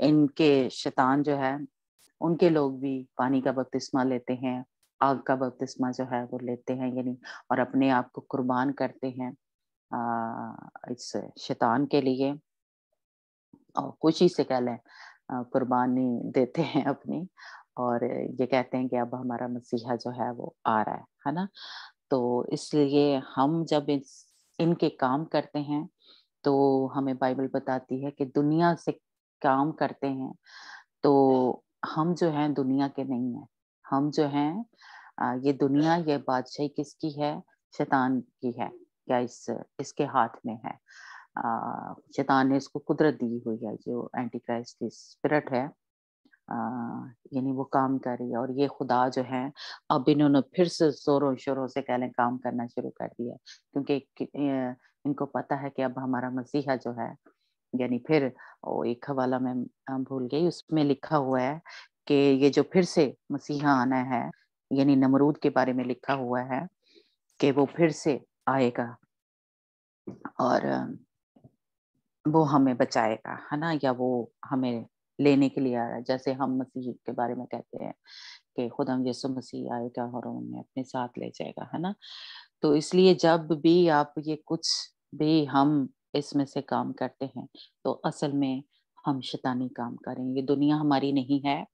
इनके शैतान जो है उनके लोग भी पानी का बपतिस्मा लेते हैं आग का बपतिस्मा जो है वो लेते हैं यानी और अपने आप को कुर्बान करते हैं आ, इस शैतान के लिए और खुशी से कह लें कुर्बानी देते हैं अपनी और ये कहते हैं कि अब हमारा मसीहा जो है वो आ रहा है है ना तो इसलिए हम जब इस इनके काम करते हैं तो हमें बाइबल बताती है कि दुनिया से काम करते हैं तो हम जो हैं दुनिया के नहीं हैं हम जो हैं ये दुनिया ये बादशाही किसकी है शैतान की है क्या इस इसके हाथ में है शैतान ने इसको कुदरत दी हुई है जो एंटी क्राइस्ट की स्पिरिट है यानी वो काम कर रही है और ये खुदा जो है अब इन्होंने फिर से जोरों शोरों से कह लें काम करना शुरू कर दिया क्योंकि इनको पता है कि अब हमारा मसीहा जो है यानी फिर ओ, एक हवाला में भूल गई उसमें लिखा हुआ है कि ये जो फिर से मसीहा आना है यानी नमरूद के बारे में लिखा हुआ है कि वो फिर से आएगा और वो हमें बचाएगा है ना या वो हमें लेने के लिए आ रहा है जैसे हम मसीह के बारे में कहते हैं कि खुदा यसु मसीह आएगा और उन्हें अपने साथ ले जाएगा है ना तो इसलिए जब भी आप ये कुछ भी हम इसमें से काम करते हैं तो असल में हम शैतानी काम करें ये दुनिया हमारी नहीं है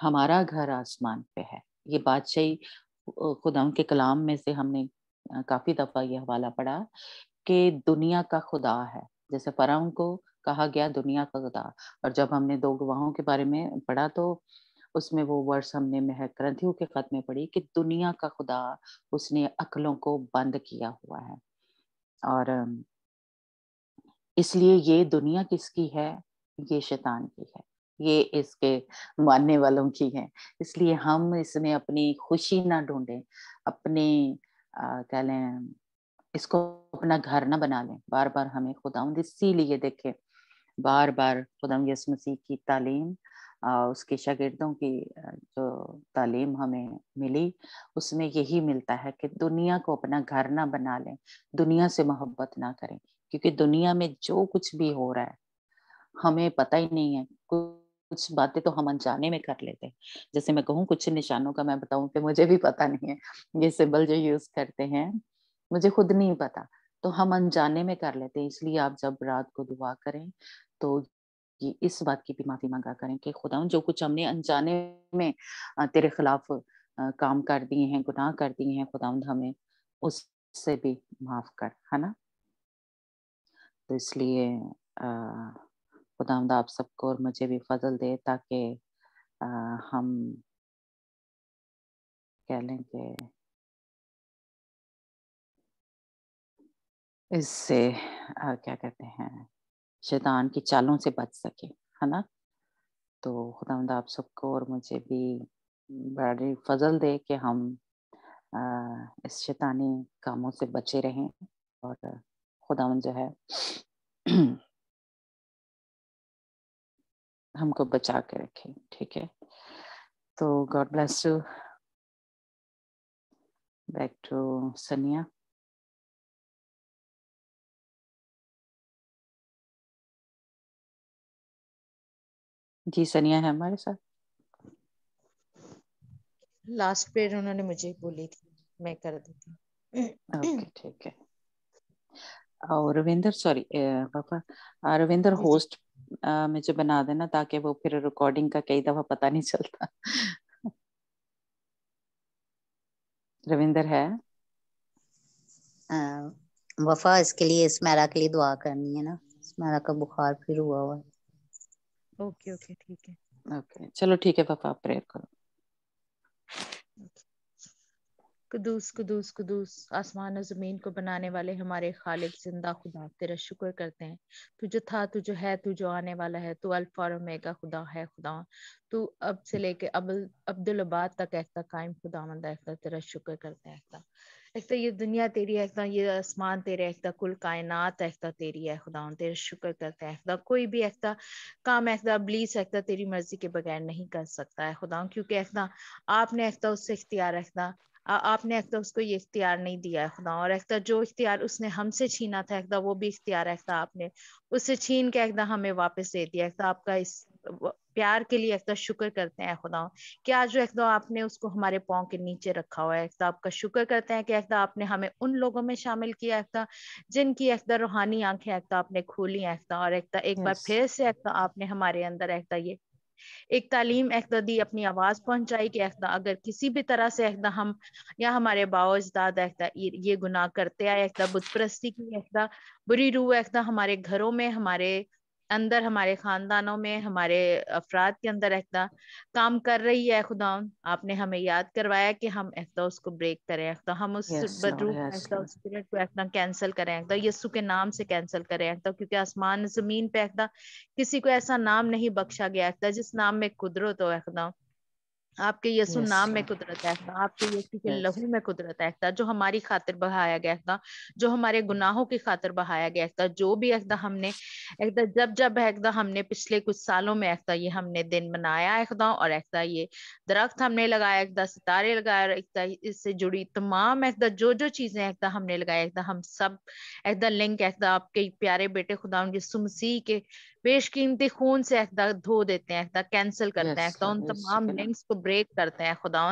हमारा घर आसमान पे है ये बादशाही खुदा के कलाम में से हमने काफ़ी दफ़ा ये हवाला पढ़ा कि दुनिया का खुदा है जैसे फ़राउन को कहा गया दुनिया का खुदा और जब हमने दो गवाहों के बारे में पढ़ा तो उसमें वो वर्ष हमने मह ग्रंथियों के खत में पढ़ी कि दुनिया का खुदा उसने अकलों को बंद किया हुआ है और इसलिए ये दुनिया किसकी है ये शैतान की है ये इसके मानने वालों की है इसलिए हम इसमें अपनी खुशी ना ढूंढे अपने कह लें इसको अपना घर ना बना लें बार बार हमें खुदा इसीलिए देखे बार बार खुदाम यस मसीह की तालीम उसके शागिर्दों की जो तालीम हमें मिली उसमें यही मिलता है कि दुनिया को अपना घर ना बना लें दुनिया से मोहब्बत ना करें क्योंकि दुनिया में जो कुछ भी हो रहा है हमें पता ही नहीं है कुछ बातें तो हम अनजाने में कर लेते हैं जैसे मैं कहूँ कुछ निशानों का मैं बताऊं कि मुझे भी पता नहीं है ये सिंबल जो यूज करते हैं मुझे खुद नहीं पता तो हम अनजाने में कर लेते हैं इसलिए आप जब रात को दुआ करें तो ये इस बात की भी माफी मांगा करें कि खुदा जो कुछ हमने अनजाने में तेरे खिलाफ काम कर दिए हैं गुनाह कर दिए हैं खुदाउंद हमें उससे भी माफ कर है ना तो इसलिए अः खुदामद आप सबको और मुझे भी फजल दे ताकि हम कह लें कि इससे क्या कहते हैं शैतान की चालों से बच सके है ना तो खुदामद आप सबको और मुझे भी बड़ी फजल दे कि हम इस शैतानी कामों से बचे रहें और खुदा जो है हमको बचा के रखे ठीक है तो God bless you back to Sania ji सनिया है हमारे साथ लास्ट पेयर उन्होंने मुझे बोली थी मैं कर देती ओके ठीक है और रविंदर सॉरी पापा रविंदर होस्ट मुझे बना देना ताकि वो फिर रिकॉर्डिंग का कई दफा पता नहीं चलता रविंदर है आ, वफा इसके लिए इसमेरा के लिए दुआ करनी है ना इसमेरा का बुखार फिर हुआ हुआ ओके ओके ठीक है ओके चलो ठीक है वफा प्रेयर करो कदूस कदूस कदूस आसमान और ज़मीन को बनाने वाले हमारे खालिक जिंदा खुदा तेरा शुक्र करते हैं तू जो था तू जो है तू जो आने वाला है तू अल्फा और खुदा है खुदा तू अब से लेके अब अब्दुल आबाद तक ऐसा कायम खुदा मंद ऐसा तेरा शुक्र करते हैं ऐसा ऐसा ये दुनिया तेरी है ऐसा ये आसमान तेरे ऐसा कुल कायनात ऐसा तेरी है खुदा तेरा शुक्र करते हैं ऐसा कोई भी ऐसा काम ऐसा अबलीस ऐसा तेरी मर्जी के बगैर नहीं कर सकता है खुदा क्योंकि ऐसा आपने ऐसा उससे इख्तियार रखना आपने एकदा उसको ये इख्तियार नहीं दिया है खुदा और एक जो इख्तियार उसने हमसे छीना था एकदा वो भी इख्तियार एकदा आपने उससे छीन के एकदा हमें वापस दे दिया एकदा आपका इस प्यार के लिए एकदा शुक्र करते हैं खुदा कि आज जो एकदा आपने उसको हमारे पाँव के नीचे रखा हुआ है एकदा आपका शुक्र करते हैं कि एकदा आपने हमें उन लोगों में शामिल किया एकदा जिनकी एकदा रूहानी आंखें एकदा आपने खोली एकदा और एकदा एक बार फिर से एकदा आपने हमारे अंदर एकदा ये एक तालीम अहदा अपनी आवाज़ पहुंचाई कि अहदा अगर किसी भी तरह से अहदा हम या हमारे बाओ अजदाद अहदा ये गुनाह करते आए अहदा बुतप्रस्ती की अहदा बुरी रूह अहदा हमारे घरों में हमारे अंदर हमारे खानदानों में हमारे अफराद के अंदर अहदा काम कर रही है खुदा आपने हमें याद करवाया कि हम अहदा उसको ब्रेक करें अहदा हम उस yes, स्पिरिट को अहदा कैंसिल करें अहदा यस्सु के नाम से कैंसिल करें अहदा क्योंकि आसमान जमीन पे अहदा किसी को ऐसा नाम नहीं बख्शा गया अहदा जिस नाम में कुदरत हो अहदा आपके यसु yes, नाम में कुदरत है आपके यसु के yes. लहू में कुदरत है जो हमारी खातिर बहाया गया था जो हमारे गुनाहों की खातिर बहाया गया था जो भी एकदा हमने एकदा जब जब एकदा हमने पिछले कुछ सालों में एकदा ये हमने दिन मनाया एकदा और एकदा ये दरख्त हमने लगाया एकदा सितारे लगाया एकदा इससे जुड़ी तमाम एकदा जो जो चीजें एकदा हमने लगाया एकदा हम सब एकदा लिंक एकदा आपके प्यारे बेटे खुदा यीशु मसीह के बेशकीमती खून से अहदा धो देते हैं अहदा कैंसिल करते हैं उन तमाम लिंक्स को ब्रेक करते हैं खुदा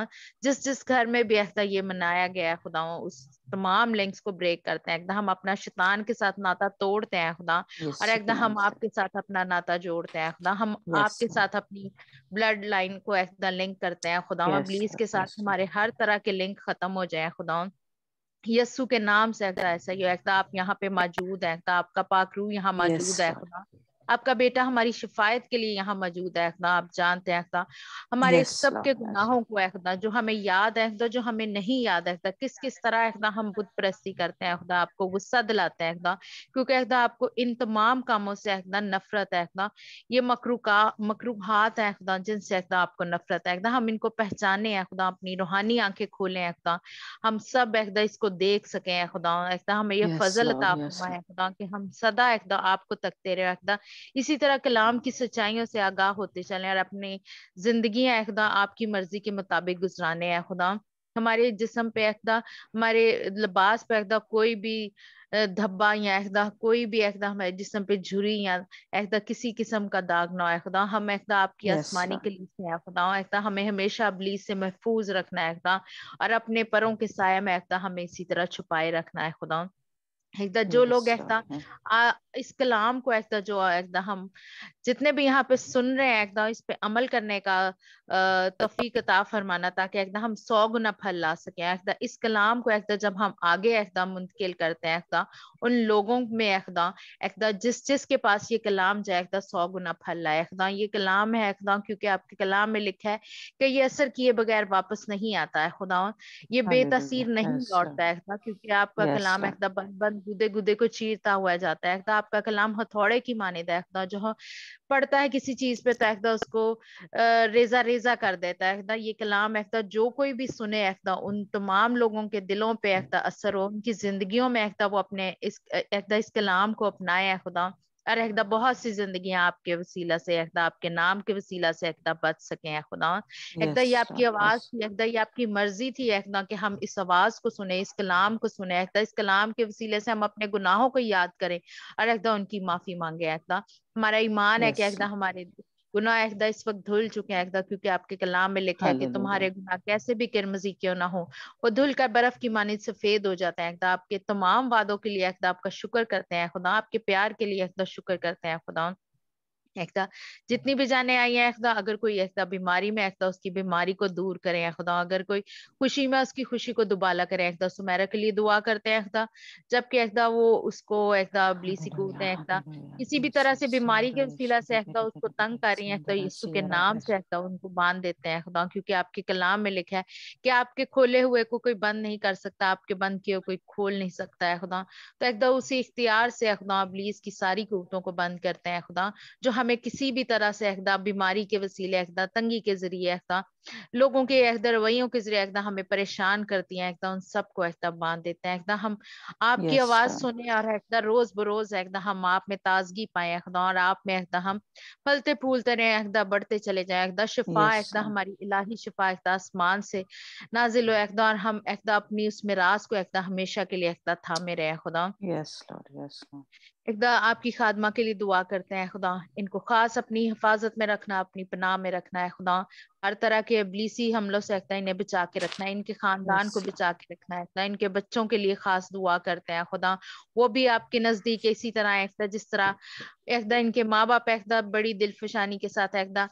जिस जिस घर में भी अहदा ये मनाया गया है खुदा उस तमाम लिंक्स को ब्रेक करते हैं एकदम हम अपना शैतान के साथ नाता तोड़ते हैं खुदा और एकदम हम आपके साथ अपना नाता जोड़ते हैं खुदा हम आपके साथ अपनी ब्लड लाइन को एकदम लिंक करते हैं खुदा yes, के साथ हमारे हर तरह के लिंक खत्म हो जाए खुदा यस्सु के नाम से अगर ऐसा ही हो आप यहाँ पे मौजूद है आपका पाकरू यहाँ मौजूद है खुदा आपका बेटा हमारी शिफायत के लिए यहाँ मौजूद है अखदा आप जानते हैं अखदा हमारे yes, सबके गुनाहों को अखदा जो हमें याद है अखदा जो हमें नहीं याद है अखदा किस किस तरह अखदा हम बुत प्रस्ती करते हैं अखदा आपको गुस्सा दिलाते हैं अखदा क्योंकि अखदा आपको इन तमाम कामों से अखदा नफरत है अखदा ये मकरूका मकरूहात है अखदा जिनसे अखदा आपको नफरत है अखदा हम इनको पहचाने अखदा अपनी रूहानी आंखें खोलें अखदा हम सब अखदा इसको देख सकें अखदा अखदा हमें ये फजल अता हुआ है अखदा कि हम सदा अखदा आपको तकते रहे अखदा इसी तरह कलाम की सच्चाइयों से आगाह होते चलें और अपनी जिंदगी अखदा आपकी मर्जी के मुताबिक गुजराने खुदा हमारे जिसम पे अखदा हमारे लिबास पे अखदा कोई भी धब्बा या अहदा कोई भी अहदा हमारे जिसम पे झुरी या अहदा किसी किस्म का दाग ना अहदा हम अहदा आपकी आसमानी के लिए अहदा अहदा हमें हमेशा अबलीस से महफूज रखना है अहदा और अपने परों के साय में अहदा हमें इसी तरह छुपाए रखना है खुदा एकदा जो लोग अहदा इस कलाम को एकदा जो एकदा हम जितने भी यहाँ पे सुन रहे हैं एकदा इस पे अमल करने का तफी कता फरमाना ताकि एकदा हम सौ गुना फल ला सकें एकदा इस कलाम को एकदा जब हम आगे एकदा मुंतकिल करते हैं एकदा उन लोगों में एकदा एकदा जिस जिस के पास ये कलाम जाए एकदा सौ गुना फल लाए एकदा ये कलाम है एकदम क्योंकि आपके कलाम में लिखा है कि ये असर किए बगैर वापस नहीं आता है खुदा ये बेतसीर नहीं अच्छा। लौटता है एकदा क्योंकि आपका कलाम एकदा बंद बंद गुदे गुदे को चीरता हुआ जाता है एकदा आपका कलाम हथौड़े की माने देखता जो पढ़ता है किसी चीज पे तो एकदा उसको रेजा रेजा कर देता है ये कलाम एकदा जो कोई भी सुने एकदा उन तमाम लोगों के दिलों पे एकदा असर हो उनकी जिंदगियों में एकदा वो अपने इस एकदा इस कलाम को अपनाए खुदा अरहदा बहुत सी जिंदगियां आपके वसीला से अहदा आपके नाम के वसीला से अहदा बच सके खुदा अहदा ये आपकी आवाज थी अहदा ये आपकी मर्जी थी अहदा कि हम इस आवाज को सुने इस कलाम को सुने अहदा इस कलाम के वसीले से हम अपने गुनाहों को याद करें अरे अहदा उनकी माफी मांगे अहदा हमारा ईमान है कि अहदा हमारे गुनाह एकदा इस वक्त धुल चुके हैं एकदा क्योंकि आपके कलाम में लिखा है कि तुम्हारे गुनाह कैसे भी किरमजी क्यों ना हो वो धुल कर बर्फ की मानी सफेद हो जाते हैं एकदा आपके तमाम वादों के लिए एकदा आपका शुक्र करते हैं खुदा आपके प्यार के लिए एकदा शुक्र करते हैं खुदा एकदा जितनी भी जाने आई हैं एकदा अगर कोई एकदा बीमारी में एकदा उसकी बीमारी को दूर करें एकदा अगर कोई खुशी में उसकी खुशी को दुबाला करें एकदा सुमेरा के लिए दुआ करते हैं एकदा जबकि एकदा वो उसको एकदा बलीसी कूदते हैं एकदा किसी भी तरह से बीमारी के वसीला से एकदा उसको तंग कर रही है एकदा यीशु के नाम से एकदा उनको बांध देते हैं एकदा क्योंकि आपके कलाम में लिखा है कि आपके खोले हुए को कोई बंद नहीं कर सकता आपके बंद किए कोई खोल नहीं सकता है खुदा तो एकदा उसी इख्तियार से खुदा अबलीस की सारी कुतों को बंद करते हैं खुदा जो हम हमें किसी भी तरह से अहदा बीमारी के वसीले अहदा तंगी के जरिए अहदा लोगों के अहदा रवैयों के जरिए अहदा हमें परेशान करती हैं अहदा उन सबको अहदा बांध देते हैं अहदा हम आपकी yes, आवाज सुने और अहदा रोज बरोज अहदा हम आप में ताजगी पाए अहदा और आप में अहदा हम फलते फूलते रहे अहदा बढ़ते चले जाए अहदा शिफा अहदा yes, हमारी इलाही शिफा अहदा आसमान से नाजिल अहदा और हम अहदा अपनी उस मिराज को अहदा हमेशा के लिए अहदा थामे रहे खुदा इकदा आपकी खादमा के लिए दुआ करते हैं खुदा इनको खास अपनी हिफाजत में रखना अपनी पनाह में रखना है खुदा हर तरह के अबलीसी हमलों से अल्लाह इन्हें बचा के रखना है इनके खानदान को बचा के रखना है इनके बच्चों के लिए खास दुआ करते हैं खुदा वो भी आपके नजदीक इसी तरह एकदा जिस तरह एकदा इनके माँ बाप एकदा बड़ी दिलफशानी के साथ एकदा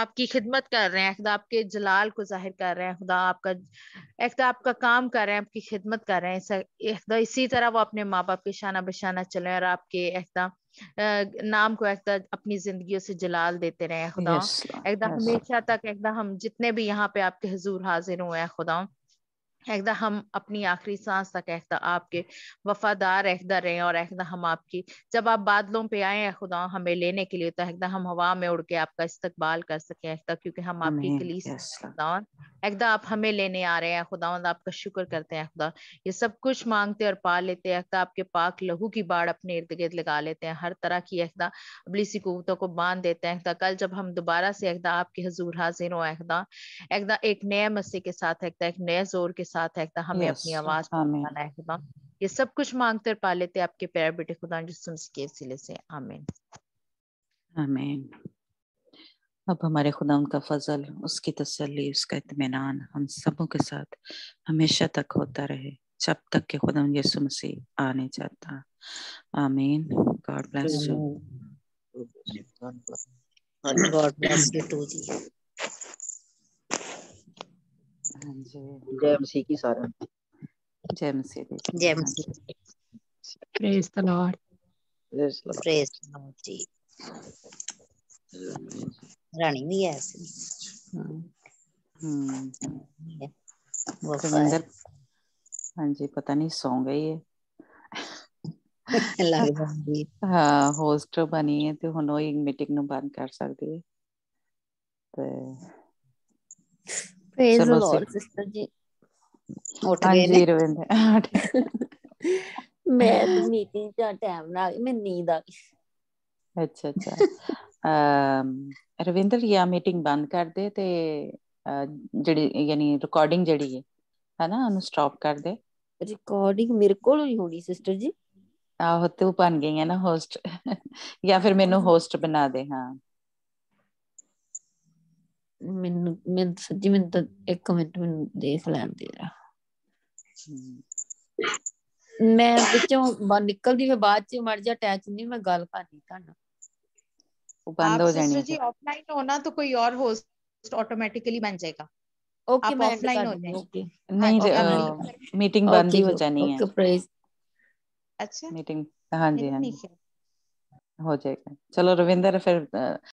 आपकी खिदमत कर रहे हैं एकदा आपके जलाल को जाहिर कर रहे हैं खुदा आपका एकदा आपका काम कर रहे हैं आपकी खिदमत कर रहे हैं एकदा इसी तरह वो अपने माँ बाप के शाना बशाना चले और आपके एकदा नाम को एकदा अपनी जिंदगी से जलाल देते रहे खुदा एकदा हमेशा तक एकदा हम जितने भी यहाँ पे आपके हजूर हाजिर हुए खुदा एकदा हम अपनी आखिरी सांस तक एकदा आपके वफादार एकदा रहे और एकदा हम आपकी जब आप बादलों पे आए हैं खुदा हमें लेने के लिए तो एकदा हम हवा में उड़ के आपका इस्तकबाल कर सके एकदा क्योंकि हम आपकी कलीस खुदा एकदा आप हमें लेने आ रहे हैं खुदा आपका शुक्र करते हैं खुदा ये सब कुछ मांगते और पा लेते हैं एकदा आपके पाक लहू की बाढ़ अपने इर्द गिर्द लगा लेते हैं हर तरह की एकदा अबलीसी कुतों को बांध देते हैं एकदा कल जब हम दोबारा से एकदा आपके हजूर हाजिर हो एकदा एकदा एक नए मसीह के साथ एकदा एक नए जोर के साथ एकदा हमें अपनी आवाज पहुंचाना ये सब कुछ मांगते और पा लेते हैं आपके प्यार बेटे खुदा जिसम के सिले से आमीन आमीन अब हमारे खुदा उनका फजल उसकी तसली उसका इतमान हम सबों के साथ हमेशा तक होता रहे जब तक के खुदा यीशु मसीह आने जाता आमीन God bless you God bless you too जी जय मसीह की जय मसीह जय हाँ मसीह praise the Lord praise the Lord जी ਰਾਣੀ ਵੀ ਹੈ ਸੀ ਹੂੰ ਦਵਿੰਦਰ ਹਾਂਜੀ ਪਤਾ ਨਹੀਂ ਸੌਂ ਗਈ ਹੈ ਲੱਗਦਾ ਹਾਂ ਹੋਸਟ ਬਣੀ ਹੈ ਤੇ ਹੁਣ ਉਹ ਮੀਟਿੰਗ ਨੂੰ ਬੰਦ ਕਰ ਸਕਦੀ ਹੈ ਤੇ ਪ੍ਰੇਜ਼ ਦ ਲਾਰਡ ਸਿਸਟਰ ਜੀ ਉੱਠ ਗਏ ਨੇ ਰਵਿੰਦਰ ਮੈਂ ਤਾਂ ਮੀਟਿੰਗ ਦਾ ਟਾਈਮ ਨਾਲ ਮੈਂ ਨੀਂਦ ਆ ਗਈ ਅੱਛਾ ਅੱਛਾ ਰਵਿੰਦਰ ਜੀ ਆ ਮੀਟਿੰਗ ਬੰਦ ਕਰ ਦੇ ਤੇ ਜਿਹੜੀ ਯਾਨੀ ਰਿਕਾਰਡਿੰਗ ਜਿਹੜੀ ਹੈ ਹੈਨਾ ਉਹਨੂੰ ਸਟਾਪ ਕਰ ਦੇ ਰਿਕਾਰਡਿੰਗ ਮੇਰੇ ਕੋਲ ਹੀ ਹੋਣੀ ਸਿਸਟਰ ਜੀ ਹੋ ਤੇ ਉਹ ਬਣ ਗਈ ਹੈ ਨਾ ਹੋਸਟ ਜਾਂ ਫਿਰ ਮੈਨੂੰ ਹੋਸਟ ਬਣਾ ਦੇ ਹਾਂ ਮੈਨੂੰ ਮੈਂ ਸੱਚੀ ਮੈਂ ਤਾਂ ਇੱਕ ਮਿੰਟ ਮੈਨੂੰ ਦੇਖ ਲੈਣ ਦੇ ਰਹਾ ਮੈਂ ਵਿੱਚੋਂ ਬਾਹਰ ਨਿਕਲਦੀ ਫੇ ਬਾਅਦ ਚ ਮਰ ਜਾ ਅਟੈਚ ਨਹੀਂ ਮੈਂ ਗੱਲ ਕਰਨੀ ਤੁਹਾਨੂੰ वो बंद हो जानी जी ऑफलाइन होना तो कोई और होस्ट ऑटोमेटिकली बन जाएगा ओके मैं ऑफलाइन हाँ, हो जाएंगे नहीं मीटिंग बंद ही हो जानी है अच्छा मीटिंग हाँ जी हाँ हो जाएगा चलो रविंदर फिर